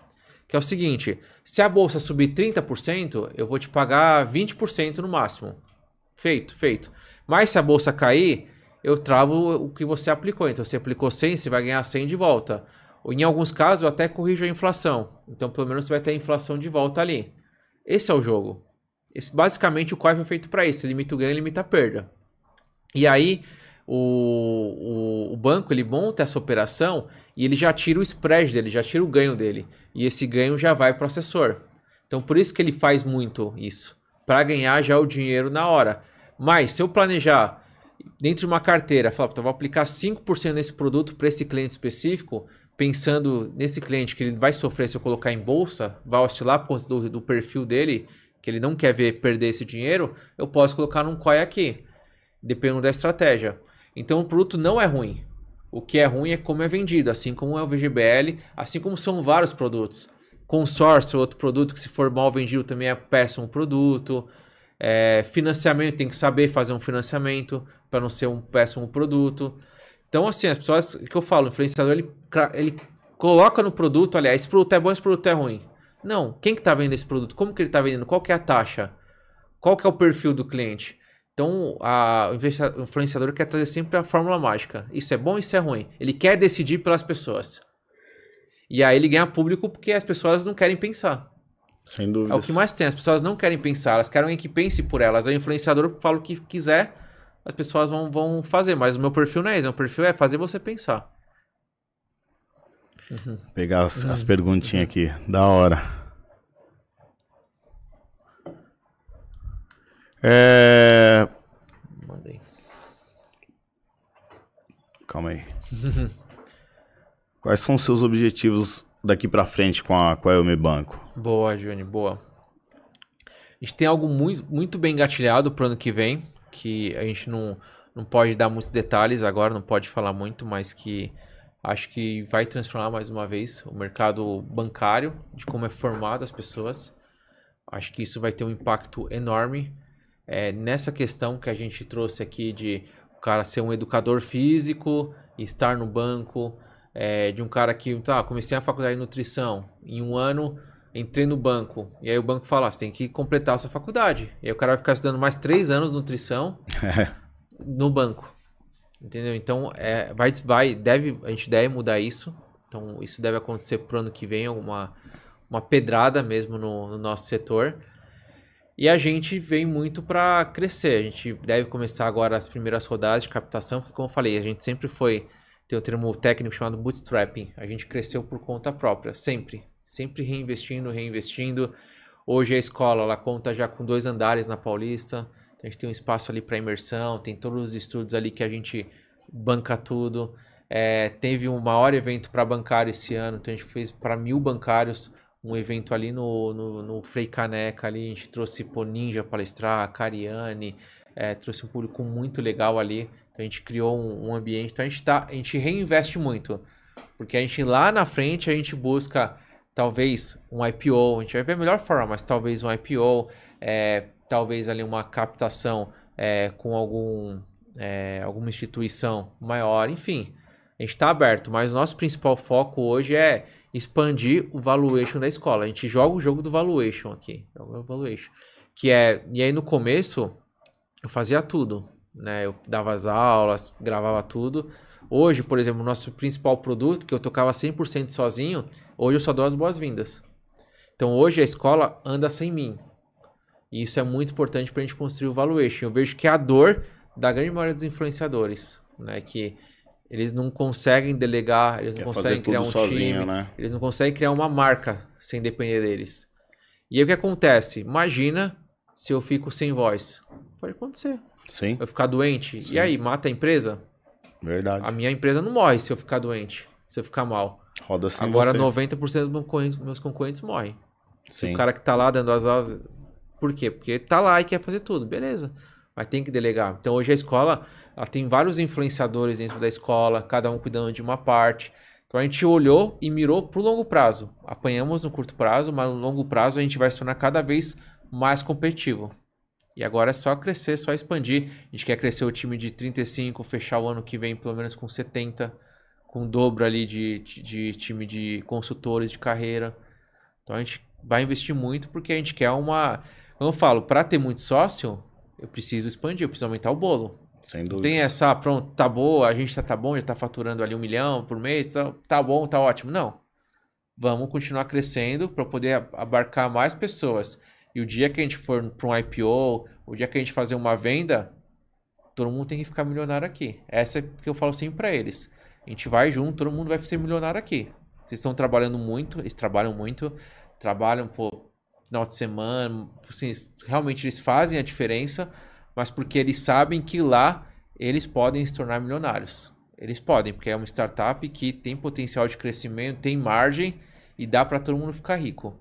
Que é o seguinte, se a bolsa subir 30%, eu vou te pagar 20% no máximo. Feito, feito. Mas se a bolsa cair, eu travo o que você aplicou. Então você aplicou 100, você vai ganhar 100 de volta. Ou Em alguns casos eu até corrijo a inflação. Então pelo menos você vai ter a inflação de volta ali. Esse é o jogo. Esse, basicamente, o COI foi é feito para isso. Limita o ganho, limita a perda. E aí, o, o, o, banco ele monta essa operação e ele já tira o spread dele, já tira o ganho dele. E esse ganho já vai para o assessor. Então, por isso que ele faz muito isso. Para ganhar já o dinheiro na hora. Mas, se eu planejar dentro de uma carteira, falar, então vou aplicar 5% nesse produto para esse cliente específico pensando nesse cliente que ele vai sofrer se eu colocar em bolsa, vai oscilar por conta do, do perfil dele, que ele não quer ver perder esse dinheiro, eu posso colocar num COI aqui, dependendo da estratégia. Então o produto não é ruim. O que é ruim é como é vendido, assim como é o VGBL, assim como são vários produtos. Consórcio, é outro produto que se for mal vendido também é péssimo produto. É, financiamento, tem que saber fazer um financiamento para não ser um péssimo produto. Então, assim, as pessoas que eu falo, o influenciador, ele, ele coloca no produto, aliás, esse produto é bom, esse produto é ruim. Não, quem que está vendo esse produto? Como que ele está vendendo? Qual que é a taxa? Qual que é o perfil do cliente? Então, a, o influenciador quer trazer sempre a fórmula mágica. Isso é bom, isso é ruim. Ele quer decidir pelas pessoas. E aí ele ganha público porque as pessoas não querem pensar. Sem dúvida. É o que mais tem. As pessoas não querem pensar, elas querem alguém que pense por elas. O influenciador fala o que quiser as pessoas vão, vão fazer. Mas o meu perfil não é esse. Meu perfil é fazer você pensar. Uhum. Pegar as, uhum. as perguntinhas aqui. Da hora. É... Mandei. Calma aí. Quais são os seus objetivos daqui para frente com a, com a Eu Banco? Boa, Juni, boa. A gente tem algo muito, muito bem engatilhado pro ano que vem que a gente não, não pode dar muitos detalhes agora, não pode falar muito, mas que acho que vai transformar mais uma vez o mercado bancário, de como é formado as pessoas. Acho que isso vai ter um impacto enorme é, nessa questão que a gente trouxe aqui de o cara ser um educador físico, estar no banco, é, de um cara que, tá, comecei a faculdade de nutrição, em um ano entrei no banco. E aí o banco fala, ah, você tem que completar a sua faculdade. E aí o cara vai ficar estudando mais três anos de nutrição é. no banco. Entendeu? Então, é, vai, vai, deve, a gente deve mudar isso. Então, isso deve acontecer pro ano que vem, alguma uma pedrada mesmo no, no nosso setor. E a gente vem muito para crescer. A gente deve começar agora as primeiras rodadas de captação, porque como eu falei, a gente sempre foi tem um termo técnico chamado bootstrapping. A gente cresceu por conta própria, sempre. Sempre reinvestindo, reinvestindo. Hoje é a escola ela conta já com dois andares na Paulista. a gente tem um espaço ali para imersão, tem todos os estudos ali que a gente banca tudo. É, teve um maior evento para bancário esse ano, então a gente fez para mil bancários um evento ali no, no, no Frei Caneca. Ali. A gente trouxe pô, Ninja palestrar, Cariane, é, trouxe um público muito legal ali. Então a gente criou um, um ambiente. Então a gente, tá, a gente reinveste muito, porque a gente lá na frente a gente busca talvez um IPO, a gente vai ver a melhor forma, mas talvez um IPO, é, talvez ali uma captação é, com algum, é, alguma instituição maior, enfim. A gente está aberto, mas o nosso principal foco hoje é expandir o valuation da escola. A gente joga o jogo do valuation aqui. Joga o valuation. Que é, e aí no começo, eu fazia tudo. Né? Eu dava as aulas, gravava tudo. Hoje, por exemplo, nosso principal produto, que eu tocava 100% sozinho, hoje eu só dou as boas-vindas. Então hoje a escola anda sem mim. E isso é muito importante para a gente construir o valuation. Eu vejo que é a dor da grande maioria dos influenciadores, né? Que eles não conseguem delegar, eles Quer não conseguem criar um sozinho, time, né? eles não conseguem criar uma marca sem depender deles. E aí o que acontece? Imagina se eu fico sem voz. Pode acontecer. Sim. Eu ficar doente. Sim. E aí, mata a empresa? Verdade. A minha empresa não morre se eu ficar doente, se eu ficar mal. Roda sem Agora você. 90% dos meus concorrentes morrem. Sim. Se o cara que tá lá dando as aulas. Por quê? Porque tá lá e quer fazer tudo, beleza. Mas tem que delegar. Então hoje a escola ela tem vários influenciadores dentro da escola, cada um cuidando de uma parte. Então a gente olhou e mirou para o longo prazo. Apanhamos no curto prazo, mas no longo prazo a gente vai se tornar cada vez mais competitivo. E agora é só crescer, só expandir. A gente quer crescer o time de 35, fechar o ano que vem pelo menos com 70, com dobro ali de, de, de time de consultores de carreira. Então a gente vai investir muito porque a gente quer uma. Como eu falo, para ter muito sócio, eu preciso expandir, eu preciso aumentar o bolo. Sem dúvida. Tem essa, ah, pronto, tá boa, a gente já tá bom, já tá faturando ali um milhão por mês, tá, tá bom, tá ótimo. Não. Vamos continuar crescendo para poder abarcar mais pessoas. E o dia que a gente for para um IPO, o dia que a gente fazer uma venda, todo mundo tem que ficar milionário aqui. Essa é que eu falo sempre para eles. A gente vai junto, todo mundo vai ser milionário aqui. Vocês estão trabalhando muito, eles trabalham muito, trabalham por final de semana, assim, realmente eles fazem a diferença, mas porque eles sabem que lá eles podem se tornar milionários. Eles podem, porque é uma startup que tem potencial de crescimento, tem margem e dá para todo mundo ficar rico.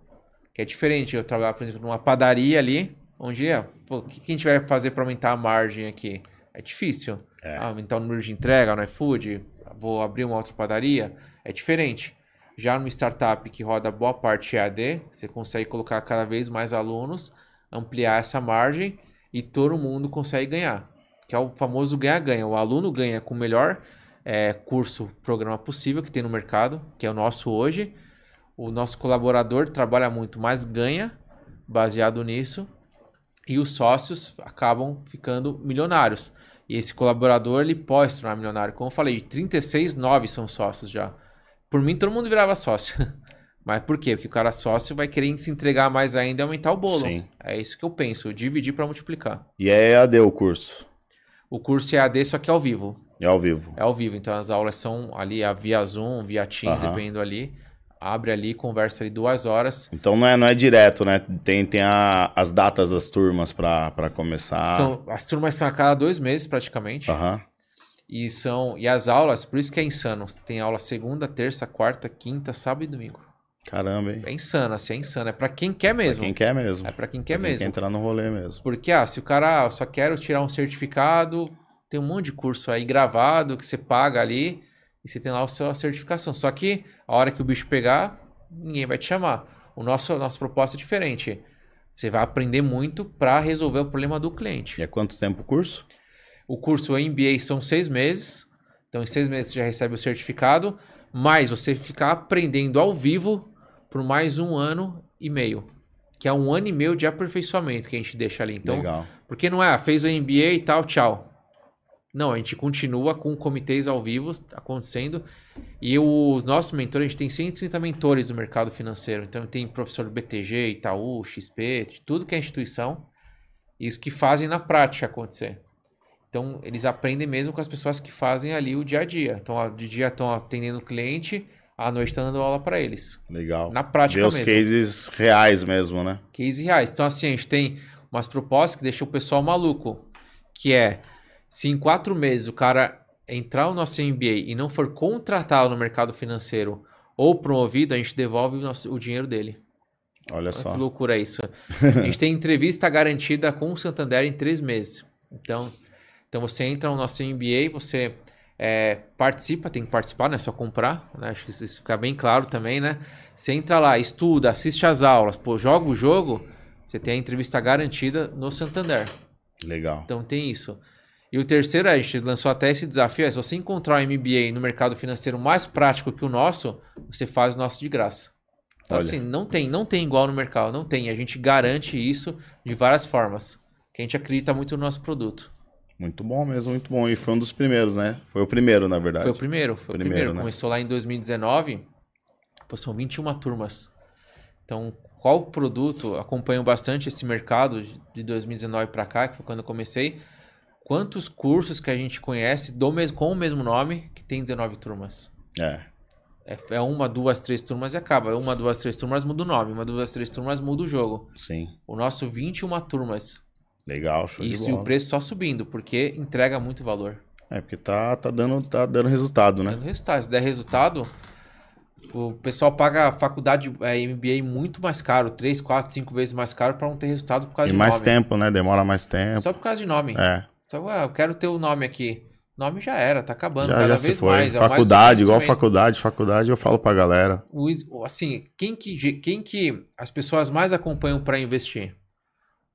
Que é diferente eu trabalhar, por exemplo, numa padaria ali, onde é, o que, que a gente vai fazer para aumentar a margem aqui? É difícil. É. Ah, aumentar o número de entrega no iFood, vou abrir uma outra padaria, é diferente. Já numa startup que roda boa parte EAD, você consegue colocar cada vez mais alunos, ampliar essa margem e todo mundo consegue ganhar. Que é o famoso ganha-ganha. O aluno ganha com o melhor é, curso, programa possível que tem no mercado, que é o nosso hoje o nosso colaborador trabalha muito, mas ganha baseado nisso, e os sócios acabam ficando milionários. E esse colaborador ele pode se tornar milionário. Como eu falei, 36, 9 são sócios já. Por mim, todo mundo virava sócio. Mas por quê? Porque o cara sócio vai querer se entregar mais ainda e aumentar o bolo. Sim. É isso que eu penso, dividir para multiplicar. E é EAD o curso? O curso é EAD, só que é ao vivo. É ao vivo. É ao vivo, então as aulas são ali via Zoom, via Teams, uhum. dependendo ali abre ali, conversa ali duas horas. Então não é, não é direto, né? Tem, tem a, as datas das turmas para começar. São, as turmas são a cada dois meses praticamente. Uhum. E são e as aulas, por isso que é insano. Tem aula segunda, terça, quarta, quinta, sábado e domingo. Caramba, hein? É insano, assim, é insano. É pra quem quer mesmo. Pra quem quer mesmo. É pra quem quer pra quem mesmo. Quer entrar no rolê mesmo. Porque, ah, se o cara, ah, só quero tirar um certificado, tem um monte de curso aí gravado que você paga ali e você tem lá a sua certificação. Só que a hora que o bicho pegar, ninguém vai te chamar. O nosso nossa proposta é diferente. Você vai aprender muito para resolver o problema do cliente. E é quanto tempo o curso? O curso MBA são seis meses. Então, em seis meses você já recebe o certificado, mas você ficar aprendendo ao vivo por mais um ano e meio. Que é um ano e meio de aperfeiçoamento que a gente deixa ali. Então, Legal. Porque não é, ah, fez o MBA e tal, tchau. Não, a gente continua com comitês ao vivo acontecendo. E os nossos mentores, a gente tem 130 mentores no mercado financeiro. Então tem professor do BTG, Itaú, XP, de tudo que é instituição. Isso que fazem na prática acontecer. Então eles aprendem mesmo com as pessoas que fazem ali o dia a dia. Então de dia estão atendendo o cliente, à noite estão dando aula para eles. Legal. Na prática Ver mesmo. os cases reais mesmo, né? Cases reais. Então assim, a gente tem umas propostas que deixam o pessoal maluco. Que é se em quatro meses o cara entrar no nosso MBA e não for contratado no mercado financeiro ou promovido, a gente devolve o, nosso, o dinheiro dele. Olha, Olha só. Que loucura isso. A gente tem entrevista garantida com o Santander em três meses. Então, então você entra no nosso MBA, você é, participa, tem que participar, não é só comprar. Né? Acho que isso fica bem claro também, né? Você entra lá, estuda, assiste às aulas, pô, joga o jogo, você tem a entrevista garantida no Santander. Legal. Então tem isso. E o terceiro, é, a gente lançou até esse desafio: é se você encontrar um MBA no mercado financeiro mais prático que o nosso, você faz o nosso de graça. Então, Olha. assim, não tem, não tem igual no mercado, não tem. A gente garante isso de várias formas. Que a gente acredita muito no nosso produto. Muito bom mesmo, muito bom. E foi um dos primeiros, né? Foi o primeiro, na verdade. Foi o primeiro, foi primeiro, o primeiro. Né? Começou lá em 2019. são 21 turmas. Então, qual produto acompanho bastante esse mercado de 2019 para cá, que foi quando eu comecei. Quantos cursos que a gente conhece do mesmo, com o mesmo nome que tem 19 turmas? É. é. É uma, duas, três turmas e acaba. Uma, duas, três turmas muda o nome. Uma, duas, três turmas muda o jogo. Sim. O nosso 21 turmas. Legal, show Isso e o preço só subindo, porque entrega muito valor. É, porque tá, tá, dando, tá dando resultado, né? Dando resultado. Se der resultado, o pessoal paga a faculdade é, MBA muito mais caro, três, quatro, cinco vezes mais caro para não ter resultado por causa e de nome. E mais tempo, né? Demora mais tempo. Só por causa de nome. É. Então, eu quero ter o um nome aqui. Nome já era, tá acabando já, cada já vez foi. mais. É faculdade, é igual faculdade, faculdade eu falo pra galera. O, assim, quem que, quem que as pessoas mais acompanham para investir?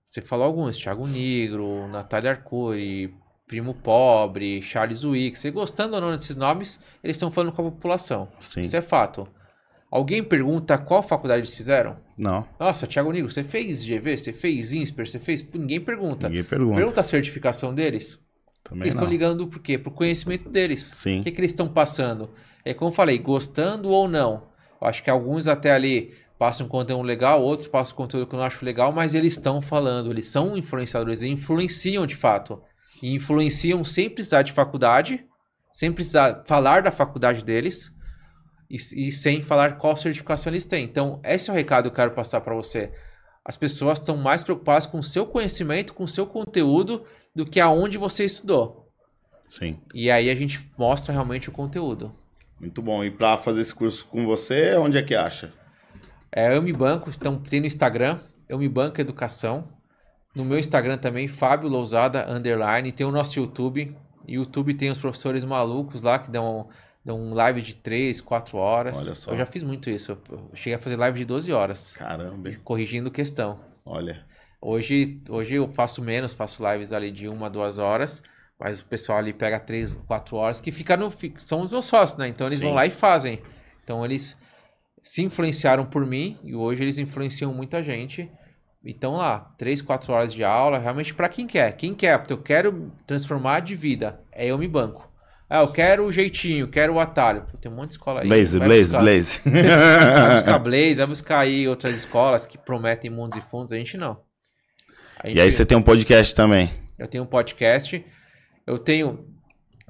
Você falou alguns, Thiago Negro, Natália Arcuri, Primo Pobre, Charles Wick. Você gostando ou não desses nomes, eles estão falando com a população. Sim. Isso é fato. Alguém pergunta qual faculdade eles fizeram? Não. Nossa, Thiago Nigro, você fez GV? Você fez INSPER? Você fez. Ninguém pergunta. Ninguém pergunta. Pergunta a certificação deles. Também eles estão ligando por quê? Pro conhecimento deles. Sim. O que, é que eles estão passando? É como eu falei, gostando ou não. Eu acho que alguns até ali passam um conteúdo legal, outros passam conteúdo que eu não acho legal, mas eles estão falando, eles são influenciadores, eles influenciam de fato. E influenciam sem precisar de faculdade, sem precisar falar da faculdade deles e, e sem falar qual certificação eles têm. Então, esse é o recado que eu quero passar para você. As pessoas estão mais preocupadas com o seu conhecimento, com o seu conteúdo, do que aonde você estudou. Sim. E aí a gente mostra realmente o conteúdo. Muito bom. E para fazer esse curso com você, onde é que acha? É, eu me banco, então tem no Instagram, eu me banco educação. No meu Instagram também, Fábio Lousada, underline. Tem o nosso YouTube. YouTube tem os professores malucos lá que dão então, um live de 3, 4 horas. Olha só. Eu já fiz muito isso. Eu cheguei a fazer live de 12 horas. Caramba. Corrigindo questão. Olha. Hoje, hoje eu faço menos, faço lives ali de uma, duas horas, mas o pessoal ali pega três, quatro horas, que fica no, são os meus sócios, né? Então eles Sim. vão lá e fazem. Então eles se influenciaram por mim e hoje eles influenciam muita gente. Então lá, três, quatro horas de aula, realmente para quem quer. Quem quer, porque eu quero transformar de vida, é eu me banco. Ah, eu quero o jeitinho, quero o atalho. Pô, tem um monte de escola aí. Blaze, Blaze, buscar... Blaze. vai buscar Blaze, vai buscar aí outras escolas que prometem mundos e fundos, a gente não. A gente... E aí você tem um podcast também. Eu tenho um podcast. Eu tenho.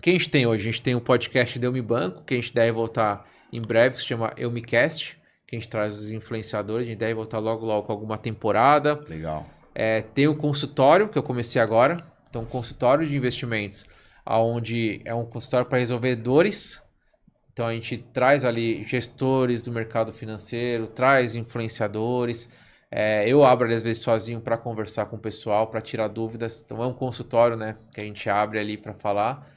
Quem a gente tem hoje? A gente tem um podcast Deu Me Banco, que a gente deve voltar em breve, se chama Eu Me Cast, que a gente traz os influenciadores, a gente deve voltar logo logo com alguma temporada. Legal. É, tem o consultório, que eu comecei agora. Então, consultório de investimentos onde é um consultório para resolver dores. Então a gente traz ali gestores do mercado financeiro, traz influenciadores. É, eu abro ali, às vezes sozinho para conversar com o pessoal, para tirar dúvidas. Então é um consultório, né, que a gente abre ali para falar.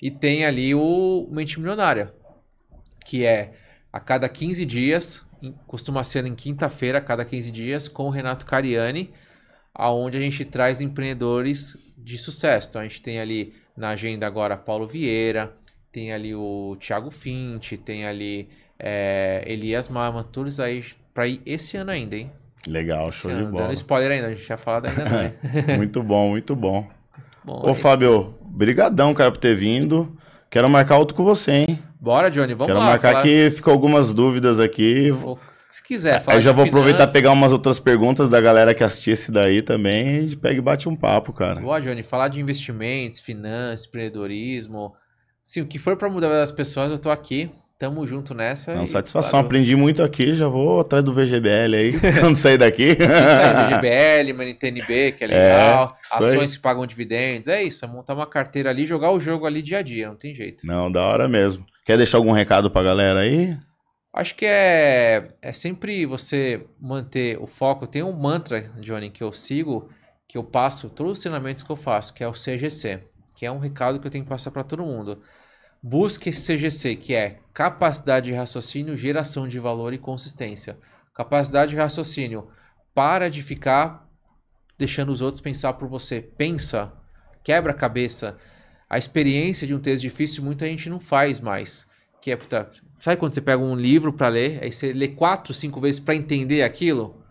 E tem ali o Mente Milionária, que é a cada 15 dias, costuma ser em quinta-feira, a cada 15 dias, com o Renato Cariani, aonde a gente traz empreendedores de sucesso. Então a gente tem ali na agenda agora, Paulo Vieira, tem ali o Thiago Fint, tem ali é, Elias Marma, todos aí para ir esse ano ainda, hein? Legal, esse show ano. de bola. Dando spoiler ainda, a gente já falou ainda não, muito bom, muito bom. bom Ô, Fábio, brigadão, cara, por ter vindo. Quero marcar outro com você, hein? Bora, Johnny, vamos Quero lá. Quero marcar falar... que ficou algumas dúvidas aqui. Vou se quiser é, falar. Aí já vou aproveitar aproveitar pegar umas outras perguntas da galera que assistiu esse daí também. A gente pega e bate um papo, cara. Boa, Johnny. Falar de investimentos, finanças, empreendedorismo. Sim, o que for para mudar as pessoas, eu tô aqui. Tamo junto nessa. Não, e, satisfação. Claro, Aprendi muito aqui. Já vou atrás do VGBL aí quando sair daqui. VGBL, MNTNB, que é, é legal. É, ações aí. que pagam dividendos. É isso. É montar uma carteira ali jogar o jogo ali dia a dia. Não tem jeito. Não, da hora mesmo. Quer deixar algum recado pra galera aí? Acho que é, é sempre você manter o foco. Tem um mantra, Johnny, que eu sigo, que eu passo todos os treinamentos que eu faço, que é o CGC, que é um recado que eu tenho que passar para todo mundo. Busque esse CGC, que é capacidade de raciocínio, geração de valor e consistência. Capacidade de raciocínio. Para de ficar deixando os outros pensar por você. Pensa, quebra a cabeça. A experiência de um texto difícil muita gente não faz mais. Que é, puta, Sabe quando você pega um livro para ler, aí você lê quatro, cinco vezes para entender aquilo?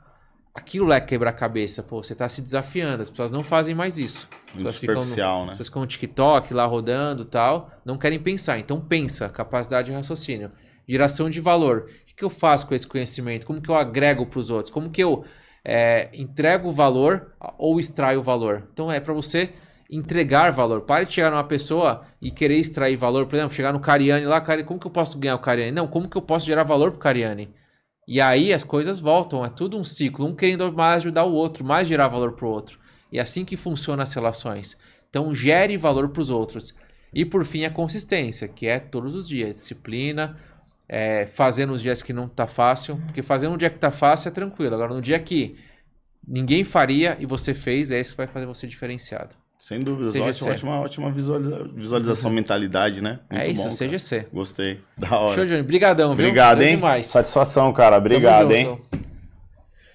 Aquilo é quebra-cabeça, pô. Você tá se desafiando. As pessoas não fazem mais isso. Muito superficial, no, né? As pessoas ficam no TikTok lá rodando tal, não querem pensar. Então pensa, capacidade de raciocínio. Geração de valor. O que eu faço com esse conhecimento? Como que eu agrego para os outros? Como que eu é, entrego o valor ou extraio o valor? Então é para você entregar valor. Pare de chegar numa pessoa e querer extrair valor. Por exemplo, chegar no Cariani lá, cara, como que eu posso ganhar o Cariani? Não, como que eu posso gerar valor pro Cariani? E aí as coisas voltam, é tudo um ciclo, um querendo mais ajudar o outro, mais gerar valor pro outro. E é assim que funcionam as relações. Então gere valor para os outros. E por fim a consistência, que é todos os dias, disciplina, é, fazendo os dias que não tá fácil, porque fazer um dia que tá fácil é tranquilo. Agora no dia que ninguém faria e você fez, é isso que vai fazer você diferenciado. Sem dúvidas, CGC. ótima, ótima visualiza visualização, uhum. mentalidade, né? Muito é isso, bom, CGC. Cara. Gostei, da hora. Show, Júnior, viu? Obrigado, hein? Demais. Satisfação, cara, obrigado, hein?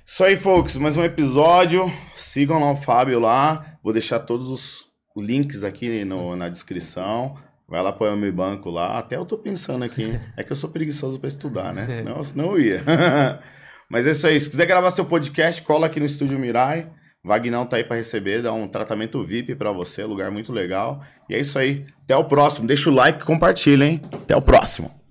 Isso aí, folks, mais um episódio. Sigam lá o Fábio lá, vou deixar todos os links aqui no, na descrição. Vai lá apoiar o meu banco lá. Até eu tô pensando aqui. É que eu sou preguiçoso para estudar, né? Senão, senão eu ia. Mas é isso aí. Se quiser gravar seu podcast, cola aqui no Estúdio Mirai. Vagnão tá aí para receber, dá um tratamento VIP para você, lugar muito legal. E é isso aí. Até o próximo. Deixa o like, compartilha, hein? Até o próximo.